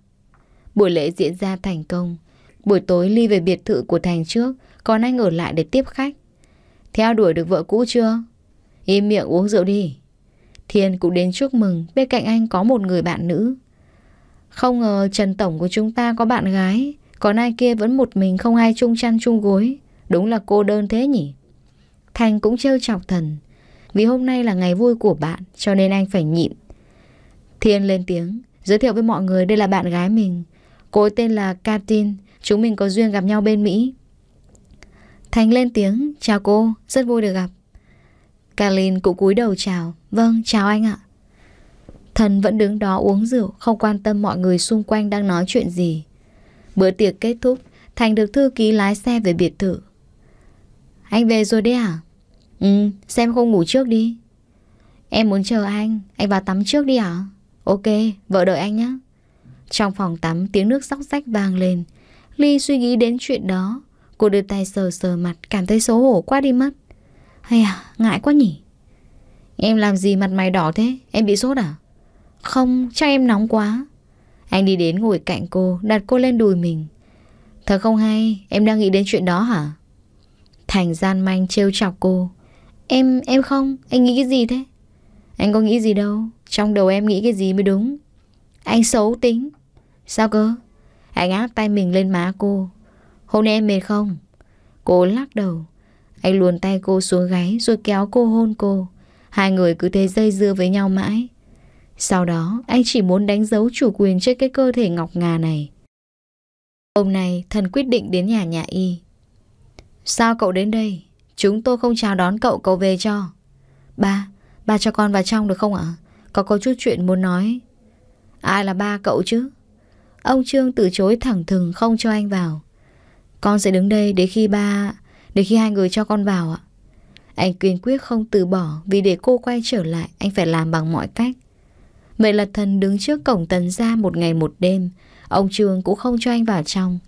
Speaker 1: Buổi lễ diễn ra thành công Buổi tối Ly về biệt thự của Thành trước Còn anh ở lại để tiếp khách Theo đuổi được vợ cũ chưa? Im miệng uống rượu đi Thiên cũng đến chúc mừng Bên cạnh anh có một người bạn nữ Không ngờ Trần Tổng của chúng ta có bạn gái Còn ai kia vẫn một mình không ai chung chăn chung gối Đúng là cô đơn thế nhỉ Thành cũng trêu chọc thần Vì hôm nay là ngày vui của bạn Cho nên anh phải nhịn Thiên lên tiếng Giới thiệu với mọi người đây là bạn gái mình Cô ấy tên là Katin Chúng mình có duyên gặp nhau bên Mỹ Thành lên tiếng Chào cô, rất vui được gặp Kalin cũng cúi đầu chào Vâng, chào anh ạ Thần vẫn đứng đó uống rượu Không quan tâm mọi người xung quanh đang nói chuyện gì Bữa tiệc kết thúc Thành được thư ký lái xe về biệt thự anh về rồi đấy à? Ừ, xem không ngủ trước đi. Em muốn chờ anh, anh vào tắm trước đi à? Ok, vợ đợi anh nhé. Trong phòng tắm tiếng nước róc rách vang lên. Ly suy nghĩ đến chuyện đó. Cô đưa tay sờ sờ mặt, cảm thấy xấu hổ quá đi mất. Hay à, ngại quá nhỉ? Em làm gì mặt mày đỏ thế? Em bị sốt à? Không, chắc em nóng quá. Anh đi đến ngồi cạnh cô, đặt cô lên đùi mình. Thật không hay, em đang nghĩ đến chuyện đó hả? Thành gian manh trêu chọc cô Em, em không, anh nghĩ cái gì thế? Anh có nghĩ gì đâu Trong đầu em nghĩ cái gì mới đúng Anh xấu tính Sao cơ? Anh áp tay mình lên má cô Hôm nay em mệt không? Cô lắc đầu Anh luồn tay cô xuống gáy rồi kéo cô hôn cô Hai người cứ thế dây dưa với nhau mãi Sau đó anh chỉ muốn đánh dấu chủ quyền trên cái cơ thể ngọc ngà này Hôm nay thần quyết định đến nhà nhà y Sao cậu đến đây? Chúng tôi không chào đón cậu, cậu về cho. Ba, ba cho con vào trong được không ạ? Có có chút chuyện muốn nói. Ai là ba cậu chứ? Ông Trương từ chối thẳng thừng không cho anh vào. Con sẽ đứng đây để khi ba... Để khi hai người cho con vào ạ. Anh kiên quyết không từ bỏ vì để cô quay trở lại anh phải làm bằng mọi cách. Vậy là thần đứng trước cổng tần ra một ngày một đêm. Ông Trương cũng không cho anh vào trong.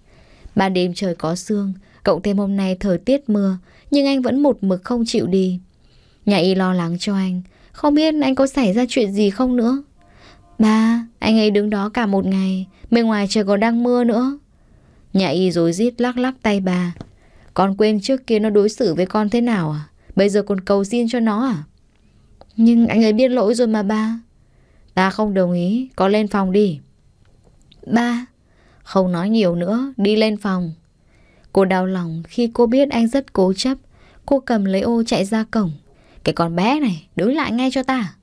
Speaker 1: Ban đêm trời có sương, Cộng thêm hôm nay thời tiết mưa Nhưng anh vẫn một mực không chịu đi Nhà y lo lắng cho anh Không biết anh có xảy ra chuyện gì không nữa Ba, anh ấy đứng đó cả một ngày Bên ngoài trời còn đang mưa nữa Nhà y rồi rít lắc lắc tay bà Con quên trước kia nó đối xử với con thế nào à Bây giờ còn cầu xin cho nó à Nhưng anh ấy biết lỗi rồi mà ba Ta không đồng ý Con lên phòng đi Ba Không nói nhiều nữa Đi lên phòng Cô đau lòng khi cô biết anh rất cố chấp Cô cầm lấy ô chạy ra cổng Cái con bé này đứng lại ngay cho ta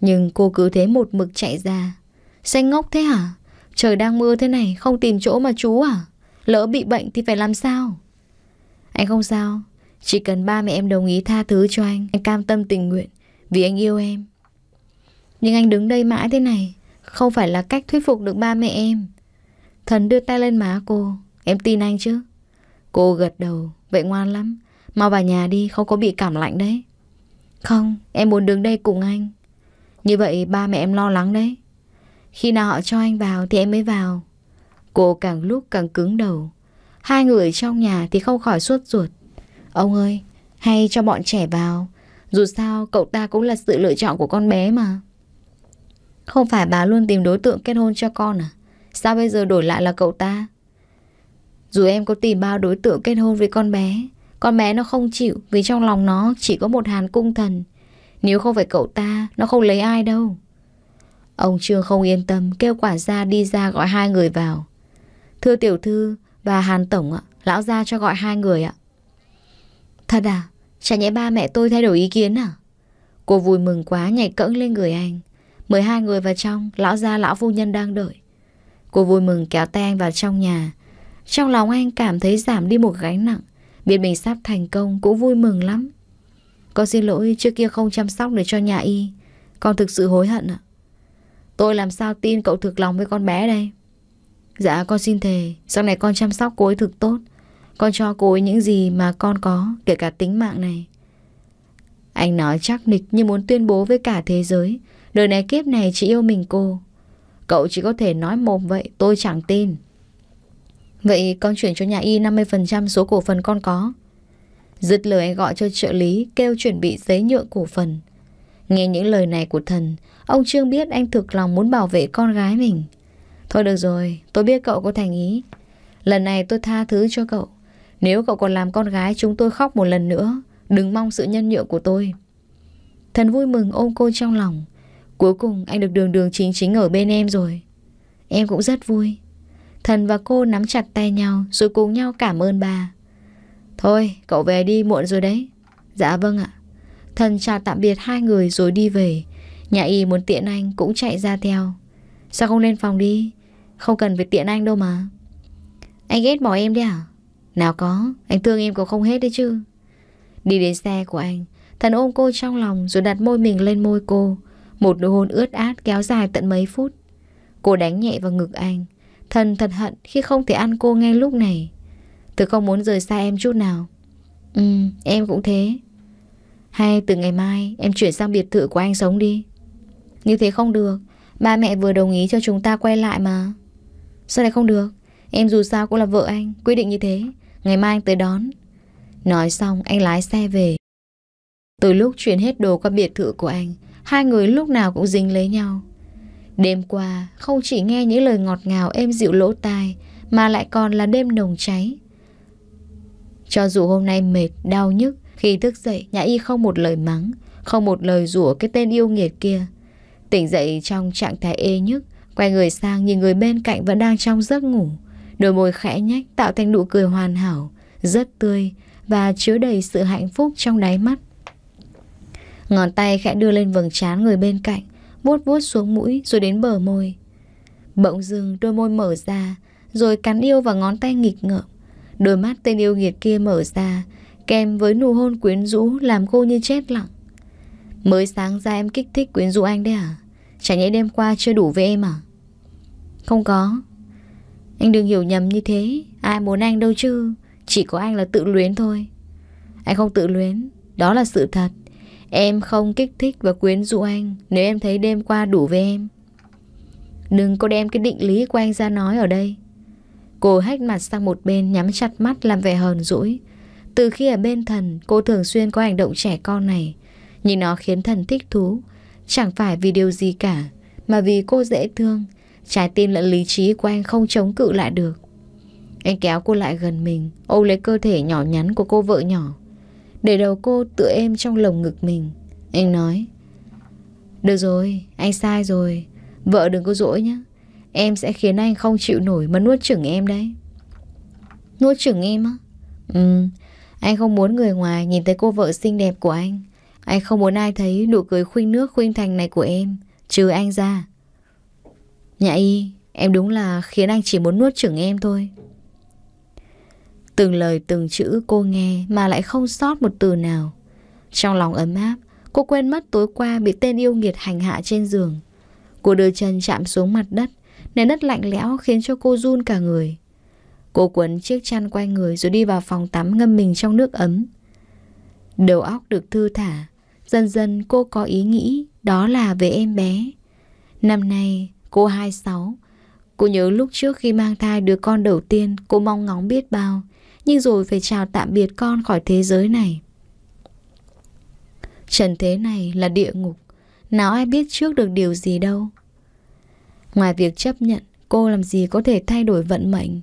Speaker 1: Nhưng cô cứ thế một mực chạy ra Xanh ngốc thế hả Trời đang mưa thế này không tìm chỗ mà trú à Lỡ bị bệnh thì phải làm sao Anh không sao Chỉ cần ba mẹ em đồng ý tha thứ cho anh Anh cam tâm tình nguyện Vì anh yêu em Nhưng anh đứng đây mãi thế này Không phải là cách thuyết phục được ba mẹ em Thần đưa tay lên má cô Em tin anh chứ Cô gật đầu Vậy ngoan lắm Mau vào nhà đi không có bị cảm lạnh đấy Không em muốn đứng đây cùng anh Như vậy ba mẹ em lo lắng đấy Khi nào họ cho anh vào thì em mới vào Cô càng lúc càng cứng đầu Hai người trong nhà thì không khỏi suốt ruột Ông ơi Hay cho bọn trẻ vào Dù sao cậu ta cũng là sự lựa chọn của con bé mà Không phải bà luôn tìm đối tượng kết hôn cho con à Sao bây giờ đổi lại là cậu ta dù em có tìm bao đối tượng kết hôn với con bé Con bé nó không chịu Vì trong lòng nó chỉ có một hàn cung thần Nếu không phải cậu ta Nó không lấy ai đâu Ông Trương không yên tâm Kêu quả gia đi ra gọi hai người vào Thưa tiểu thư và Hàn Tổng ạ Lão gia cho gọi hai người ạ Thật à Chả nhẽ ba mẹ tôi thay đổi ý kiến à Cô vui mừng quá nhảy cẫng lên người anh Mời hai người vào trong Lão gia lão phu nhân đang đợi Cô vui mừng kéo tay anh vào trong nhà trong lòng anh cảm thấy giảm đi một gánh nặng Biết mình sắp thành công cũng vui mừng lắm Con xin lỗi trước kia không chăm sóc được cho nhà y Con thực sự hối hận ạ Tôi làm sao tin cậu thực lòng với con bé đây Dạ con xin thề Sau này con chăm sóc cô ấy thực tốt Con cho cô ấy những gì mà con có Kể cả tính mạng này Anh nói chắc nịch như muốn tuyên bố với cả thế giới Đời này kiếp này chỉ yêu mình cô Cậu chỉ có thể nói mồm vậy Tôi chẳng tin Vậy con chuyển cho nhà y 50% số cổ phần con có. Dứt lời gọi cho trợ lý kêu chuẩn bị giấy nhượng cổ phần. Nghe những lời này của thần, ông Trương biết anh thực lòng muốn bảo vệ con gái mình. Thôi được rồi, tôi biết cậu có thành ý. Lần này tôi tha thứ cho cậu. Nếu cậu còn làm con gái chúng tôi khóc một lần nữa, đừng mong sự nhân nhượng của tôi. Thần vui mừng ôm cô trong lòng. Cuối cùng anh được đường đường chính chính ở bên em rồi. Em cũng rất vui. Thần và cô nắm chặt tay nhau rồi cùng nhau cảm ơn bà. Thôi, cậu về đi muộn rồi đấy. Dạ vâng ạ. Thần chào tạm biệt hai người rồi đi về. Nhà y muốn tiện anh cũng chạy ra theo. Sao không lên phòng đi? Không cần phải tiện anh đâu mà. Anh ghét bỏ em đấy à? Nào có, anh thương em còn không hết đấy chứ. Đi đến xe của anh, thần ôm cô trong lòng rồi đặt môi mình lên môi cô. Một nụ hôn ướt át kéo dài tận mấy phút. Cô đánh nhẹ vào ngực anh, Thần thật hận khi không thể ăn cô ngay lúc này từ không muốn rời xa em chút nào Ừ, em cũng thế Hay từ ngày mai em chuyển sang biệt thự của anh sống đi Như thế không được Ba mẹ vừa đồng ý cho chúng ta quay lại mà Sao lại không được Em dù sao cũng là vợ anh Quy định như thế Ngày mai anh tới đón Nói xong anh lái xe về Từ lúc chuyển hết đồ qua biệt thự của anh Hai người lúc nào cũng dính lấy nhau Đêm qua, không chỉ nghe những lời ngọt ngào êm dịu lỗ tai, mà lại còn là đêm nồng cháy. Cho dù hôm nay mệt, đau nhức, khi thức dậy, nhà y không một lời mắng, không một lời rủa cái tên yêu nghiệt kia. Tỉnh dậy trong trạng thái ê nhức, quay người sang nhìn người bên cạnh vẫn đang trong giấc ngủ. Đôi môi khẽ nhách tạo thành nụ cười hoàn hảo, rất tươi và chứa đầy sự hạnh phúc trong đáy mắt. Ngón tay khẽ đưa lên vầng trán người bên cạnh, vuốt vuốt xuống mũi rồi đến bờ môi. Bỗng dưng đôi môi mở ra, rồi cắn yêu vào ngón tay nghịch ngợm. Đôi mắt tên yêu nghiệt kia mở ra, kèm với nụ hôn quyến rũ làm cô như chết lặng. Mới sáng ra em kích thích quyến rũ anh đấy à? Chả nhẽ đêm qua chưa đủ với em à? Không có. Anh đừng hiểu nhầm như thế, ai muốn anh đâu chứ, chỉ có anh là tự luyến thôi. Anh không tự luyến, đó là sự thật Em không kích thích và quyến rũ anh Nếu em thấy đêm qua đủ với em Đừng có đem cái định lý của anh ra nói ở đây Cô hách mặt sang một bên Nhắm chặt mắt làm vẻ hờn rỗi Từ khi ở bên thần Cô thường xuyên có hành động trẻ con này Nhưng nó khiến thần thích thú Chẳng phải vì điều gì cả Mà vì cô dễ thương Trái tim lẫn lý trí của anh không chống cự lại được Anh kéo cô lại gần mình Ôm lấy cơ thể nhỏ nhắn của cô vợ nhỏ để đầu cô tựa êm trong lồng ngực mình Anh nói Được rồi, anh sai rồi Vợ đừng có dỗi nhé Em sẽ khiến anh không chịu nổi mà nuốt chửng em đấy Nuốt chửng em á? Ừ, anh không muốn người ngoài nhìn thấy cô vợ xinh đẹp của anh Anh không muốn ai thấy nụ cười khuynh nước khuynh thành này của em Trừ anh ra Nhã y, em đúng là khiến anh chỉ muốn nuốt chửng em thôi Từng lời từng chữ cô nghe mà lại không sót một từ nào. Trong lòng ấm áp, cô quên mất tối qua bị tên yêu nghiệt hành hạ trên giường. Cô đưa chân chạm xuống mặt đất, nền đất lạnh lẽo khiến cho cô run cả người. Cô quấn chiếc chăn quay người rồi đi vào phòng tắm ngâm mình trong nước ấm. Đầu óc được thư thả, dần dần cô có ý nghĩ đó là về em bé. Năm nay, cô 26. Cô nhớ lúc trước khi mang thai đứa con đầu tiên, cô mong ngóng biết bao nhưng rồi phải chào tạm biệt con khỏi thế giới này. Trần thế này là địa ngục, nào ai biết trước được điều gì đâu. Ngoài việc chấp nhận, cô làm gì có thể thay đổi vận mệnh.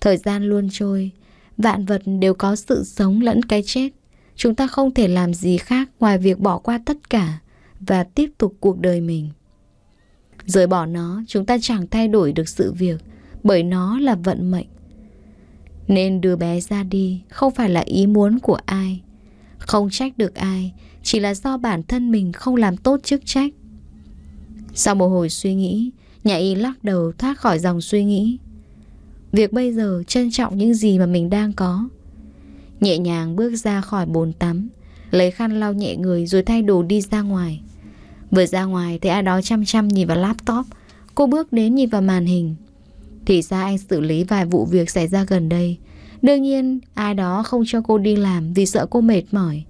Speaker 1: Thời gian luôn trôi, vạn vật đều có sự sống lẫn cái chết. Chúng ta không thể làm gì khác ngoài việc bỏ qua tất cả và tiếp tục cuộc đời mình. Rời bỏ nó, chúng ta chẳng thay đổi được sự việc, bởi nó là vận mệnh nên đưa bé ra đi không phải là ý muốn của ai. Không trách được ai, chỉ là do bản thân mình không làm tốt chức trách. Sau một hồi suy nghĩ, nhà y lắc đầu thoát khỏi dòng suy nghĩ. Việc bây giờ trân trọng những gì mà mình đang có. Nhẹ nhàng bước ra khỏi bồn tắm, lấy khăn lau nhẹ người rồi thay đồ đi ra ngoài. Vừa ra ngoài thấy ai đó chăm chăm nhìn vào laptop, cô bước đến nhìn vào màn hình. Thì ra anh xử lý vài vụ việc xảy ra gần đây Đương nhiên ai đó không cho cô đi làm vì sợ cô mệt mỏi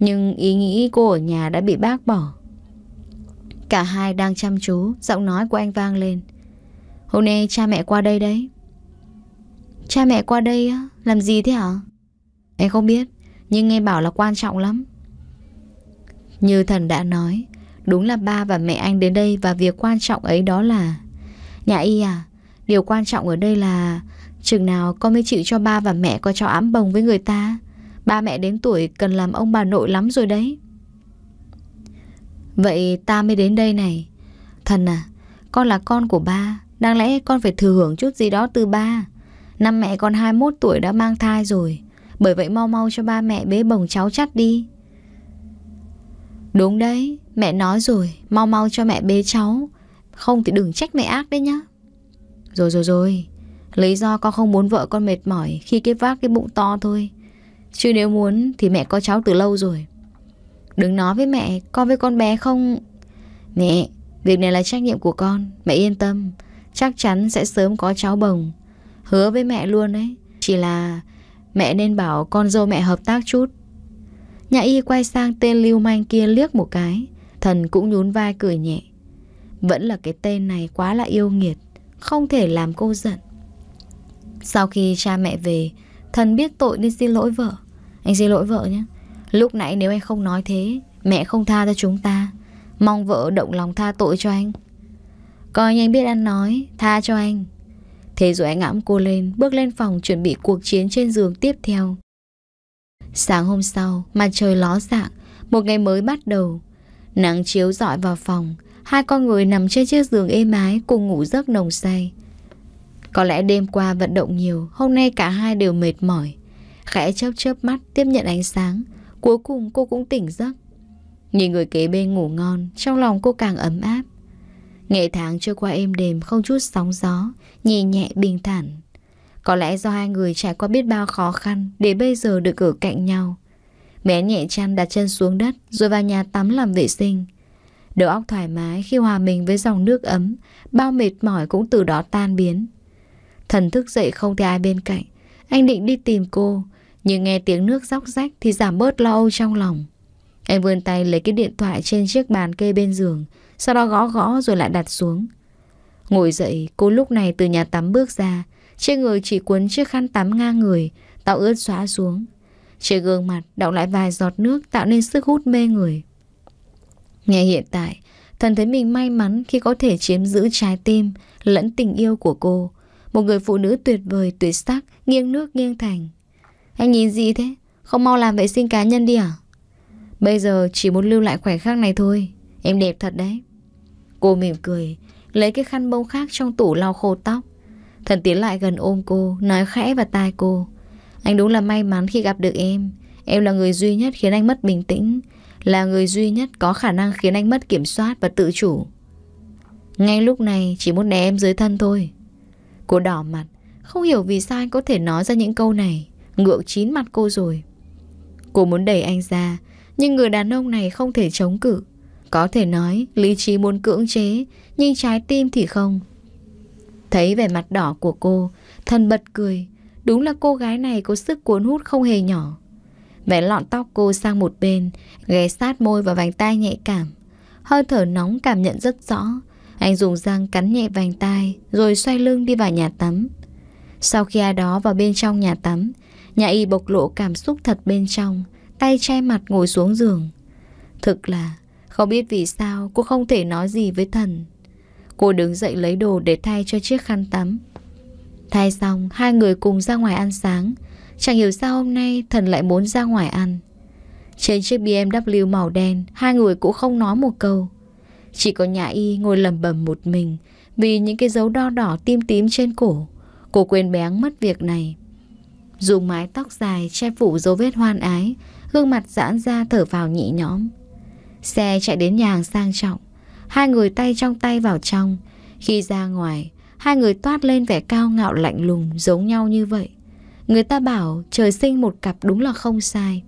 Speaker 1: Nhưng ý nghĩ cô ở nhà đã bị bác bỏ Cả hai đang chăm chú Giọng nói của anh vang lên Hôm nay cha mẹ qua đây đấy Cha mẹ qua đây á Làm gì thế hả Em không biết Nhưng nghe bảo là quan trọng lắm Như thần đã nói Đúng là ba và mẹ anh đến đây Và việc quan trọng ấy đó là Nhà y à Điều quan trọng ở đây là Chừng nào con mới chịu cho ba và mẹ con cho ám bồng với người ta Ba mẹ đến tuổi cần làm ông bà nội lắm rồi đấy Vậy ta mới đến đây này Thần à Con là con của ba Đáng lẽ con phải thừa hưởng chút gì đó từ ba Năm mẹ con 21 tuổi đã mang thai rồi Bởi vậy mau mau cho ba mẹ bế bồng cháu chắt đi Đúng đấy Mẹ nói rồi Mau mau cho mẹ bế cháu Không thì đừng trách mẹ ác đấy nhá rồi rồi rồi Lý do con không muốn vợ con mệt mỏi Khi cái vác cái bụng to thôi Chứ nếu muốn thì mẹ có cháu từ lâu rồi Đừng nói với mẹ Con với con bé không Mẹ Việc này là trách nhiệm của con Mẹ yên tâm Chắc chắn sẽ sớm có cháu bồng Hứa với mẹ luôn đấy Chỉ là Mẹ nên bảo con dâu mẹ hợp tác chút Nhà y quay sang tên lưu manh kia liếc một cái Thần cũng nhún vai cười nhẹ Vẫn là cái tên này quá là yêu nghiệt không thể làm cô giận Sau khi cha mẹ về Thần biết tội nên xin lỗi vợ Anh xin lỗi vợ nhé Lúc nãy nếu anh không nói thế Mẹ không tha cho chúng ta Mong vợ động lòng tha tội cho anh Coi như anh biết ăn nói Tha cho anh Thế rồi anh ngẫm cô lên Bước lên phòng chuẩn bị cuộc chiến trên giường tiếp theo Sáng hôm sau Mặt trời ló dạng Một ngày mới bắt đầu Nắng chiếu dọi vào phòng Hai con người nằm trên chiếc giường êm ái cùng ngủ giấc nồng say. Có lẽ đêm qua vận động nhiều, hôm nay cả hai đều mệt mỏi. Khẽ chớp chớp mắt tiếp nhận ánh sáng, cuối cùng cô cũng tỉnh giấc. Nhìn người kế bên ngủ ngon, trong lòng cô càng ấm áp. Ngày tháng trôi qua êm đềm không chút sóng gió, nhìn nhẹ bình thản. Có lẽ do hai người trải qua biết bao khó khăn để bây giờ được ở cạnh nhau. Mẹ nhẹ chăn đặt chân xuống đất rồi vào nhà tắm làm vệ sinh. Đầu óc thoải mái khi hòa mình với dòng nước ấm, bao mệt mỏi cũng từ đó tan biến. Thần thức dậy không thấy ai bên cạnh. Anh định đi tìm cô, nhưng nghe tiếng nước róc rách thì giảm bớt lo âu trong lòng. Anh vươn tay lấy cái điện thoại trên chiếc bàn kê bên giường, sau đó gõ gõ rồi lại đặt xuống. Ngồi dậy, cô lúc này từ nhà tắm bước ra, trên người chỉ cuốn chiếc khăn tắm ngang người, tạo ướt xóa xuống. Trên gương mặt đọng lại vài giọt nước tạo nên sức hút mê người. Ngay hiện tại, thần thấy mình may mắn khi có thể chiếm giữ trái tim lẫn tình yêu của cô. Một người phụ nữ tuyệt vời, tuyệt sắc, nghiêng nước nghiêng thành. Anh nhìn gì thế? Không mau làm vệ sinh cá nhân đi à? Bây giờ chỉ muốn lưu lại khoảnh khắc này thôi. Em đẹp thật đấy. Cô mỉm cười, lấy cái khăn bông khác trong tủ lau khô tóc. Thần tiến lại gần ôm cô, nói khẽ vào tai cô. Anh đúng là may mắn khi gặp được em. Em là người duy nhất khiến anh mất bình tĩnh là người duy nhất có khả năng khiến anh mất kiểm soát và tự chủ. Ngay lúc này chỉ muốn né em dưới thân thôi. Cô đỏ mặt, không hiểu vì sao anh có thể nói ra những câu này, ngượng chín mặt cô rồi. Cô muốn đẩy anh ra, nhưng người đàn ông này không thể chống cự. Có thể nói lý trí muốn cưỡng chế, nhưng trái tim thì không. Thấy vẻ mặt đỏ của cô, thân bật cười. Đúng là cô gái này có sức cuốn hút không hề nhỏ vẽ lọn tóc cô sang một bên Ghé sát môi và vành tai nhạy cảm Hơi thở nóng cảm nhận rất rõ Anh dùng răng cắn nhẹ vành tai Rồi xoay lưng đi vào nhà tắm Sau khi ai đó vào bên trong nhà tắm Nhà y bộc lộ cảm xúc thật bên trong Tay che mặt ngồi xuống giường Thực là Không biết vì sao cô không thể nói gì với thần Cô đứng dậy lấy đồ để thay cho chiếc khăn tắm Thay xong Hai người cùng ra ngoài ăn sáng Chẳng hiểu sao hôm nay Thần lại muốn ra ngoài ăn Trên chiếc BMW màu đen Hai người cũng không nói một câu Chỉ có nhà y ngồi lầm bầm một mình Vì những cái dấu đo đỏ tim tím trên cổ Cô quên bén mất việc này Dùng mái tóc dài che phủ dấu vết hoan ái Gương mặt giãn ra thở vào nhị nhõm Xe chạy đến nhà hàng sang trọng Hai người tay trong tay vào trong Khi ra ngoài Hai người toát lên vẻ cao ngạo lạnh lùng giống nhau như vậy Người ta bảo trời sinh một cặp đúng là không sai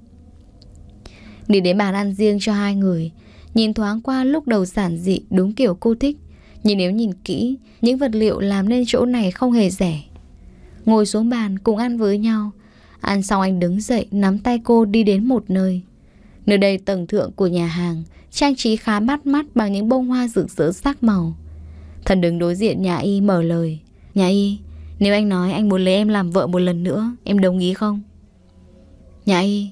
Speaker 1: Đi đến bàn ăn riêng cho hai người Nhìn thoáng qua lúc đầu giản dị đúng kiểu cô thích Nhưng nếu nhìn kỹ Những vật liệu làm nên chỗ này không hề rẻ Ngồi xuống bàn cùng ăn với nhau Ăn xong anh đứng dậy nắm tay cô đi đến một nơi Nơi đây tầng thượng của nhà hàng Trang trí khá bắt mắt bằng những bông hoa rực rỡ sắc màu Thần đứng đối diện nhà y mở lời Nhà y nếu anh nói anh muốn lấy em làm vợ một lần nữa Em đồng ý không y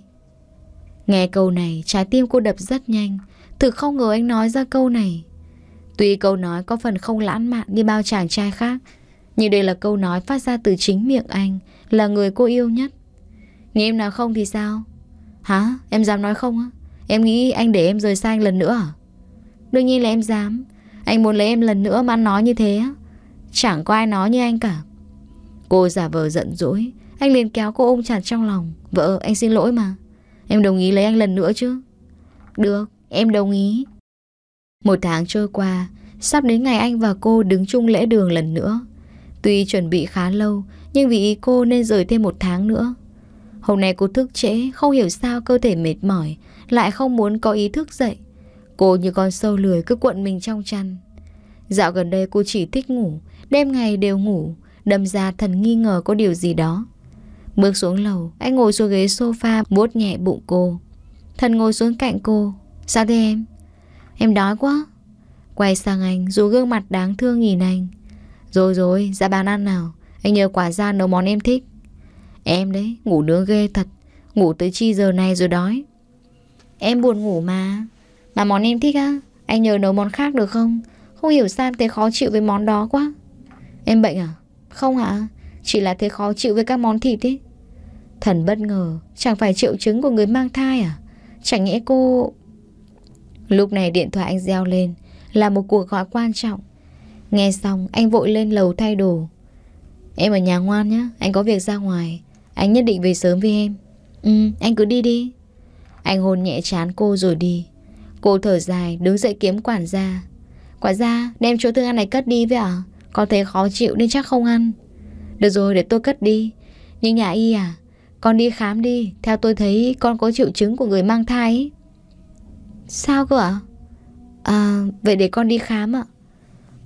Speaker 1: Nghe câu này trái tim cô đập rất nhanh Thực không ngờ anh nói ra câu này Tuy câu nói có phần không lãng mạn như bao chàng trai khác Nhưng đây là câu nói phát ra từ chính miệng anh Là người cô yêu nhất Nghĩ em nào không thì sao Hả em dám nói không á Em nghĩ anh để em rời xa anh lần nữa à Đương nhiên là em dám Anh muốn lấy em lần nữa mà anh nói như thế Chẳng có ai nói như anh cả Cô giả vờ giận dỗi Anh liền kéo cô ôm chặt trong lòng Vợ anh xin lỗi mà Em đồng ý lấy anh lần nữa chứ Được em đồng ý Một tháng trôi qua Sắp đến ngày anh và cô đứng chung lễ đường lần nữa Tuy chuẩn bị khá lâu Nhưng vì ý cô nên rời thêm một tháng nữa Hôm nay cô thức trễ Không hiểu sao cơ thể mệt mỏi Lại không muốn có ý thức dậy Cô như con sâu lười cứ cuộn mình trong chăn Dạo gần đây cô chỉ thích ngủ Đêm ngày đều ngủ Đâm ra thần nghi ngờ có điều gì đó Bước xuống lầu Anh ngồi xuống ghế sofa bút nhẹ bụng cô Thần ngồi xuống cạnh cô Sao thế em Em đói quá Quay sang anh Dù gương mặt đáng thương nhìn anh Rồi rồi ra bàn ăn nào Anh nhờ quả ra nấu món em thích Em đấy ngủ nướng ghê thật Ngủ tới chi giờ này rồi đói Em buồn ngủ mà Mà món em thích á Anh nhờ nấu món khác được không Không hiểu sao em thấy khó chịu với món đó quá Em bệnh à không ạ, chỉ là thấy khó chịu với các món thịt ấy. Thần bất ngờ, chẳng phải triệu chứng của người mang thai à? Chẳng nhẽ cô... Lúc này điện thoại anh reo lên, là một cuộc gọi quan trọng. Nghe xong, anh vội lên lầu thay đồ. Em ở nhà ngoan nhé, anh có việc ra ngoài. Anh nhất định về sớm với em. Ừ, anh cứ đi đi. Anh hôn nhẹ chán cô rồi đi. Cô thở dài, đứng dậy kiếm quản gia. Quản gia, đem chỗ thương ăn này cất đi với ạ. À? Con thấy khó chịu nên chắc không ăn Được rồi để tôi cất đi Nhưng nhà y à Con đi khám đi Theo tôi thấy con có triệu chứng của người mang thai ấy. Sao cơ ạ à? à vậy để con đi khám ạ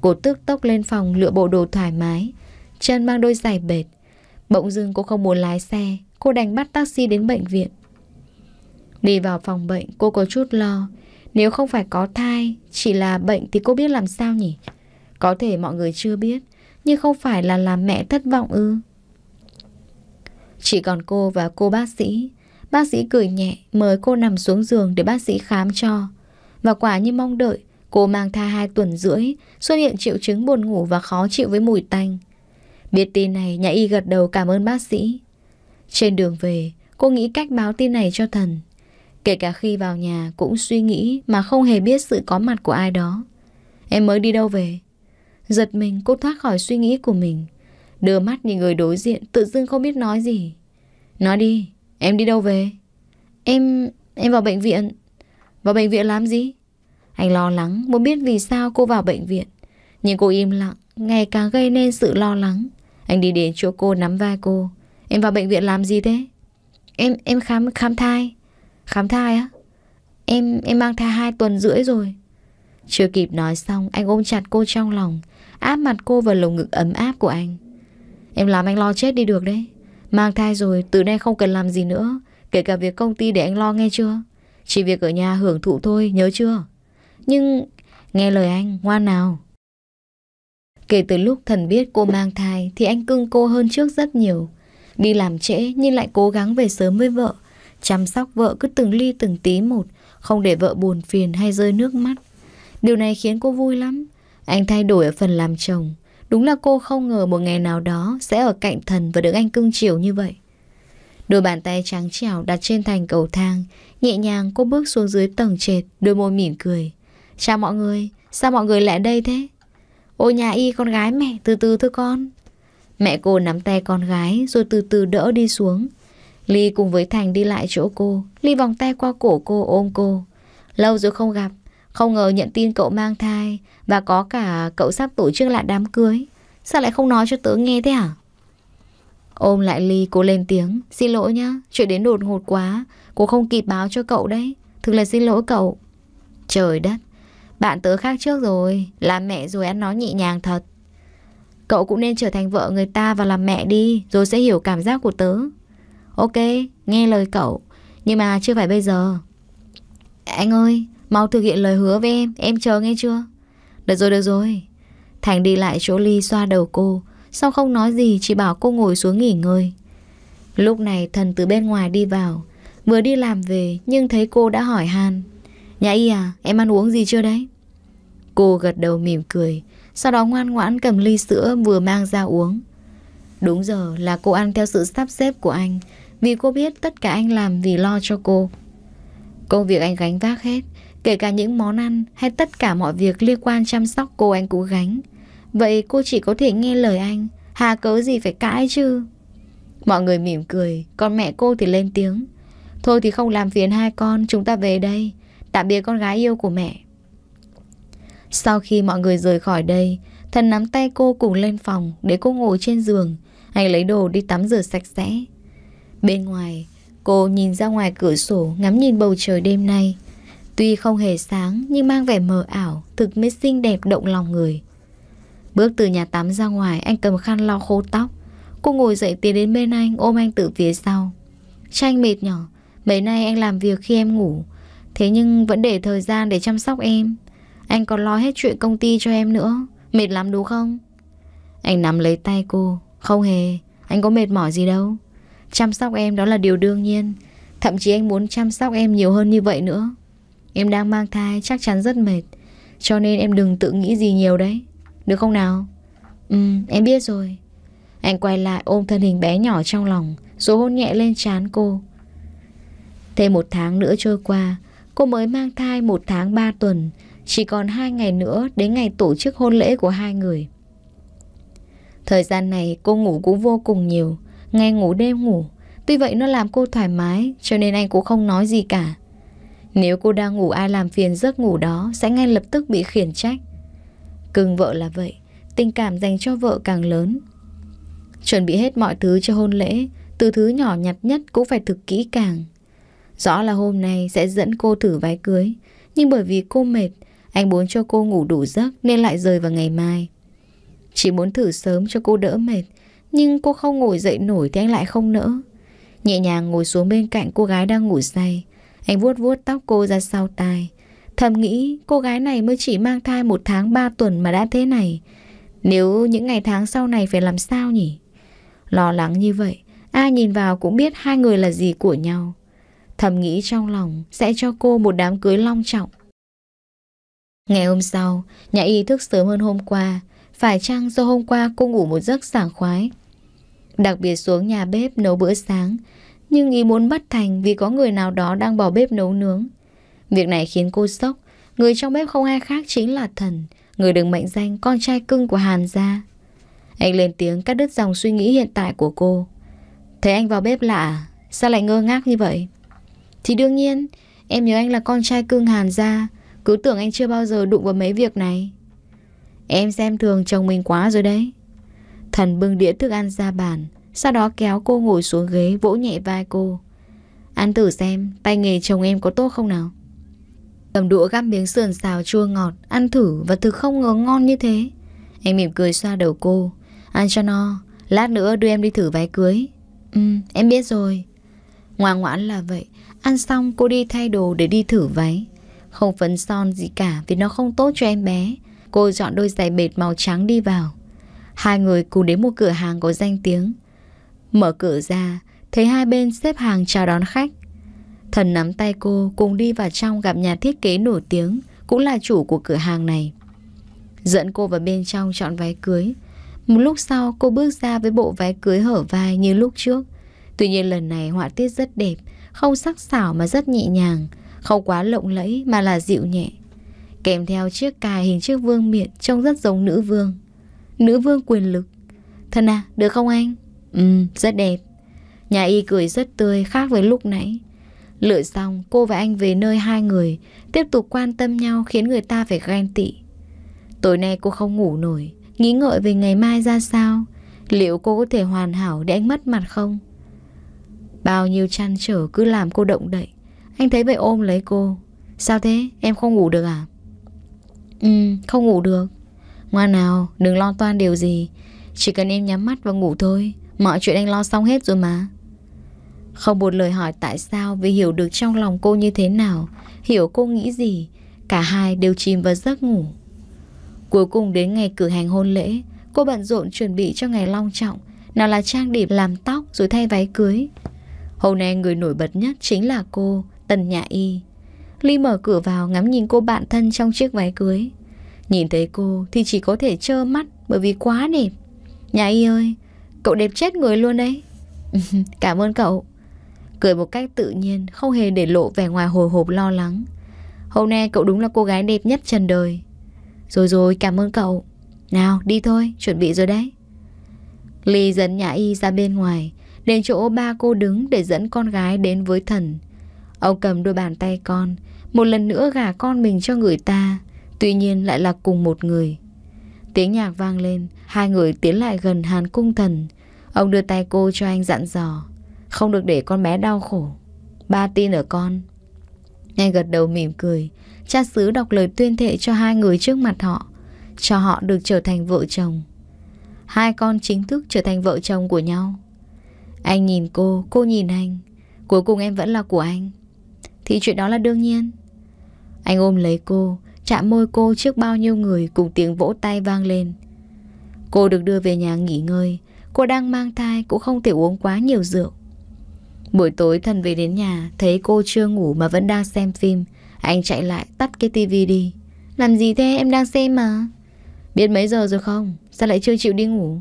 Speaker 1: Cô tức tốc lên phòng lựa bộ đồ thoải mái Chân mang đôi giày bệt Bỗng dưng cô không muốn lái xe Cô đành bắt taxi đến bệnh viện Đi vào phòng bệnh cô có chút lo Nếu không phải có thai Chỉ là bệnh thì cô biết làm sao nhỉ có thể mọi người chưa biết, nhưng không phải là làm mẹ thất vọng ư. Chỉ còn cô và cô bác sĩ. Bác sĩ cười nhẹ, mời cô nằm xuống giường để bác sĩ khám cho. Và quả như mong đợi, cô mang thai hai tuần rưỡi, xuất hiện triệu chứng buồn ngủ và khó chịu với mùi tanh. Biết tin này, nhà y gật đầu cảm ơn bác sĩ. Trên đường về, cô nghĩ cách báo tin này cho thần. Kể cả khi vào nhà cũng suy nghĩ mà không hề biết sự có mặt của ai đó. Em mới đi đâu về? Giật mình cô thoát khỏi suy nghĩ của mình Đưa mắt nhìn người đối diện Tự dưng không biết nói gì Nói đi, em đi đâu về? Em... em vào bệnh viện Vào bệnh viện làm gì? Anh lo lắng muốn biết vì sao cô vào bệnh viện Nhưng cô im lặng Ngày càng gây nên sự lo lắng Anh đi đến chỗ cô nắm vai cô Em vào bệnh viện làm gì thế? Em em khám khám thai Khám thai á? Em em mang thai 2 tuần rưỡi rồi Chưa kịp nói xong Anh ôm chặt cô trong lòng áp mặt cô vào lồng ngực ấm áp của anh. Em làm anh lo chết đi được đấy. Mang thai rồi, từ nay không cần làm gì nữa. Kể cả việc công ty để anh lo nghe chưa? Chỉ việc ở nhà hưởng thụ thôi, nhớ chưa? Nhưng nghe lời anh, ngoan nào. Kể từ lúc thần biết cô mang thai thì anh cưng cô hơn trước rất nhiều. Đi làm trễ nhưng lại cố gắng về sớm với vợ. Chăm sóc vợ cứ từng ly từng tí một, không để vợ buồn phiền hay rơi nước mắt. Điều này khiến cô vui lắm. Anh thay đổi ở phần làm chồng. Đúng là cô không ngờ một ngày nào đó sẽ ở cạnh thần và được anh cưng chiều như vậy. Đôi bàn tay trắng trẻo đặt trên thành cầu thang, nhẹ nhàng cô bước xuống dưới tầng trệt, đôi môi mỉm cười. Chào mọi người, sao mọi người lại đây thế? Ô nhà y con gái mẹ, từ từ thôi con. Mẹ cô nắm tay con gái rồi từ từ đỡ đi xuống. Ly cùng với Thành đi lại chỗ cô, Ly vòng tay qua cổ cô ôm cô. Lâu rồi không gặp, không ngờ nhận tin cậu mang thai Và có cả cậu sắp tổ chức lại đám cưới Sao lại không nói cho tớ nghe thế hả Ôm lại Ly cô lên tiếng Xin lỗi nhá, chuyện đến đột ngột quá Cô không kịp báo cho cậu đấy Thực là xin lỗi cậu Trời đất, bạn tớ khác trước rồi Làm mẹ rồi ăn nói nhẹ nhàng thật Cậu cũng nên trở thành vợ người ta và làm mẹ đi Rồi sẽ hiểu cảm giác của tớ Ok, nghe lời cậu Nhưng mà chưa phải bây giờ Anh ơi, Mau thực hiện lời hứa với em Em chờ nghe chưa Được rồi được rồi Thành đi lại chỗ Ly xoa đầu cô Sau không nói gì chỉ bảo cô ngồi xuống nghỉ ngơi Lúc này thần từ bên ngoài đi vào Vừa đi làm về Nhưng thấy cô đã hỏi Han Nhà y à em ăn uống gì chưa đấy Cô gật đầu mỉm cười Sau đó ngoan ngoãn cầm ly sữa vừa mang ra uống Đúng giờ là cô ăn theo sự sắp xếp của anh Vì cô biết tất cả anh làm vì lo cho cô Công việc anh gánh vác hết Kể cả những món ăn hay tất cả mọi việc liên quan chăm sóc cô anh cũng gánh Vậy cô chỉ có thể nghe lời anh Hà cớ gì phải cãi chứ Mọi người mỉm cười Còn mẹ cô thì lên tiếng Thôi thì không làm phiền hai con Chúng ta về đây Tạm biệt con gái yêu của mẹ Sau khi mọi người rời khỏi đây Thần nắm tay cô cùng lên phòng Để cô ngồi trên giường Anh lấy đồ đi tắm rửa sạch sẽ Bên ngoài Cô nhìn ra ngoài cửa sổ Ngắm nhìn bầu trời đêm nay Tuy không hề sáng nhưng mang vẻ mờ ảo, thực mới xinh đẹp động lòng người. Bước từ nhà tắm ra ngoài, anh cầm khăn lau khô tóc. Cô ngồi dậy tiến đến bên anh, ôm anh từ phía sau. Tranh mệt nhỏ, mấy nay anh làm việc khi em ngủ. Thế nhưng vẫn để thời gian để chăm sóc em. Anh còn lo hết chuyện công ty cho em nữa. Mệt lắm đúng không? Anh nắm lấy tay cô. Không hề, anh có mệt mỏi gì đâu. Chăm sóc em đó là điều đương nhiên. Thậm chí anh muốn chăm sóc em nhiều hơn như vậy nữa. Em đang mang thai chắc chắn rất mệt Cho nên em đừng tự nghĩ gì nhiều đấy Được không nào Ừ em biết rồi Anh quay lại ôm thân hình bé nhỏ trong lòng Rồi hôn nhẹ lên trán cô Thêm một tháng nữa trôi qua Cô mới mang thai một tháng ba tuần Chỉ còn hai ngày nữa Đến ngày tổ chức hôn lễ của hai người Thời gian này cô ngủ cũng vô cùng nhiều Ngày ngủ đêm ngủ Tuy vậy nó làm cô thoải mái Cho nên anh cũng không nói gì cả nếu cô đang ngủ ai làm phiền giấc ngủ đó sẽ ngay lập tức bị khiển trách. Cưng vợ là vậy, tình cảm dành cho vợ càng lớn. Chuẩn bị hết mọi thứ cho hôn lễ, từ thứ nhỏ nhặt nhất cũng phải thực kỹ càng. Rõ là hôm nay sẽ dẫn cô thử váy cưới, nhưng bởi vì cô mệt, anh muốn cho cô ngủ đủ giấc nên lại rời vào ngày mai. Chỉ muốn thử sớm cho cô đỡ mệt, nhưng cô không ngồi dậy nổi thì anh lại không nỡ. Nhẹ nhàng ngồi xuống bên cạnh cô gái đang ngủ say, anh vuốt vuốt tóc cô ra sau tai Thầm nghĩ cô gái này mới chỉ mang thai một tháng ba tuần mà đã thế này Nếu những ngày tháng sau này phải làm sao nhỉ? Lo lắng như vậy Ai nhìn vào cũng biết hai người là gì của nhau Thầm nghĩ trong lòng sẽ cho cô một đám cưới long trọng Ngày hôm sau, nhà y thức sớm hơn hôm qua Phải chăng do hôm qua cô ngủ một giấc sảng khoái Đặc biệt xuống nhà bếp nấu bữa sáng nhưng ý muốn bất thành vì có người nào đó đang bỏ bếp nấu nướng Việc này khiến cô sốc Người trong bếp không ai khác chính là thần Người được mệnh danh con trai cưng của Hàn gia Anh lên tiếng cắt đứt dòng suy nghĩ hiện tại của cô Thấy anh vào bếp lạ à? Sao lại ngơ ngác như vậy Thì đương nhiên Em nhớ anh là con trai cưng Hàn gia Cứ tưởng anh chưa bao giờ đụng vào mấy việc này Em xem thường chồng mình quá rồi đấy Thần bưng đĩa thức ăn ra bàn sau đó kéo cô ngồi xuống ghế vỗ nhẹ vai cô Ăn thử xem tay nghề chồng em có tốt không nào Cầm đũa gắp miếng sườn xào chua ngọt Ăn thử và thực không ngờ ngon như thế Anh mỉm cười xoa đầu cô Ăn cho no Lát nữa đưa em đi thử váy cưới Ừ em biết rồi Ngoan ngoãn là vậy Ăn xong cô đi thay đồ để đi thử váy Không phấn son gì cả vì nó không tốt cho em bé Cô dọn đôi giày bệt màu trắng đi vào Hai người cùng đến một cửa hàng có danh tiếng Mở cửa ra Thấy hai bên xếp hàng chào đón khách Thần nắm tay cô cùng đi vào trong gặp nhà thiết kế nổi tiếng Cũng là chủ của cửa hàng này Dẫn cô vào bên trong chọn váy cưới Một lúc sau cô bước ra với bộ váy cưới hở vai như lúc trước Tuy nhiên lần này họa tiết rất đẹp Không sắc sảo mà rất nhẹ nhàng Không quá lộng lẫy mà là dịu nhẹ Kèm theo chiếc cài hình chiếc vương miện Trông rất giống nữ vương Nữ vương quyền lực thần à, được không anh? Ừ, rất đẹp. Nhà y cười rất tươi khác với lúc nãy. Lựa xong, cô và anh về nơi hai người, tiếp tục quan tâm nhau khiến người ta phải ghen tị. Tối nay cô không ngủ nổi, nghĩ ngợi về ngày mai ra sao. Liệu cô có thể hoàn hảo để anh mất mặt không? Bao nhiêu chăn trở cứ làm cô động đậy. Anh thấy vậy ôm lấy cô. Sao thế? Em không ngủ được à? Ừ, không ngủ được. Ngoan nào, đừng lo toan điều gì. Chỉ cần em nhắm mắt và ngủ thôi. Mọi chuyện anh lo xong hết rồi mà Không buồn lời hỏi tại sao Vì hiểu được trong lòng cô như thế nào Hiểu cô nghĩ gì Cả hai đều chìm vào giấc ngủ Cuối cùng đến ngày cử hành hôn lễ Cô bận rộn chuẩn bị cho ngày long trọng Nào là trang điểm làm tóc Rồi thay váy cưới Hôm nay người nổi bật nhất chính là cô Tần Nhã Y Ly mở cửa vào ngắm nhìn cô bạn thân trong chiếc váy cưới Nhìn thấy cô thì chỉ có thể trơ mắt Bởi vì quá đẹp Nhã Y ơi Cậu đẹp chết người luôn đấy Cảm ơn cậu Cười một cách tự nhiên Không hề để lộ vẻ ngoài hồi hộp lo lắng Hôm nay cậu đúng là cô gái đẹp nhất trần đời Rồi rồi cảm ơn cậu Nào đi thôi chuẩn bị rồi đấy Ly dẫn nhà y ra bên ngoài Đến chỗ ba cô đứng để dẫn con gái đến với thần Ông cầm đôi bàn tay con Một lần nữa gả con mình cho người ta Tuy nhiên lại là cùng một người Tiếng nhạc vang lên Hai người tiến lại gần Hàn Cung Thần. Ông đưa tay cô cho anh dặn dò. Không được để con bé đau khổ. Ba tin ở con. Anh gật đầu mỉm cười. Cha xứ đọc lời tuyên thệ cho hai người trước mặt họ. Cho họ được trở thành vợ chồng. Hai con chính thức trở thành vợ chồng của nhau. Anh nhìn cô, cô nhìn anh. Cuối cùng em vẫn là của anh. Thì chuyện đó là đương nhiên. Anh ôm lấy cô, chạm môi cô trước bao nhiêu người cùng tiếng vỗ tay vang lên. Cô được đưa về nhà nghỉ ngơi Cô đang mang thai cũng không thể uống quá nhiều rượu Buổi tối thần về đến nhà Thấy cô chưa ngủ mà vẫn đang xem phim Anh chạy lại tắt cái tivi đi Làm gì thế em đang xem mà Biết mấy giờ rồi không Sao lại chưa chịu đi ngủ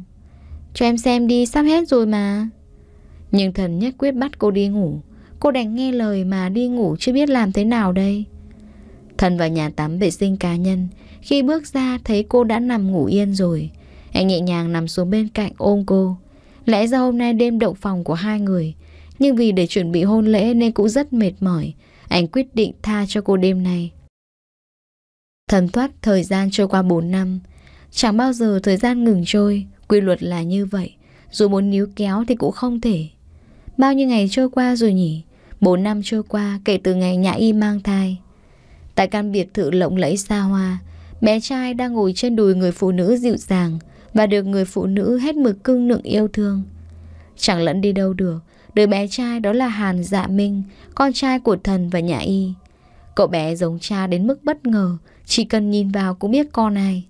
Speaker 1: Cho em xem đi sắp hết rồi mà Nhưng thần nhất quyết bắt cô đi ngủ Cô đành nghe lời mà đi ngủ Chưa biết làm thế nào đây Thần vào nhà tắm vệ sinh cá nhân Khi bước ra thấy cô đã nằm ngủ yên rồi anh nhẹ nhàng nằm xuống bên cạnh ôm cô. Lẽ ra hôm nay đêm động phòng của hai người, nhưng vì để chuẩn bị hôn lễ nên cũng rất mệt mỏi. Anh quyết định tha cho cô đêm nay. Thấm thoát thời gian trôi qua 4 năm. Chẳng bao giờ thời gian ngừng trôi, quy luật là như vậy. Dù muốn níu kéo thì cũng không thể. Bao nhiêu ngày trôi qua rồi nhỉ? 4 năm trôi qua kể từ ngày nhà Y mang thai. Tại căn biệt thự lộng lẫy xa hoa, bé trai đang ngồi trên đùi người phụ nữ dịu dàng, và được người phụ nữ hết mực cưng nựng yêu thương. Chẳng lẫn đi đâu được, đứa bé trai đó là Hàn Dạ Minh, con trai của thần và nhà y. Cậu bé giống cha đến mức bất ngờ, chỉ cần nhìn vào cũng biết con ai.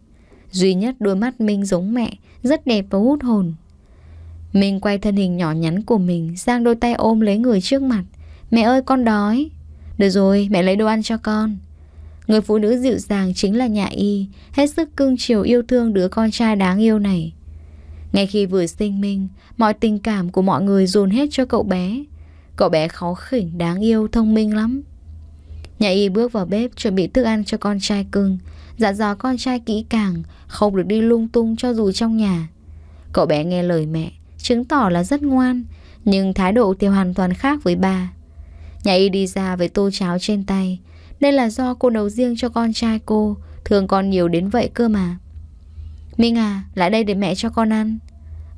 Speaker 1: Duy nhất đôi mắt Minh giống mẹ, rất đẹp và hút hồn. Minh quay thân hình nhỏ nhắn của mình, giang đôi tay ôm lấy người trước mặt. Mẹ ơi con đói. Được rồi, mẹ lấy đồ ăn cho con. Người phụ nữ dịu dàng chính là nhà y, hết sức cưng chiều yêu thương đứa con trai đáng yêu này. Ngay khi vừa sinh minh, mọi tình cảm của mọi người dồn hết cho cậu bé. Cậu bé khó khỉnh, đáng yêu, thông minh lắm. Nhà y bước vào bếp chuẩn bị thức ăn cho con trai cưng, dặn dò con trai kỹ càng, không được đi lung tung cho dù trong nhà. Cậu bé nghe lời mẹ, chứng tỏ là rất ngoan, nhưng thái độ thì hoàn toàn khác với bà. Nhà y đi ra với tô cháo trên tay, đây là do cô nấu riêng cho con trai cô thường còn nhiều đến vậy cơ mà Minh à, lại đây để mẹ cho con ăn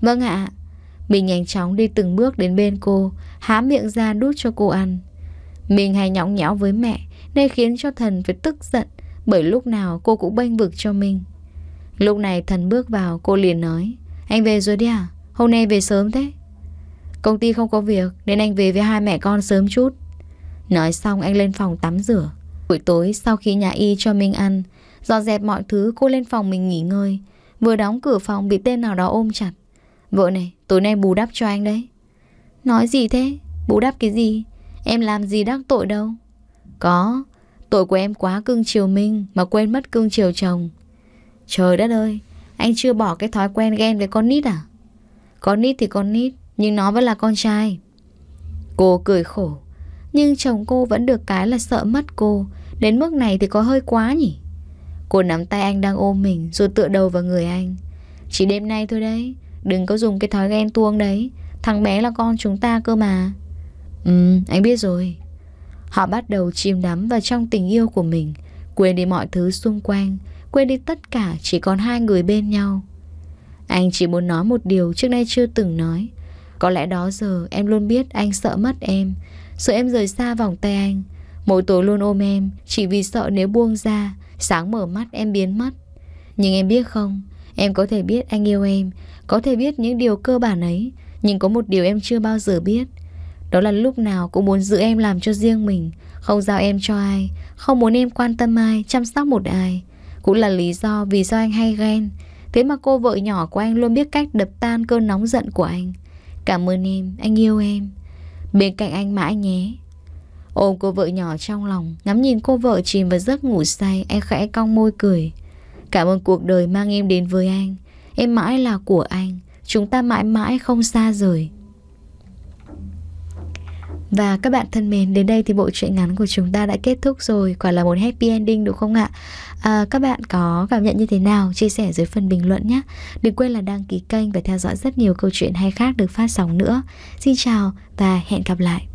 Speaker 1: Vâng ạ Mình nhanh chóng đi từng bước đến bên cô Há miệng ra đút cho cô ăn Mình hay nhõng nhẽo với mẹ Nên khiến cho thần phải tức giận Bởi lúc nào cô cũng bênh vực cho mình Lúc này thần bước vào cô liền nói Anh về rồi đi à Hôm nay về sớm thế Công ty không có việc Nên anh về với hai mẹ con sớm chút Nói xong anh lên phòng tắm rửa Buổi tối sau khi nhà y cho Minh ăn, dọn dẹp mọi thứ cô lên phòng mình nghỉ ngơi. Vừa đóng cửa phòng bị tên nào đó ôm chặt. Vợ này, tối nay bù đắp cho anh đấy. Nói gì thế? Bù đắp cái gì? Em làm gì đắc tội đâu. Có, tội của em quá cưng chiều Minh mà quên mất cưng chiều chồng. Trời đất ơi, anh chưa bỏ cái thói quen ghen với con nít à? Con nít thì con nít, nhưng nó vẫn là con trai. Cô cười khổ, nhưng chồng cô vẫn được cái là sợ mất cô, Đến mức này thì có hơi quá nhỉ Cô nắm tay anh đang ôm mình Rồi tựa đầu vào người anh Chỉ đêm nay thôi đấy Đừng có dùng cái thói ghen tuông đấy Thằng bé là con chúng ta cơ mà Ừ anh biết rồi Họ bắt đầu chìm đắm vào trong tình yêu của mình Quên đi mọi thứ xung quanh Quên đi tất cả chỉ còn hai người bên nhau Anh chỉ muốn nói một điều trước nay chưa từng nói Có lẽ đó giờ em luôn biết anh sợ mất em Sợ em rời xa vòng tay anh Mỗi tối luôn ôm em Chỉ vì sợ nếu buông ra Sáng mở mắt em biến mất Nhưng em biết không Em có thể biết anh yêu em Có thể biết những điều cơ bản ấy Nhưng có một điều em chưa bao giờ biết Đó là lúc nào cũng muốn giữ em làm cho riêng mình Không giao em cho ai Không muốn em quan tâm ai Chăm sóc một ai Cũng là lý do vì do anh hay ghen Thế mà cô vợ nhỏ của anh luôn biết cách đập tan cơn nóng giận của anh Cảm ơn em, anh yêu em Bên cạnh anh mãi nhé Ôm cô vợ nhỏ trong lòng Ngắm nhìn cô vợ chìm vào giấc ngủ say Em khẽ cong môi cười Cảm ơn cuộc đời mang em đến với anh Em mãi là của anh Chúng ta mãi mãi không xa rời và các bạn thân mến, đến đây thì bộ truyện ngắn của chúng ta đã kết thúc rồi. Quả là một happy ending đúng không ạ? À, các bạn có cảm nhận như thế nào? Chia sẻ dưới phần bình luận nhé. Đừng quên là đăng ký kênh và theo dõi rất nhiều câu chuyện hay khác được phát sóng nữa. Xin chào và hẹn gặp lại.